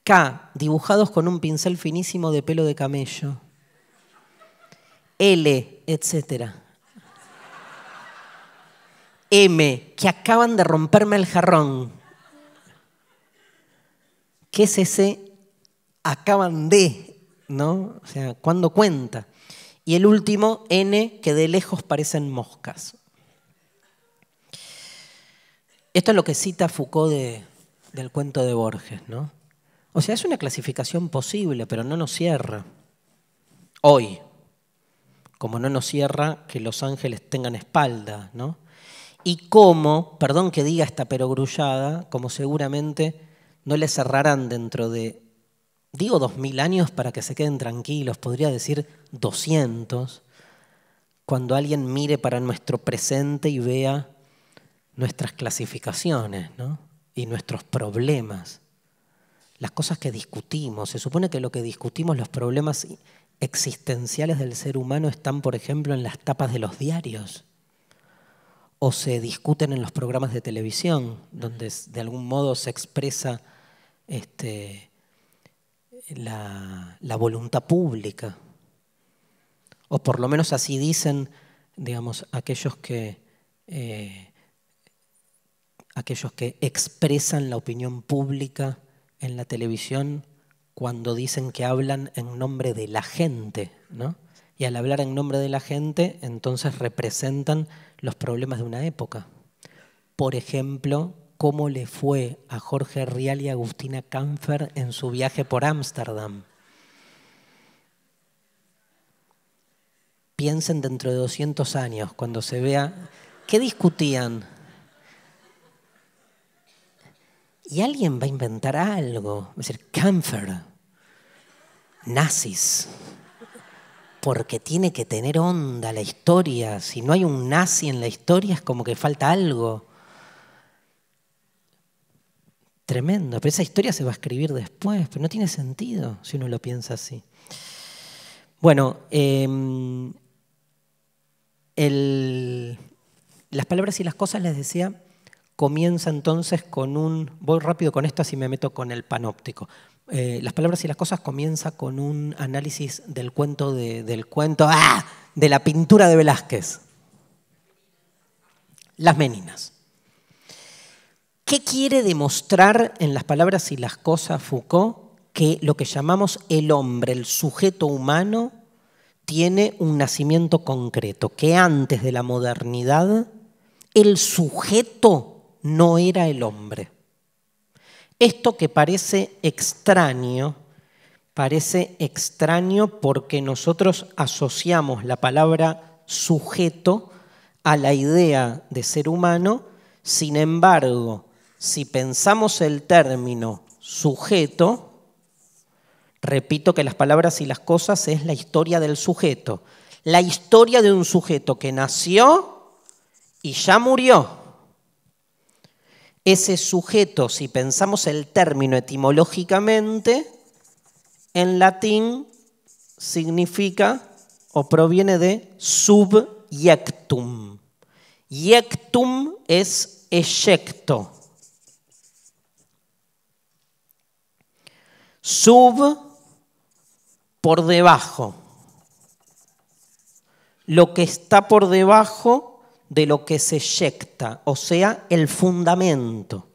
K, dibujados con un pincel finísimo de pelo de camello. L, etc. M, que acaban de romperme el jarrón. ¿Qué es ese acaban de? ¿No? O sea, ¿cuándo cuenta? Y el último, N, que de lejos parecen moscas. Esto es lo que cita Foucault del cuento de Borges, ¿no? O sea, es una clasificación posible, pero no nos cierra. Hoy, como no nos cierra que los ángeles tengan espalda, ¿no? Y como, perdón que diga esta perogrullada, como seguramente no le cerrarán dentro de digo 2000 años para que se queden tranquilos, podría decir 200, cuando alguien mire para nuestro presente y vea nuestras clasificaciones y nuestros problemas, las cosas que discutimos. Se supone que lo que discutimos, los problemas existenciales del ser humano están, por ejemplo, en las tapas de los diarios o se discuten en los programas de televisión, donde de algún modo se expresa este, la, voluntad pública. O por lo menos así dicen, digamos, aquellos que, eh, aquellos que expresan la opinión pública en la televisión cuando dicen que hablan en nombre de la gente, Y al hablar en nombre de la gente, entonces representan los problemas de una época. Por ejemplo, cómo le fue a Jorge Rial y Agustina Kampfer en su viaje por Ámsterdam. Piensen dentro de 200 años, cuando se vea, ¿qué discutían? Y alguien va a inventar algo, va a decir, Kampfer, nazis porque tiene que tener onda la historia. Si no hay un nazi en la historia es como que falta algo. Tremendo, pero esa historia se va a escribir después, pero no tiene sentido si uno lo piensa así. Bueno, em, las palabras y las cosas, les decía, comienza entonces con un, voy rápido con esto así me meto con el panóptico. Eh, las palabras y las cosas comienza con un análisis del cuento de, del cuento, ¡ah! de la pintura de Velázquez. Las meninas. ¿Qué quiere demostrar en las palabras y las cosas Foucault? Que lo que llamamos el hombre, el sujeto humano, tiene un nacimiento concreto, que antes de la modernidad el sujeto no era el hombre. Esto que parece extraño, parece extraño porque nosotros asociamos la palabra sujeto a la idea de ser humano, sin embargo, si pensamos el término sujeto, repito que las palabras y las cosas es la historia del sujeto, la historia de un sujeto que nació y ya murió. Ese sujeto, si pensamos el término etimológicamente, en latín significa o proviene de subyectum. Yectum es eyecto. sub por debajo. Lo que está por debajo de lo que se yecta. o sea, el fundamento.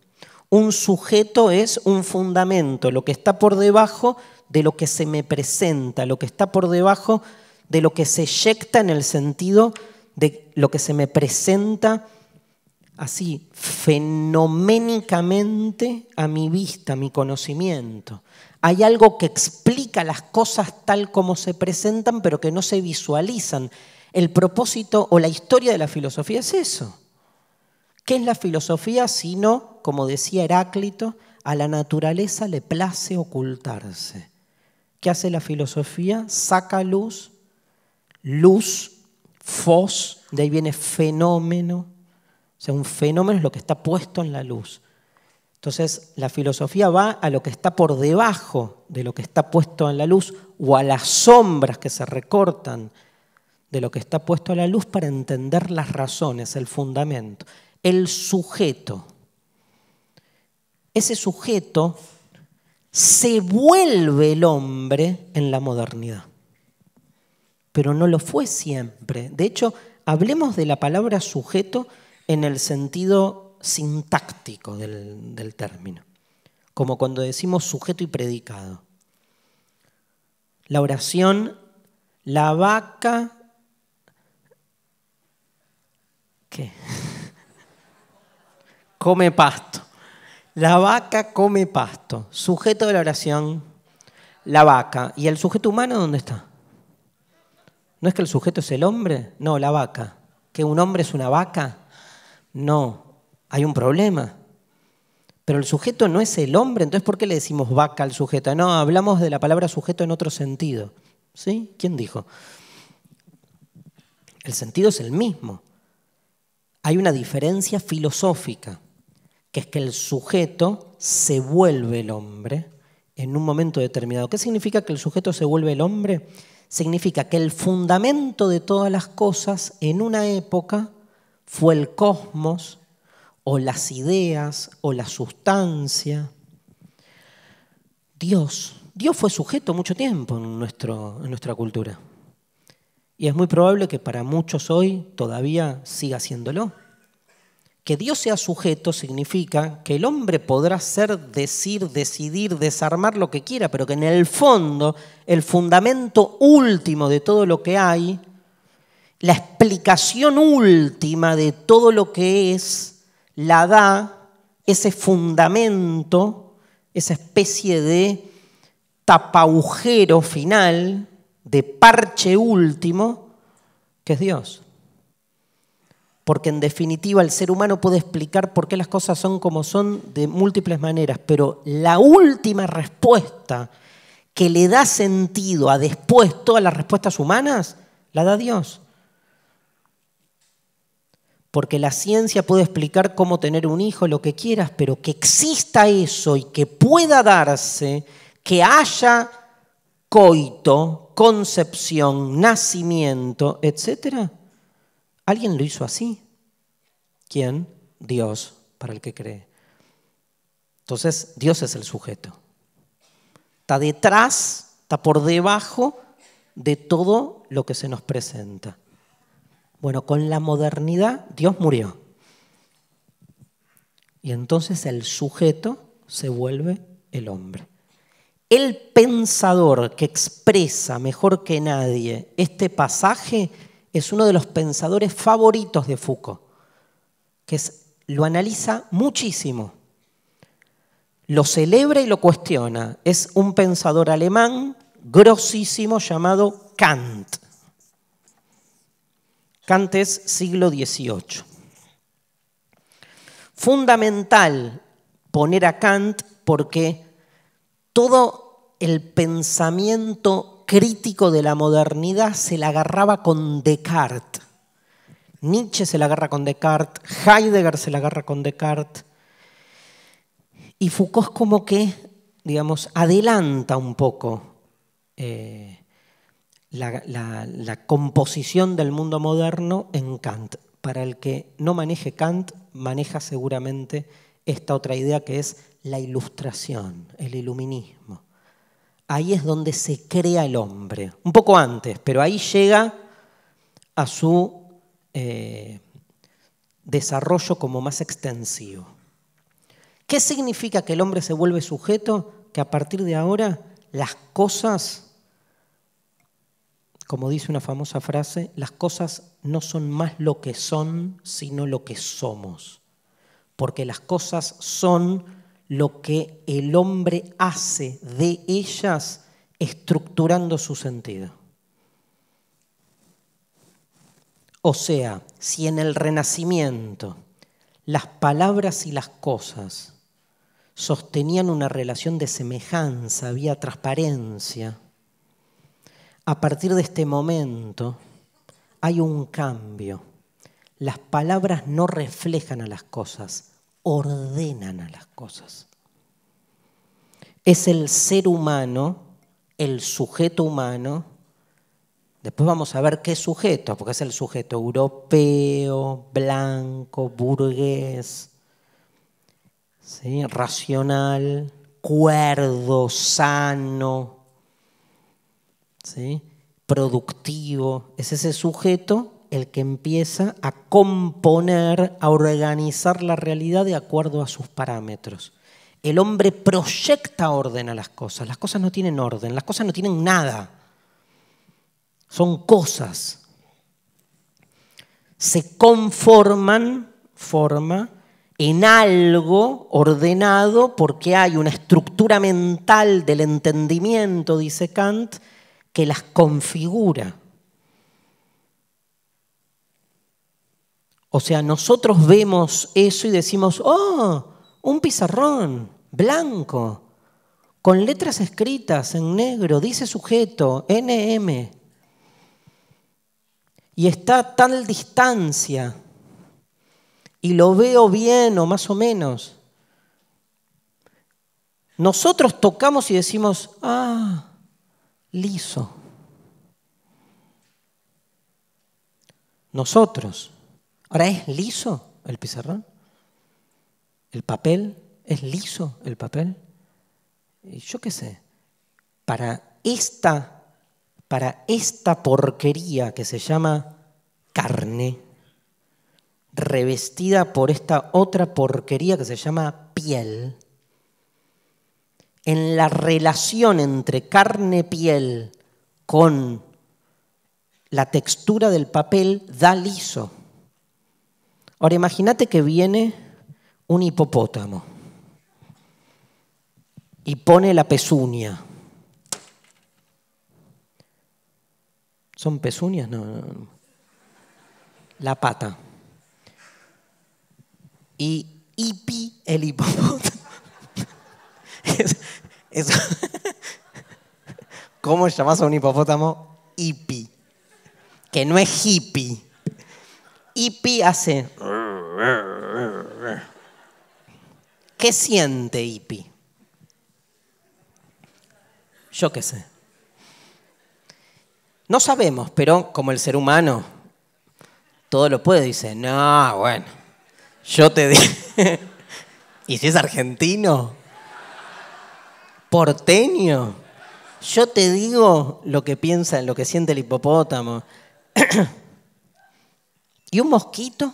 Un sujeto es un fundamento, lo que está por debajo de lo que se me presenta, lo que está por debajo de lo que se yecta en el sentido de lo que se me presenta así fenoménicamente a mi vista, a mi conocimiento. Hay algo que explica las cosas tal como se presentan, pero que no se visualizan. El propósito o la historia de la filosofía es eso. ¿Qué es la filosofía si no, como decía Heráclito, a la naturaleza le place ocultarse? ¿Qué hace la filosofía? Saca luz, luz, fos, de ahí viene fenómeno. O sea, un fenómeno es lo que está puesto en la luz. Entonces, la filosofía va a lo que está por debajo de lo que está puesto en la luz o a las sombras que se recortan de lo que está puesto a la luz para entender las razones, el fundamento, el sujeto. Ese sujeto se vuelve el hombre en la modernidad, pero no lo fue siempre. De hecho, hablemos de la palabra sujeto en el sentido sintáctico del, término, como cuando decimos sujeto y predicado. La oración, la vaca... ¿Qué? come pasto. La vaca come pasto. Sujeto de la oración, la vaca. ¿Y el sujeto humano dónde está? ¿No es que el sujeto es el hombre? No, la vaca. ¿Que un hombre es una vaca? No hay un problema. Pero el sujeto no es el hombre, entonces ¿por qué le decimos vaca al sujeto? No, hablamos de la palabra sujeto en otro sentido. ¿Sí? ¿Quién dijo? El sentido es el mismo. Hay una diferencia filosófica, que es que el sujeto se vuelve el hombre en un momento determinado. ¿Qué significa que el sujeto se vuelve el hombre? Significa que el fundamento de todas las cosas en una época fue el cosmos o las ideas o la sustancia. Dios, Dios fue sujeto mucho tiempo en, nuestro, en nuestra cultura. Y es muy probable que para muchos hoy todavía siga haciéndolo. Que Dios sea sujeto significa que el hombre podrá ser, decir, decidir, desarmar lo que quiera, pero que en el fondo, el fundamento último de todo lo que hay, la explicación última de todo lo que es, la da ese fundamento, esa especie de tapaujero final, de parche último, que es Dios. Porque en definitiva el ser humano puede explicar por qué las cosas son como son de múltiples maneras, pero la última respuesta que le da sentido a después todas las respuestas humanas, la da Dios porque la ciencia puede explicar cómo tener un hijo, lo que quieras, pero que exista eso y que pueda darse, que haya coito, concepción, nacimiento, etc. Alguien lo hizo así. ¿Quién? Dios, para el que cree. Entonces, Dios es el sujeto. Está detrás, está por debajo de todo lo que se nos presenta. Bueno, con la modernidad Dios murió. Y entonces el sujeto se vuelve el hombre. El pensador que expresa mejor que nadie este pasaje es uno de los pensadores favoritos de Foucault, que lo analiza muchísimo, lo celebra y lo cuestiona. Es un pensador alemán grosísimo llamado Kant es siglo XVIII. Fundamental poner a Kant porque todo el pensamiento crítico de la modernidad se la agarraba con Descartes. Nietzsche se la agarra con Descartes, Heidegger se la agarra con Descartes. Y Foucault como que, digamos, adelanta un poco eh, la, composición del mundo moderno en Kant. Para el que no maneje Kant, maneja seguramente esta otra idea que es la ilustración, el iluminismo. Ahí es donde se crea el hombre, un poco antes, pero ahí llega a su eh, desarrollo como más extensivo. ¿Qué significa que el hombre se vuelve sujeto? Que a partir de ahora las cosas como dice una famosa frase, las cosas no son más lo que son, sino lo que somos. Porque las cosas son lo que el hombre hace de ellas estructurando su sentido. O sea, si en el Renacimiento las palabras y las cosas sostenían una relación de semejanza, había transparencia, a partir de este momento hay un cambio. Las palabras no reflejan a las cosas, ordenan a las cosas. Es el ser humano, el sujeto humano, después vamos a ver qué sujeto, porque es el sujeto europeo, blanco, burgués, racional, cuerdo, sano, productivo, es ese sujeto el que empieza a componer, a organizar la realidad de acuerdo a sus parámetros. El hombre proyecta orden a las cosas, las cosas no tienen orden, las cosas no tienen nada, son cosas. Se conforman, forma, en algo ordenado porque hay una estructura mental del entendimiento, dice Kant, que las configura. O sea, nosotros vemos eso y decimos, oh, un pizarrón blanco, con letras escritas en negro, dice sujeto, NM, y está a tal distancia, y lo veo bien o más o menos. Nosotros tocamos y decimos, ah, liso. Nosotros. Ahora, ¿es liso el pizarrón? ¿El papel? ¿Es liso el papel? Yo qué sé. Para esta, para esta porquería que se llama carne, revestida por esta otra porquería que se llama piel, en la relación entre carne-piel con la textura del papel da liso. Ahora imagínate que viene un hipopótamo y pone la pezuña. ¿Son pezuñas? No, no, no. La pata. Y hipi el hipopótamo. ¿Cómo llamas a un hipopótamo? Hippie. Que no es hippie. Hippie hace. ¿Qué siente hippie? Yo qué sé. No sabemos, pero como el ser humano todo lo puede, dice, no, bueno, yo te dije. ¿Y si es argentino? porteño. Yo te digo lo que piensa, lo que siente el hipopótamo. ¿Y un mosquito?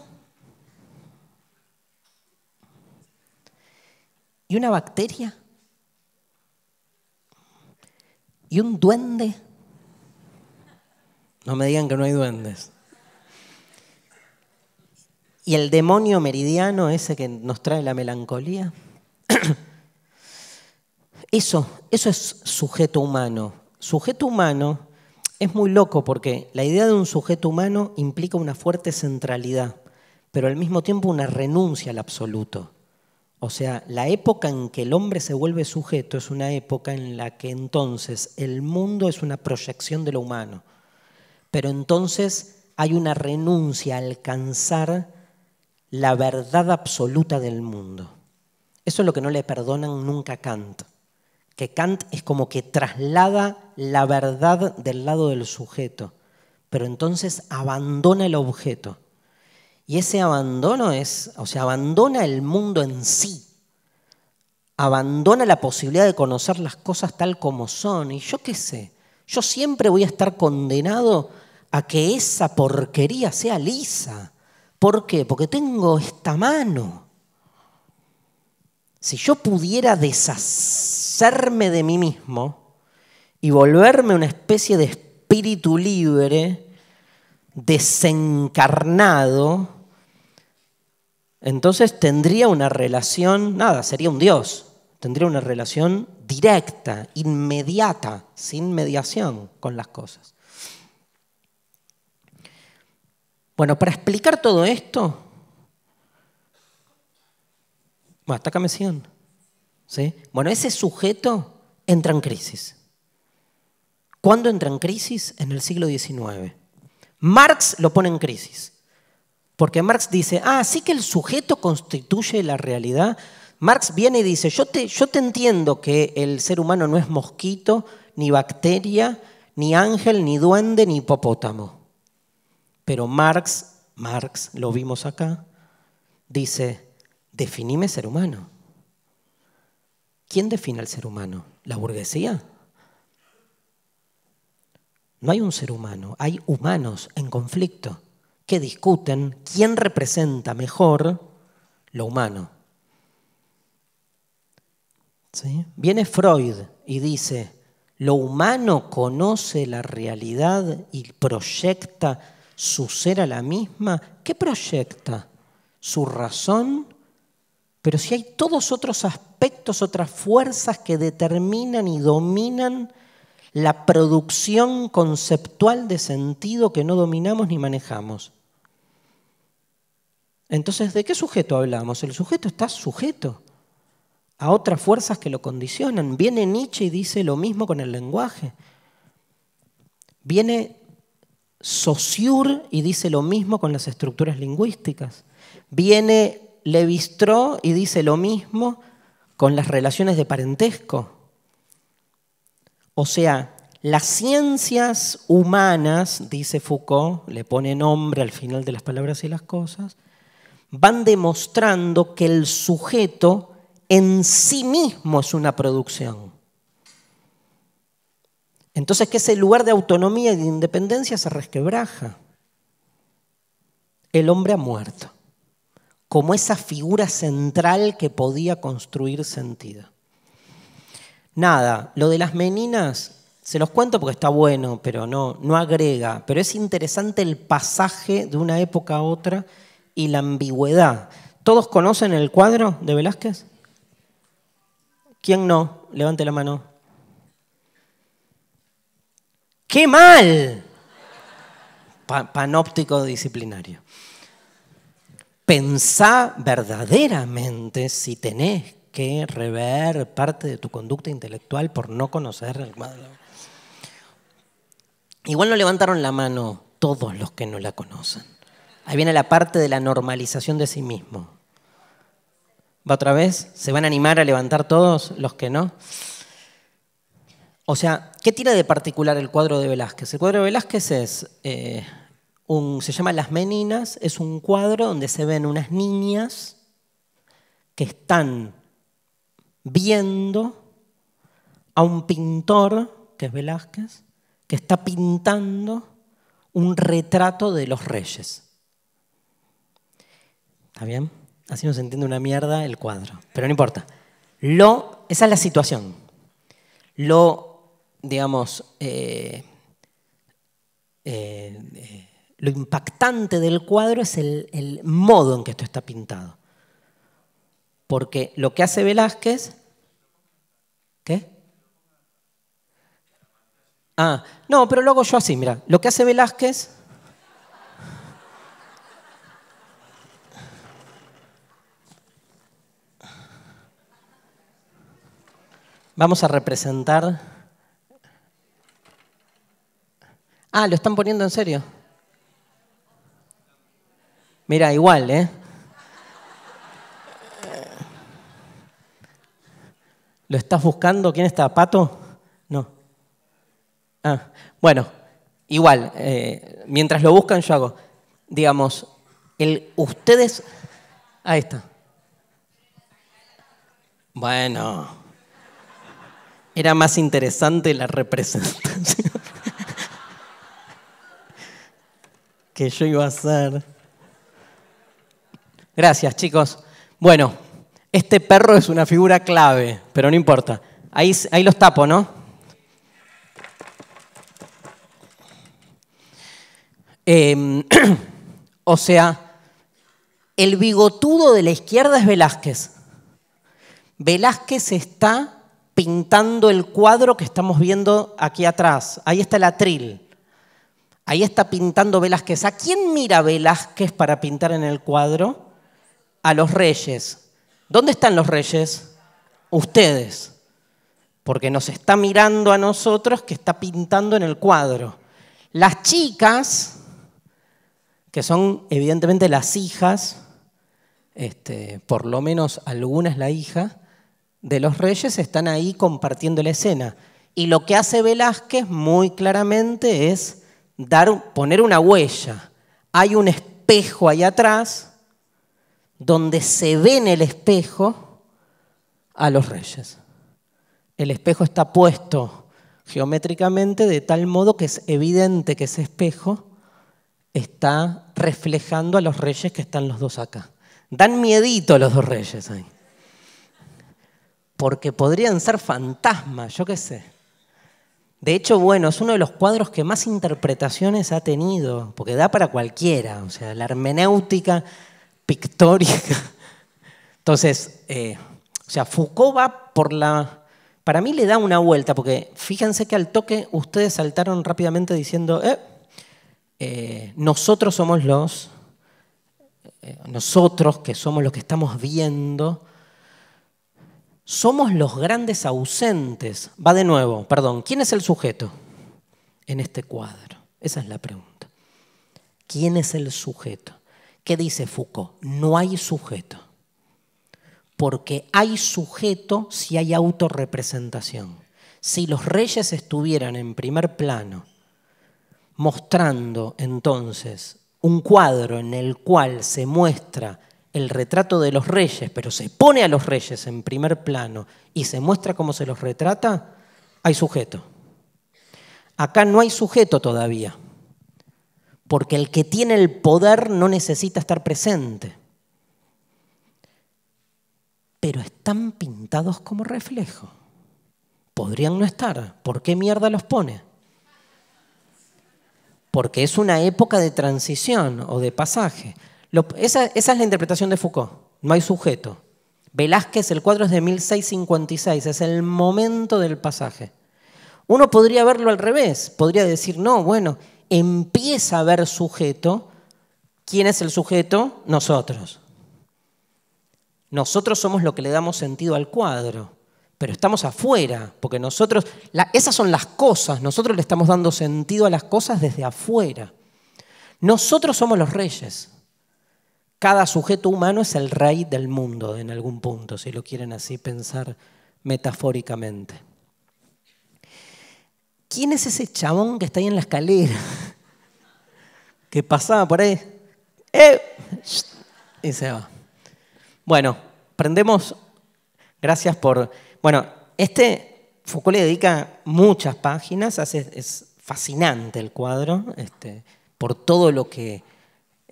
¿Y una bacteria? ¿Y un duende? No me digan que no hay duendes. ¿Y el demonio meridiano ese que nos trae la melancolía? Eso, es sujeto humano. Sujeto humano es muy loco porque la idea de un sujeto humano implica una fuerte centralidad, pero al mismo tiempo una renuncia al absoluto. O sea, la época en que el hombre se vuelve sujeto es una época en la que entonces el mundo es una proyección de lo humano. Pero entonces hay una renuncia a alcanzar la verdad absoluta del mundo. Eso es lo que no le perdonan nunca a Kant que Kant es como que traslada la verdad del lado del sujeto, pero entonces abandona el objeto. Y ese abandono es, o sea, abandona el mundo en sí, abandona la posibilidad de conocer las cosas tal como son. Y yo qué sé, yo siempre voy a estar condenado a que esa porquería sea lisa. ¿Por qué? Porque tengo esta mano. Si yo pudiera deshacer serme de mí mismo y volverme una especie de espíritu libre, desencarnado, entonces tendría una relación, nada, sería un Dios, tendría una relación directa, inmediata, sin mediación con las cosas. Bueno, para explicar todo esto, hasta bueno, ese sujeto entra en crisis. ¿Cuándo entra en crisis? En el siglo XIX. Marx lo pone en crisis. Porque Marx dice, ah, sí que el sujeto constituye la realidad. Marx viene y dice, yo te, yo te entiendo que el ser humano no es mosquito, ni bacteria, ni ángel, ni duende, ni hipopótamo. Pero Marx, Marx, lo vimos acá, dice, definime ser humano. ¿Quién define al ser humano? ¿La burguesía? No hay un ser humano, hay humanos en conflicto que discuten quién representa mejor lo humano. Viene Freud y dice, lo humano conoce la realidad y proyecta su ser a la misma. ¿Qué proyecta? ¿Su razón pero si hay todos otros aspectos, otras fuerzas que determinan y dominan la producción conceptual de sentido que no dominamos ni manejamos. Entonces, ¿de qué sujeto hablamos? El sujeto está sujeto a otras fuerzas que lo condicionan. Viene Nietzsche y dice lo mismo con el lenguaje. Viene Saussure y dice lo mismo con las estructuras lingüísticas. Viene le bistró, y dice lo mismo con las relaciones de parentesco. O sea, las ciencias humanas, dice Foucault, le pone nombre al final de las palabras y las cosas, van demostrando que el sujeto en sí mismo es una producción. Entonces que ese lugar de autonomía y de independencia se resquebraja. El hombre ha muerto como esa figura central que podía construir sentido. Nada, lo de las meninas se los cuento porque está bueno, pero no, no agrega. Pero es interesante el pasaje de una época a otra y la ambigüedad. ¿Todos conocen el cuadro de Velázquez? ¿Quién no? Levante la mano. ¡Qué mal! panóptico disciplinario. Pensá verdaderamente si tenés que rever parte de tu conducta intelectual por no conocer el cuadro. Igual no levantaron la mano todos los que no la conocen. Ahí viene la parte de la normalización de sí mismo. ¿Va otra vez? ¿Se van a animar a levantar todos los que no? O sea, ¿qué tira de particular el cuadro de Velázquez? El cuadro de Velázquez es eh, un, se llama Las Meninas, es un cuadro donde se ven unas niñas que están viendo a un pintor, que es Velázquez, que está pintando un retrato de los reyes. ¿Está bien? Así no se entiende una mierda el cuadro, pero no importa. Lo, esa es la situación. Lo, digamos, eh, eh, eh, lo impactante del cuadro es el, modo en que esto está pintado. Porque lo que hace Velázquez... ¿Qué? Ah, no, pero luego yo así, mira. Lo que hace Velázquez... Vamos a representar... Ah, lo están poniendo en serio. Mira, igual, ¿eh? ¿Lo estás buscando? ¿Quién está? ¿Pato? No. Ah, bueno, igual, eh, mientras lo buscan yo hago, digamos, el, ustedes, ahí está. Bueno, era más interesante la representación que yo iba a hacer. Gracias, chicos. Bueno, este perro es una figura clave, pero no importa. Ahí, los tapo, ¿no? Em, o sea, el bigotudo de la izquierda es Velázquez. Velázquez está pintando el cuadro que estamos viendo aquí atrás. Ahí está el atril. Ahí está pintando Velázquez. ¿A quién mira Velázquez para pintar en el cuadro? a los reyes. ¿Dónde están los reyes? Ustedes. Porque nos está mirando a nosotros que está pintando en el cuadro. Las chicas, que son evidentemente las hijas, este, por lo menos alguna es la hija, de los reyes están ahí compartiendo la escena. Y lo que hace Velázquez muy claramente es dar, poner una huella. Hay un espejo ahí atrás donde se ven el espejo a los reyes. El espejo está puesto geométricamente de tal modo que es evidente que ese espejo está reflejando a los reyes que están los dos acá. Dan miedito a los dos reyes ahí. Porque podrían ser fantasmas, yo qué sé. De hecho, bueno, es uno de los cuadros que más interpretaciones ha tenido, porque da para cualquiera. O sea, la hermenéutica pictórica. Entonces, eh, o sea, Foucault va por la... Para mí le da una vuelta, porque fíjense que al toque ustedes saltaron rápidamente diciendo, eh, eh, nosotros somos los, nosotros que somos los que estamos viendo, somos los grandes ausentes. Va de nuevo, perdón, ¿quién es el sujeto en este cuadro? Esa es la pregunta. ¿Quién es el sujeto? ¿Qué dice Foucault? No hay sujeto. Porque hay sujeto si hay autorrepresentación. Si los reyes estuvieran en primer plano, mostrando entonces un cuadro en el cual se muestra el retrato de los reyes, pero se pone a los reyes en primer plano y se muestra cómo se los retrata, hay sujeto. Acá no hay sujeto todavía. Porque el que tiene el poder no necesita estar presente. Pero están pintados como reflejo. Podrían no estar. ¿Por qué mierda los pone? Porque es una época de transición o de pasaje. esa, esa es la interpretación de Foucault. No hay sujeto. Velázquez, el cuadro es de 1656, es el momento del pasaje. Uno podría verlo al revés, podría decir, no, bueno, empieza a ver sujeto, ¿quién es el sujeto? Nosotros. Nosotros somos lo que le damos sentido al cuadro, pero estamos afuera, porque nosotros, esas son las cosas, nosotros le estamos dando sentido a las cosas desde afuera. Nosotros somos los reyes. Cada sujeto humano es el rey del mundo en algún punto, si lo quieren así pensar metafóricamente. ¿quién es ese chabón que está ahí en la escalera? Que pasaba por ahí. ¡Eh! Y se va. Bueno, prendemos. Gracias por. Bueno, este Foucault le dedica muchas páginas. Hace, es fascinante el cuadro, este, por todo lo que.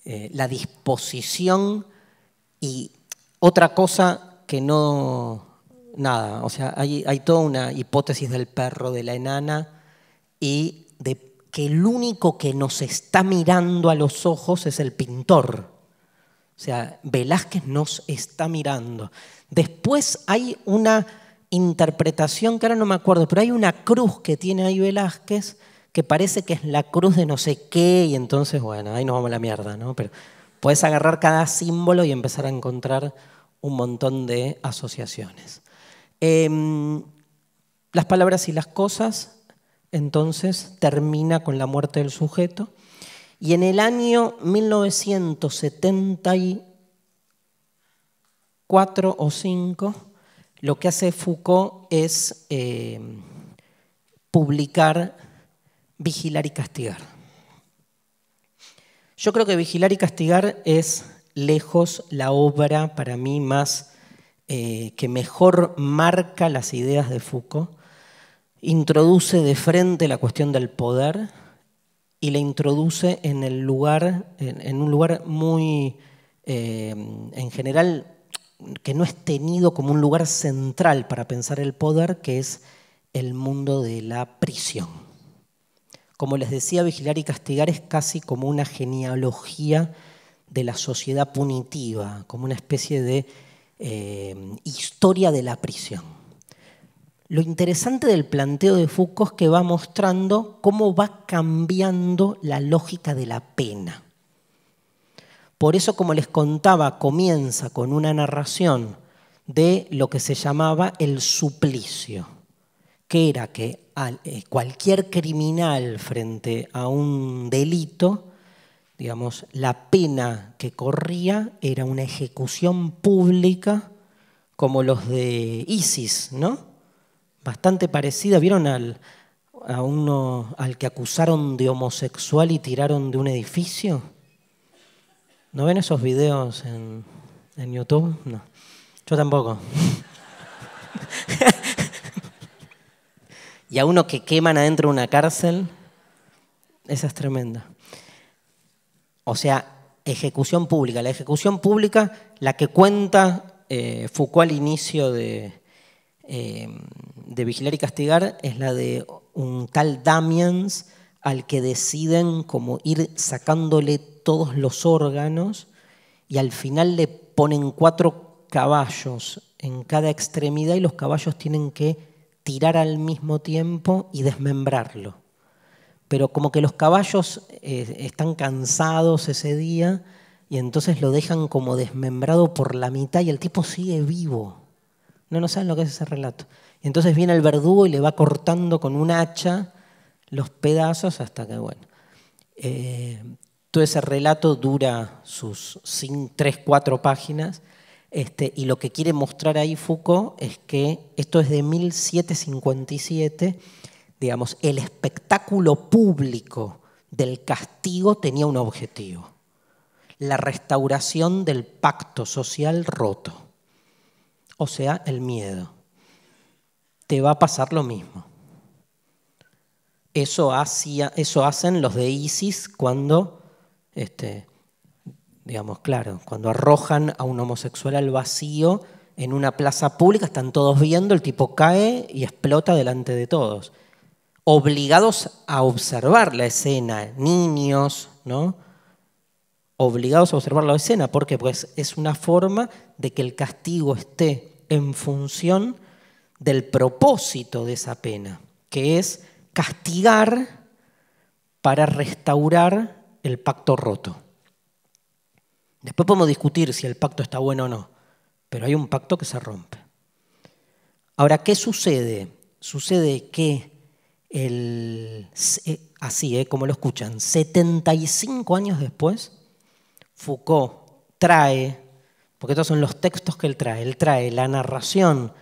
Eh, la disposición y otra cosa que no. Nada, o sea, hay, hay toda una hipótesis del perro, de la enana, y de que el único que nos está mirando a los ojos es el pintor. O sea, Velázquez nos está mirando. Después hay una interpretación, que ahora no me acuerdo, pero hay una cruz que tiene ahí Velázquez que parece que es la cruz de no sé qué, y entonces, bueno, ahí nos vamos a la mierda, ¿no? Pero puedes agarrar cada símbolo y empezar a encontrar un montón de asociaciones. Em, las palabras y las cosas, entonces termina con la muerte del sujeto. Y en el año 1974 o 5, lo que hace Foucault es eh, publicar Vigilar y Castigar. Yo creo que Vigilar y Castigar es lejos la obra para mí más eh, que mejor marca las ideas de Foucault introduce de frente la cuestión del poder y la introduce en, lugar, en, un lugar muy, eh, en general, que no es tenido como un lugar central para pensar el poder, que es el mundo de la prisión. Como les decía, vigilar y castigar es casi como una genealogía de la sociedad punitiva, como una especie de eh, historia de la prisión. Lo interesante del planteo de Foucault es que va mostrando cómo va cambiando la lógica de la pena. Por eso, como les contaba, comienza con una narración de lo que se llamaba el suplicio, que era que eh, cualquier criminal frente a un delito, digamos, la pena que corría era una ejecución pública como los de ISIS, ¿no? bastante parecida. ¿Vieron al, a uno al que acusaron de homosexual y tiraron de un edificio? ¿No ven esos videos en, YouTube? No. Yo tampoco. y a uno que queman adentro de una cárcel. Esa es tremenda. O sea, ejecución pública. La ejecución pública, la que cuenta eh, Foucault al inicio de, eh, de vigilar y castigar es la de un tal Damiens al que deciden como ir sacándole todos los órganos y al final le ponen cuatro caballos en cada extremidad y los caballos tienen que tirar al mismo tiempo y desmembrarlo. Pero como que los caballos eh, están cansados ese día y entonces lo dejan como desmembrado por la mitad y el tipo sigue vivo. No, no saben lo que es ese relato. Y entonces viene el verdugo y le va cortando con un hacha los pedazos hasta que, bueno. Eh, todo ese relato dura sus tres, cuatro páginas. Este, y lo que quiere mostrar ahí Foucault es que esto es de 1757, digamos, el espectáculo público del castigo tenía un objetivo, la restauración del pacto social roto o sea, el miedo. Te va a pasar lo mismo. Eso, hacen los de ISIS cuando, este, digamos, claro, cuando arrojan a un homosexual al vacío en una plaza pública, están todos viendo, el tipo cae y explota delante de todos. Obligados a observar la escena, niños, ¿no? obligados a observar la escena, porque pues es una forma de que el castigo esté en función del propósito de esa pena, que es castigar para restaurar el pacto roto. Después podemos discutir si el pacto está bueno o no, pero hay un pacto que se rompe. Ahora, ¿qué sucede? Sucede que el, eh, así, ¿eh? como lo escuchan, 75 años después, Foucault trae, porque estos son los textos que él trae, él trae la narración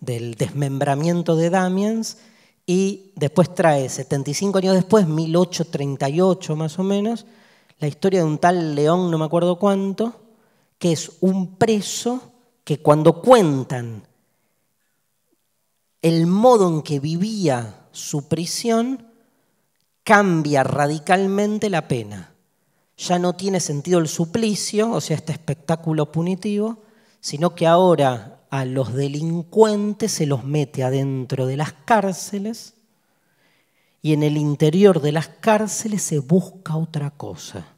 del desmembramiento de Damiens y después trae, 75 años después, 1838 más o menos, la historia de un tal León, no me acuerdo cuánto, que es un preso que cuando cuentan el modo en que vivía su prisión, cambia radicalmente la pena ya no tiene sentido el suplicio, o sea, este espectáculo punitivo, sino que ahora a los delincuentes se los mete adentro de las cárceles y en el interior de las cárceles se busca otra cosa,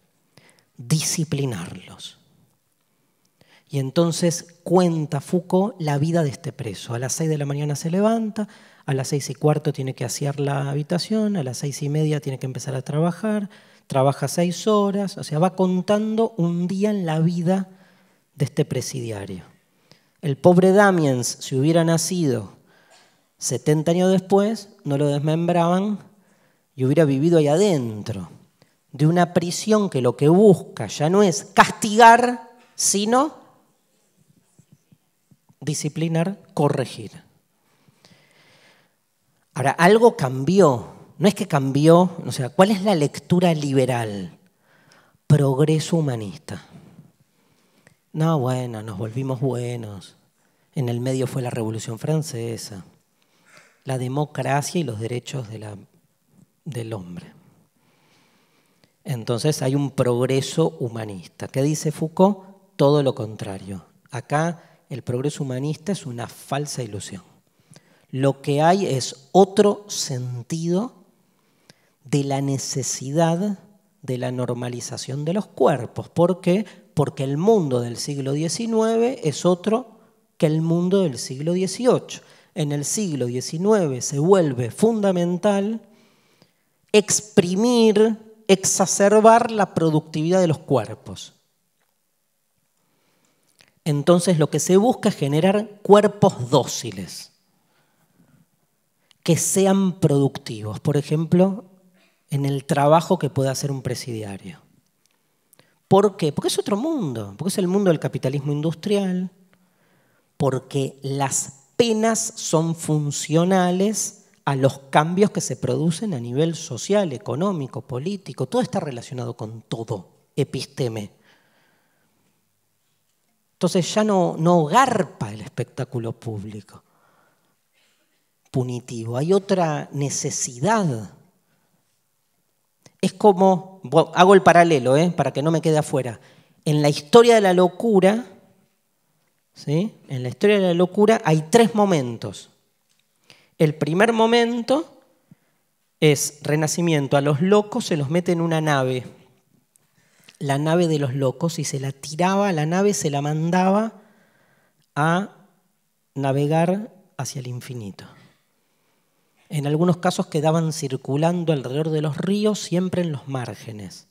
disciplinarlos. Y entonces cuenta Foucault la vida de este preso. A las seis de la mañana se levanta, a las seis y cuarto tiene que hacer la habitación, a las seis y media tiene que empezar a trabajar, trabaja seis horas, o sea, va contando un día en la vida de este presidiario. El pobre Damiens, si hubiera nacido 70 años después, no lo desmembraban y hubiera vivido ahí adentro, de una prisión que lo que busca ya no es castigar, sino disciplinar, corregir. Ahora, algo cambió no es que cambió, o sea, ¿cuál es la lectura liberal? Progreso humanista. No, bueno, nos volvimos buenos. En el medio fue la Revolución Francesa, la democracia y los derechos del hombre. Entonces hay un progreso humanista. ¿Qué dice Foucault? Todo lo contrario. Acá el progreso humanista es una falsa ilusión. Lo que hay es otro sentido de la necesidad de la normalización de los cuerpos. ¿Por qué? Porque el mundo del siglo XIX es otro que el mundo del siglo XVIII. En el siglo XIX se vuelve fundamental exprimir, exacerbar la productividad de los cuerpos. Entonces lo que se busca es generar cuerpos dóciles, que sean productivos. Por ejemplo, en el trabajo que puede hacer un presidiario. ¿Por qué? Porque es otro mundo, porque es el mundo del capitalismo industrial, porque las penas son funcionales a los cambios que se producen a nivel social, económico, político, todo está relacionado con todo, episteme. Entonces ya no, no garpa el espectáculo público punitivo, hay otra necesidad es como, hago el paralelo, ¿eh? para que no me quede afuera. En la historia de la locura, ¿sí? en la historia de la locura hay tres momentos. El primer momento es renacimiento. A los locos se los mete en una nave, la nave de los locos, y se la tiraba, la nave se la mandaba a navegar hacia el infinito. En algunos casos quedaban circulando alrededor de los ríos, siempre en los márgenes.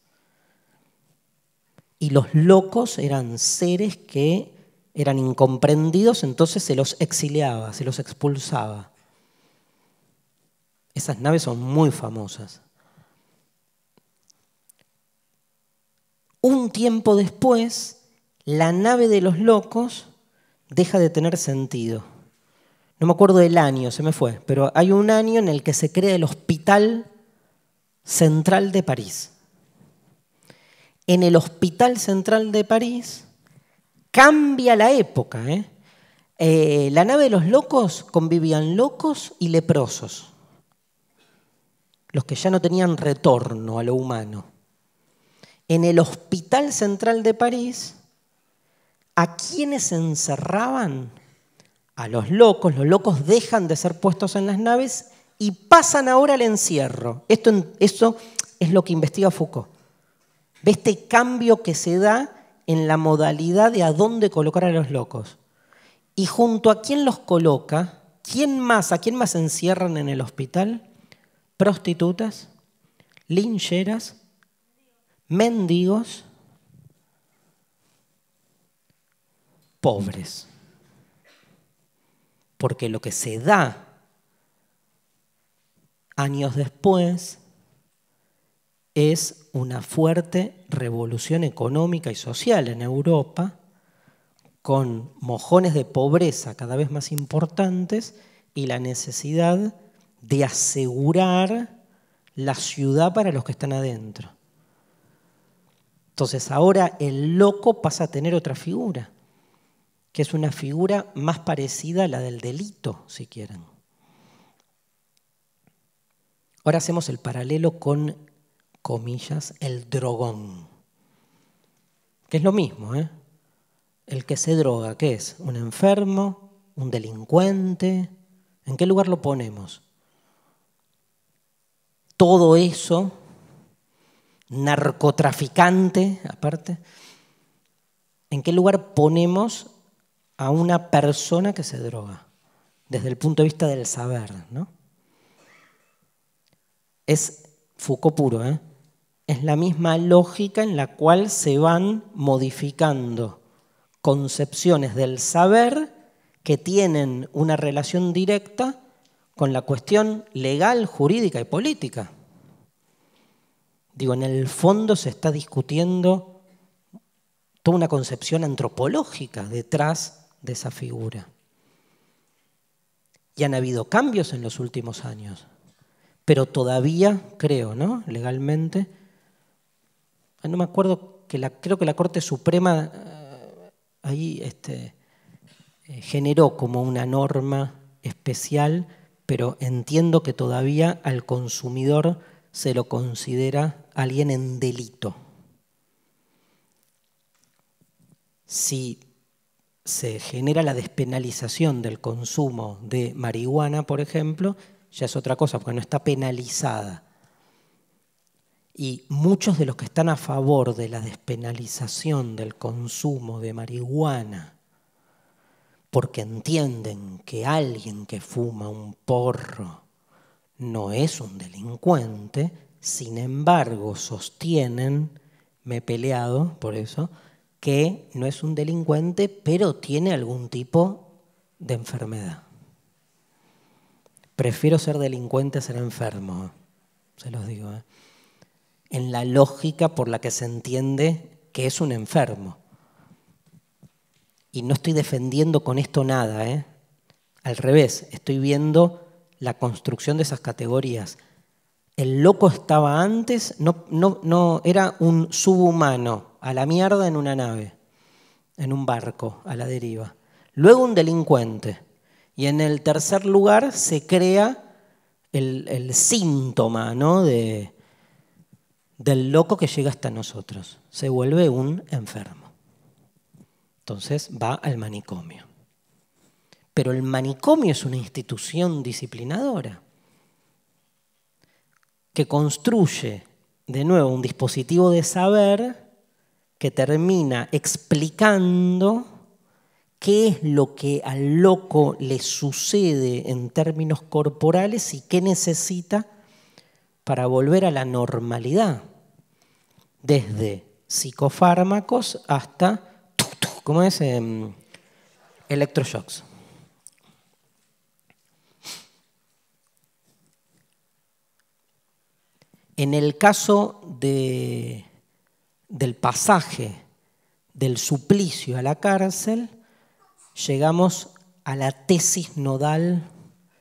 Y los locos eran seres que eran incomprendidos, entonces se los exiliaba, se los expulsaba. Esas naves son muy famosas. Un tiempo después, la nave de los locos deja de tener sentido no me acuerdo del año, se me fue, pero hay un año en el que se crea el Hospital Central de París. En el Hospital Central de París cambia la época. ¿eh? Eh, la nave de los locos convivían locos y leprosos, los que ya no tenían retorno a lo humano. En el Hospital Central de París, ¿a quiénes encerraban? a los locos, los locos dejan de ser puestos en las naves y pasan ahora al encierro. Esto, es lo que investiga Foucault. Ve este cambio que se da en la modalidad de a dónde colocar a los locos. Y junto a quién los coloca, ¿quién más, a quién más encierran en el hospital? Prostitutas, lincheras, mendigos, pobres porque lo que se da años después es una fuerte revolución económica y social en Europa, con mojones de pobreza cada vez más importantes y la necesidad de asegurar la ciudad para los que están adentro. Entonces ahora el loco pasa a tener otra figura es una figura más parecida a la del delito, si quieren. Ahora hacemos el paralelo con, comillas, el drogón, que es lo mismo. ¿eh? El que se droga, ¿qué es? ¿Un enfermo? ¿Un delincuente? ¿En qué lugar lo ponemos? Todo eso, narcotraficante aparte, ¿en qué lugar ponemos a una persona que se droga, desde el punto de vista del saber, ¿no? Es Foucault puro, ¿eh? Es la misma lógica en la cual se van modificando concepciones del saber que tienen una relación directa con la cuestión legal, jurídica y política. Digo, en el fondo se está discutiendo toda una concepción antropológica detrás de esa figura. Y han habido cambios en los últimos años, pero todavía creo, ¿no? Legalmente, ah, no me acuerdo que la, creo que la Corte Suprema eh, ahí este, eh, generó como una norma especial, pero entiendo que todavía al consumidor se lo considera alguien en delito. Si se genera la despenalización del consumo de marihuana, por ejemplo, ya es otra cosa, porque no está penalizada. Y muchos de los que están a favor de la despenalización del consumo de marihuana, porque entienden que alguien que fuma un porro no es un delincuente, sin embargo sostienen, me he peleado por eso, que no es un delincuente, pero tiene algún tipo de enfermedad. Prefiero ser delincuente a ser enfermo, se los digo. ¿eh? En la lógica por la que se entiende que es un enfermo. Y no estoy defendiendo con esto nada, ¿eh? Al revés, estoy viendo la construcción de esas categorías. El loco estaba antes, no era un subhumano, a la mierda en una nave, en un barco, a la deriva. Luego un delincuente. Y en el tercer lugar se crea el, síntoma ¿no? del loco que llega hasta nosotros. Se vuelve un enfermo. Entonces va al manicomio. Pero el manicomio es una institución disciplinadora que construye de nuevo un dispositivo de saber que termina explicando qué es lo que al loco le sucede en términos corporales y qué necesita para volver a la normalidad, desde psicofármacos hasta, ¿cómo es? Em, electroshocks. En el caso de del pasaje del suplicio a la cárcel, llegamos a la tesis nodal.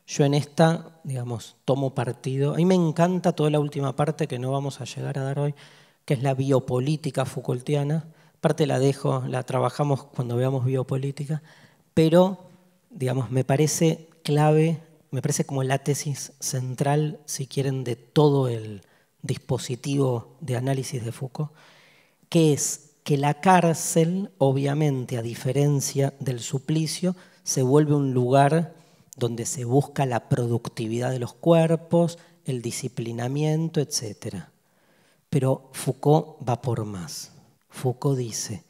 Yo en esta, digamos, tomo partido. A mí me encanta toda la última parte que no vamos a llegar a dar hoy, que es la biopolítica Foucaultiana. Parte la dejo, la trabajamos cuando veamos biopolítica, pero, digamos, me parece clave, me parece como la tesis central, si quieren, de todo el dispositivo de análisis de Foucault que es que la cárcel, obviamente, a diferencia del suplicio, se vuelve un lugar donde se busca la productividad de los cuerpos, el disciplinamiento, etc. Pero Foucault va por más. Foucault dice,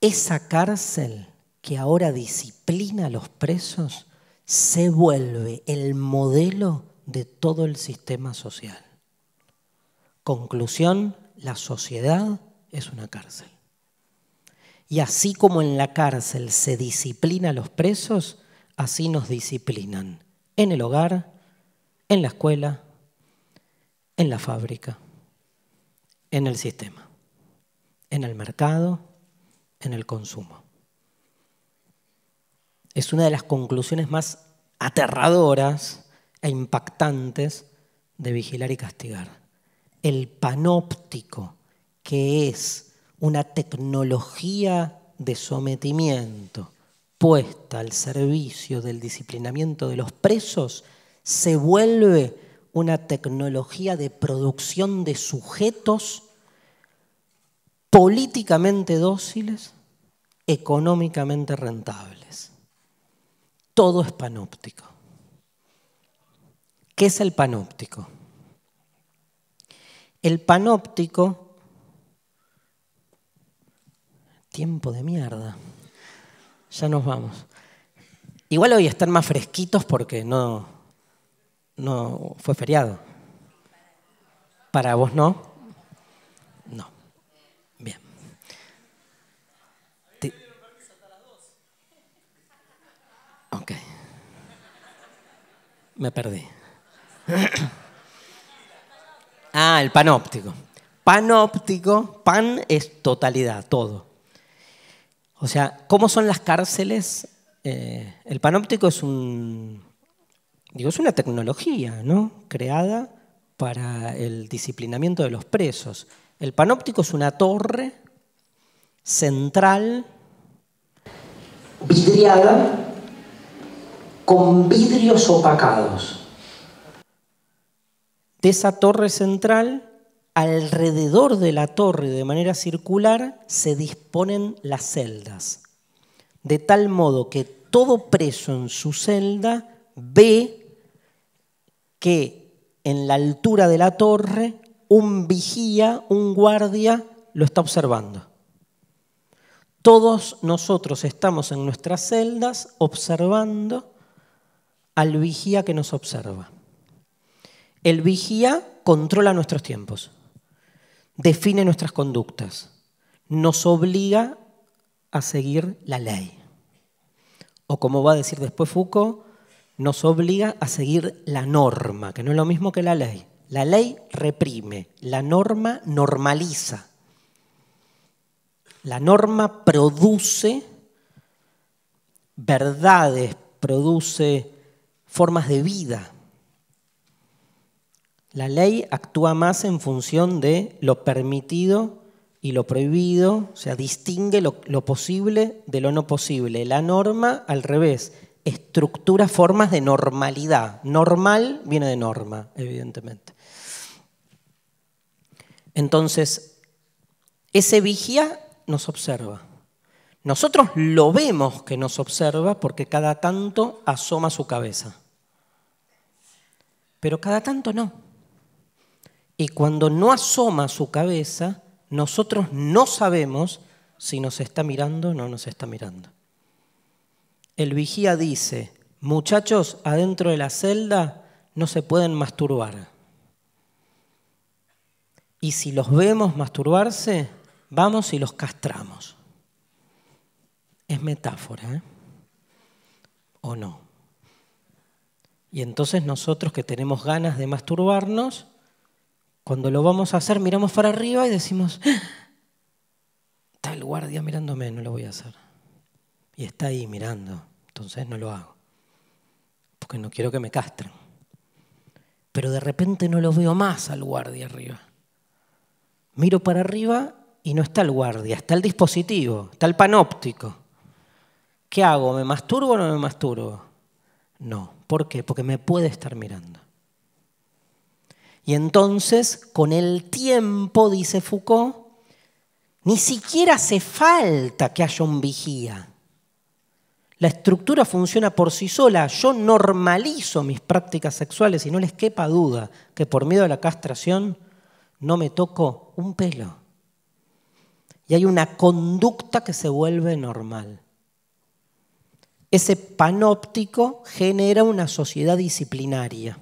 esa cárcel que ahora disciplina a los presos se vuelve el modelo de todo el sistema social. Conclusión, la sociedad es una cárcel. Y así como en la cárcel se disciplina a los presos, así nos disciplinan en el hogar, en la escuela, en la fábrica, en el sistema, en el mercado, en el consumo. Es una de las conclusiones más aterradoras e impactantes de vigilar y castigar el panóptico, que es una tecnología de sometimiento puesta al servicio del disciplinamiento de los presos, se vuelve una tecnología de producción de sujetos políticamente dóciles, económicamente rentables. Todo es panóptico. ¿Qué es el panóptico? el panóptico, tiempo de mierda, ya nos vamos. Igual hoy están más fresquitos porque no, no fue feriado. ¿Para vos no? No. Bien. Te... Ok. Me perdí. Ah, el panóptico. Panóptico, pan es totalidad, todo. O sea, ¿cómo son las cárceles? Eh, el panóptico es un. Digo, es una tecnología, ¿no? Creada para el disciplinamiento de los presos. El panóptico es una torre central. Vidriada con vidrios opacados de esa torre central, alrededor de la torre de manera circular, se disponen las celdas, de tal modo que todo preso en su celda ve que en la altura de la torre un vigía, un guardia, lo está observando. Todos nosotros estamos en nuestras celdas observando al vigía que nos observa. El vigía controla nuestros tiempos, define nuestras conductas, nos obliga a seguir la ley. O como va a decir después Foucault, nos obliga a seguir la norma, que no es lo mismo que la ley. La ley reprime, la norma normaliza. La norma produce verdades, produce formas de vida. La ley actúa más en función de lo permitido y lo prohibido, o sea, distingue lo, posible de lo no posible. La norma, al revés, estructura formas de normalidad. Normal viene de norma, evidentemente. Entonces, ese vigía nos observa. Nosotros lo vemos que nos observa porque cada tanto asoma su cabeza. Pero cada tanto no. Y cuando no asoma su cabeza, nosotros no sabemos si nos está mirando o no nos está mirando. El vigía dice, muchachos, adentro de la celda no se pueden masturbar. Y si los vemos masturbarse, vamos y los castramos. Es metáfora, ¿eh? ¿O no? Y entonces nosotros que tenemos ganas de masturbarnos, cuando lo vamos a hacer, miramos para arriba y decimos, está ah, el guardia mirándome, no lo voy a hacer. Y está ahí mirando, entonces no lo hago, porque no quiero que me castren. Pero de repente no lo veo más al guardia arriba. Miro para arriba y no está el guardia, está el dispositivo, está el panóptico. ¿Qué hago? ¿Me masturbo o no me masturbo? No. ¿Por qué? Porque me puede estar mirando. Y entonces, con el tiempo, dice Foucault, ni siquiera hace falta que haya un vigía. La estructura funciona por sí sola. Yo normalizo mis prácticas sexuales y no les quepa duda que por miedo a la castración no me toco un pelo. Y hay una conducta que se vuelve normal. Ese panóptico genera una sociedad disciplinaria,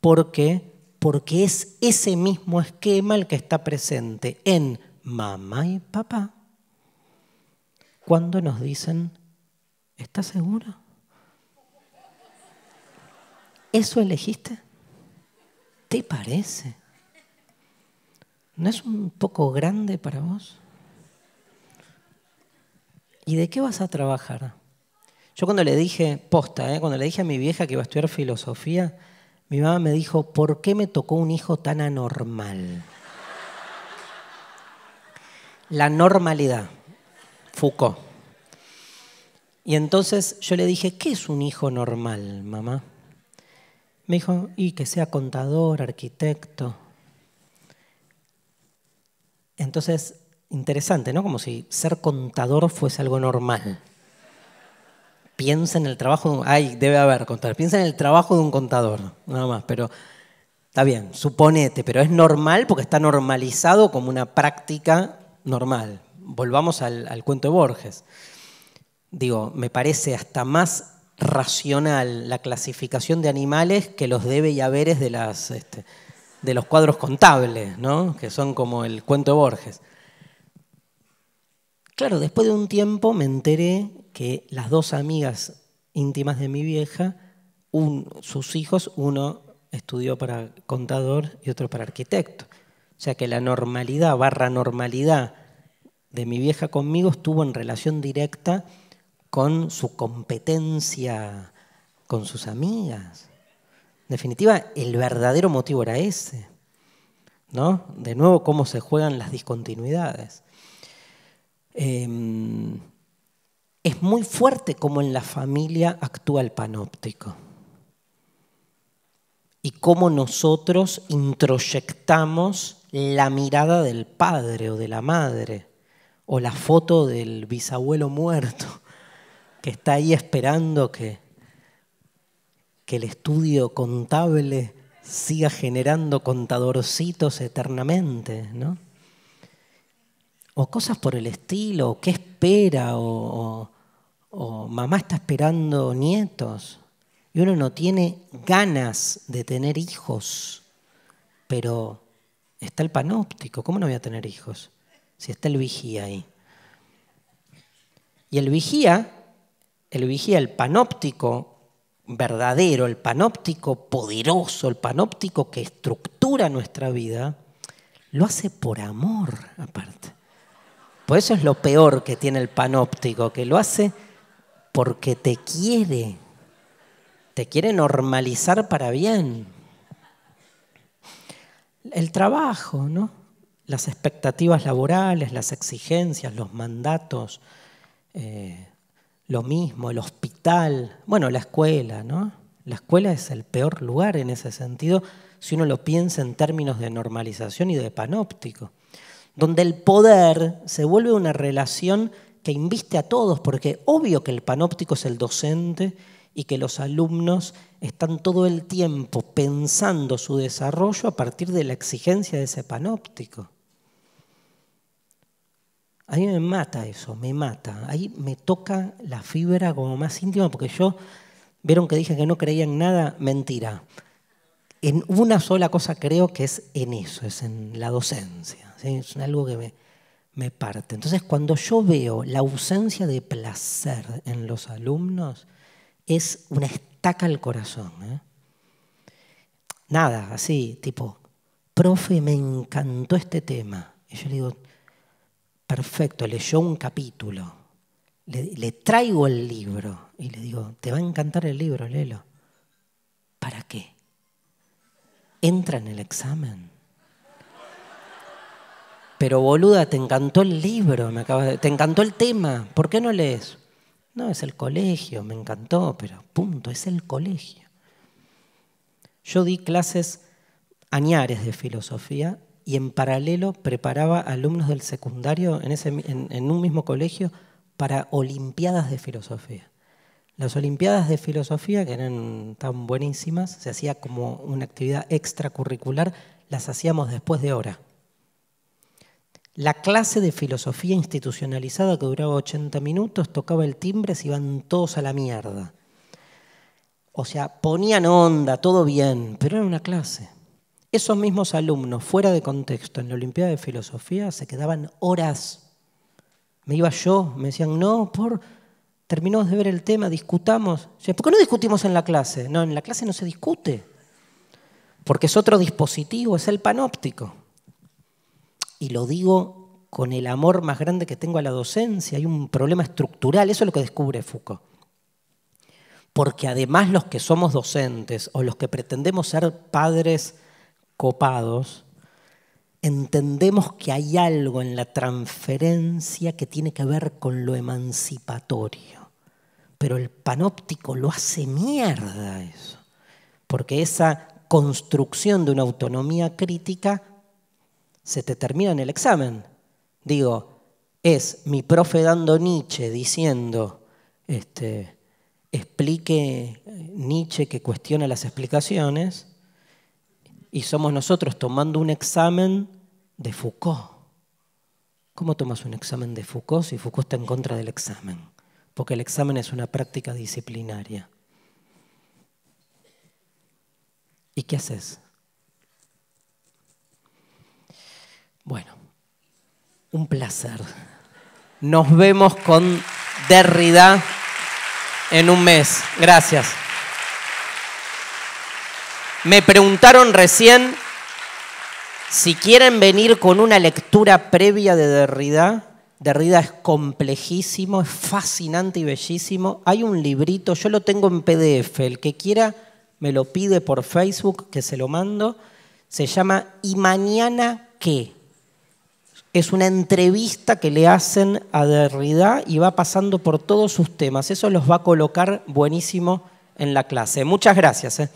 porque porque es ese mismo esquema el que está presente en mamá y papá cuando nos dicen, ¿estás segura? ¿Eso elegiste? ¿Te parece? ¿No es un poco grande para vos? ¿Y de qué vas a trabajar? Yo cuando le dije, posta, ¿eh? cuando le dije a mi vieja que iba a estudiar filosofía, mi mamá me dijo, ¿por qué me tocó un hijo tan anormal? La normalidad, Foucault. Y entonces yo le dije, ¿qué es un hijo normal, mamá? Me dijo, y que sea contador, arquitecto. Entonces, interesante, ¿no? Como si ser contador fuese algo normal piensa en el trabajo, ay, debe haber contador, piensa en el trabajo de un contador, nada más, pero está bien, suponete, pero es normal porque está normalizado como una práctica normal. Volvamos al, cuento de Borges. Digo, me parece hasta más racional la clasificación de animales que los debe y haberes de, las, este, de los cuadros contables, ¿no? que son como el cuento de Borges. Claro, después de un tiempo me enteré que las dos amigas íntimas de mi vieja, sus hijos, uno estudió para contador y otro para arquitecto. O sea que la normalidad, barra normalidad de mi vieja conmigo estuvo en relación directa con su competencia con sus amigas. En definitiva, el verdadero motivo era ese. ¿No? De nuevo, cómo se juegan las discontinuidades. Em, es muy fuerte como en la familia actúa el panóptico y cómo nosotros introyectamos la mirada del padre o de la madre o la foto del bisabuelo muerto que está ahí esperando que, que el estudio contable siga generando contadorcitos eternamente, ¿no? O cosas por el estilo, o qué espera, o o mamá está esperando nietos y uno no tiene ganas de tener hijos, pero está el panóptico, ¿cómo no voy a tener hijos? Si está el vigía ahí. Y el vigía, el vigía, el panóptico verdadero, el panóptico poderoso, el panóptico que estructura nuestra vida, lo hace por amor aparte. Por pues eso es lo peor que tiene el panóptico, que lo hace porque te quiere, te quiere normalizar para bien. El trabajo, ¿no? Las expectativas laborales, las exigencias, los mandatos, eh, lo mismo, el hospital, bueno, la escuela, ¿no? La escuela es el peor lugar en ese sentido, si uno lo piensa en términos de normalización y de panóptico, donde el poder se vuelve una relación que inviste a todos, porque obvio que el panóptico es el docente y que los alumnos están todo el tiempo pensando su desarrollo a partir de la exigencia de ese panóptico. A mí me mata eso, me mata. Ahí me toca la fibra como más íntima, porque yo, vieron que dije que no creía en nada, mentira. En una sola cosa creo que es en eso, es en la docencia. Es algo que me, me parte. Entonces, cuando yo veo la ausencia de placer en los alumnos, es una estaca al corazón. ¿eh? Nada, así, tipo, profe, me encantó este tema. Y yo le digo, perfecto, leyó un capítulo. Le, le traigo el libro y le digo, te va a encantar el libro, léelo. ¿Para qué? Entra en el examen. Pero boluda, te encantó el libro, me acabas de... te encantó el tema, ¿por qué no lees? No, es el colegio, me encantó, pero punto, es el colegio. Yo di clases añares de filosofía y en paralelo preparaba alumnos del secundario en, en un mismo colegio para Olimpiadas de Filosofía. Las Olimpiadas de Filosofía, que eran tan buenísimas, se hacía como una actividad extracurricular, las hacíamos después de hora. La clase de filosofía institucionalizada que duraba 80 minutos tocaba el timbre, se iban todos a la mierda. O sea, ponían onda, todo bien, pero era una clase. Esos mismos alumnos, fuera de contexto, en la Olimpiada de Filosofía, se quedaban horas. Me iba yo, me decían, no, por... Terminamos de ver el tema, discutamos. ¿Por qué no discutimos en la clase? No, en la clase no se discute. Porque es otro dispositivo, es el panóptico y lo digo con el amor más grande que tengo a la docencia, hay un problema estructural, eso es lo que descubre Foucault. Porque además los que somos docentes o los que pretendemos ser padres copados, entendemos que hay algo en la transferencia que tiene que ver con lo emancipatorio. Pero el panóptico lo hace mierda eso, porque esa construcción de una autonomía crítica se te termina en el examen. Digo, es mi profe dando Nietzsche diciendo, este, explique Nietzsche que cuestiona las explicaciones, y somos nosotros tomando un examen de Foucault. ¿Cómo tomas un examen de Foucault si Foucault está en contra del examen? Porque el examen es una práctica disciplinaria. ¿Y qué haces? Bueno, un placer. Nos vemos con Derrida en un mes. Gracias. Me preguntaron recién si quieren venir con una lectura previa de Derrida. Derrida es complejísimo, es fascinante y bellísimo. Hay un librito, yo lo tengo en PDF, el que quiera me lo pide por Facebook, que se lo mando. Se llama ¿Y mañana qué? es una entrevista que le hacen a Derrida y va pasando por todos sus temas. Eso los va a colocar buenísimo en la clase. Muchas gracias. Eh.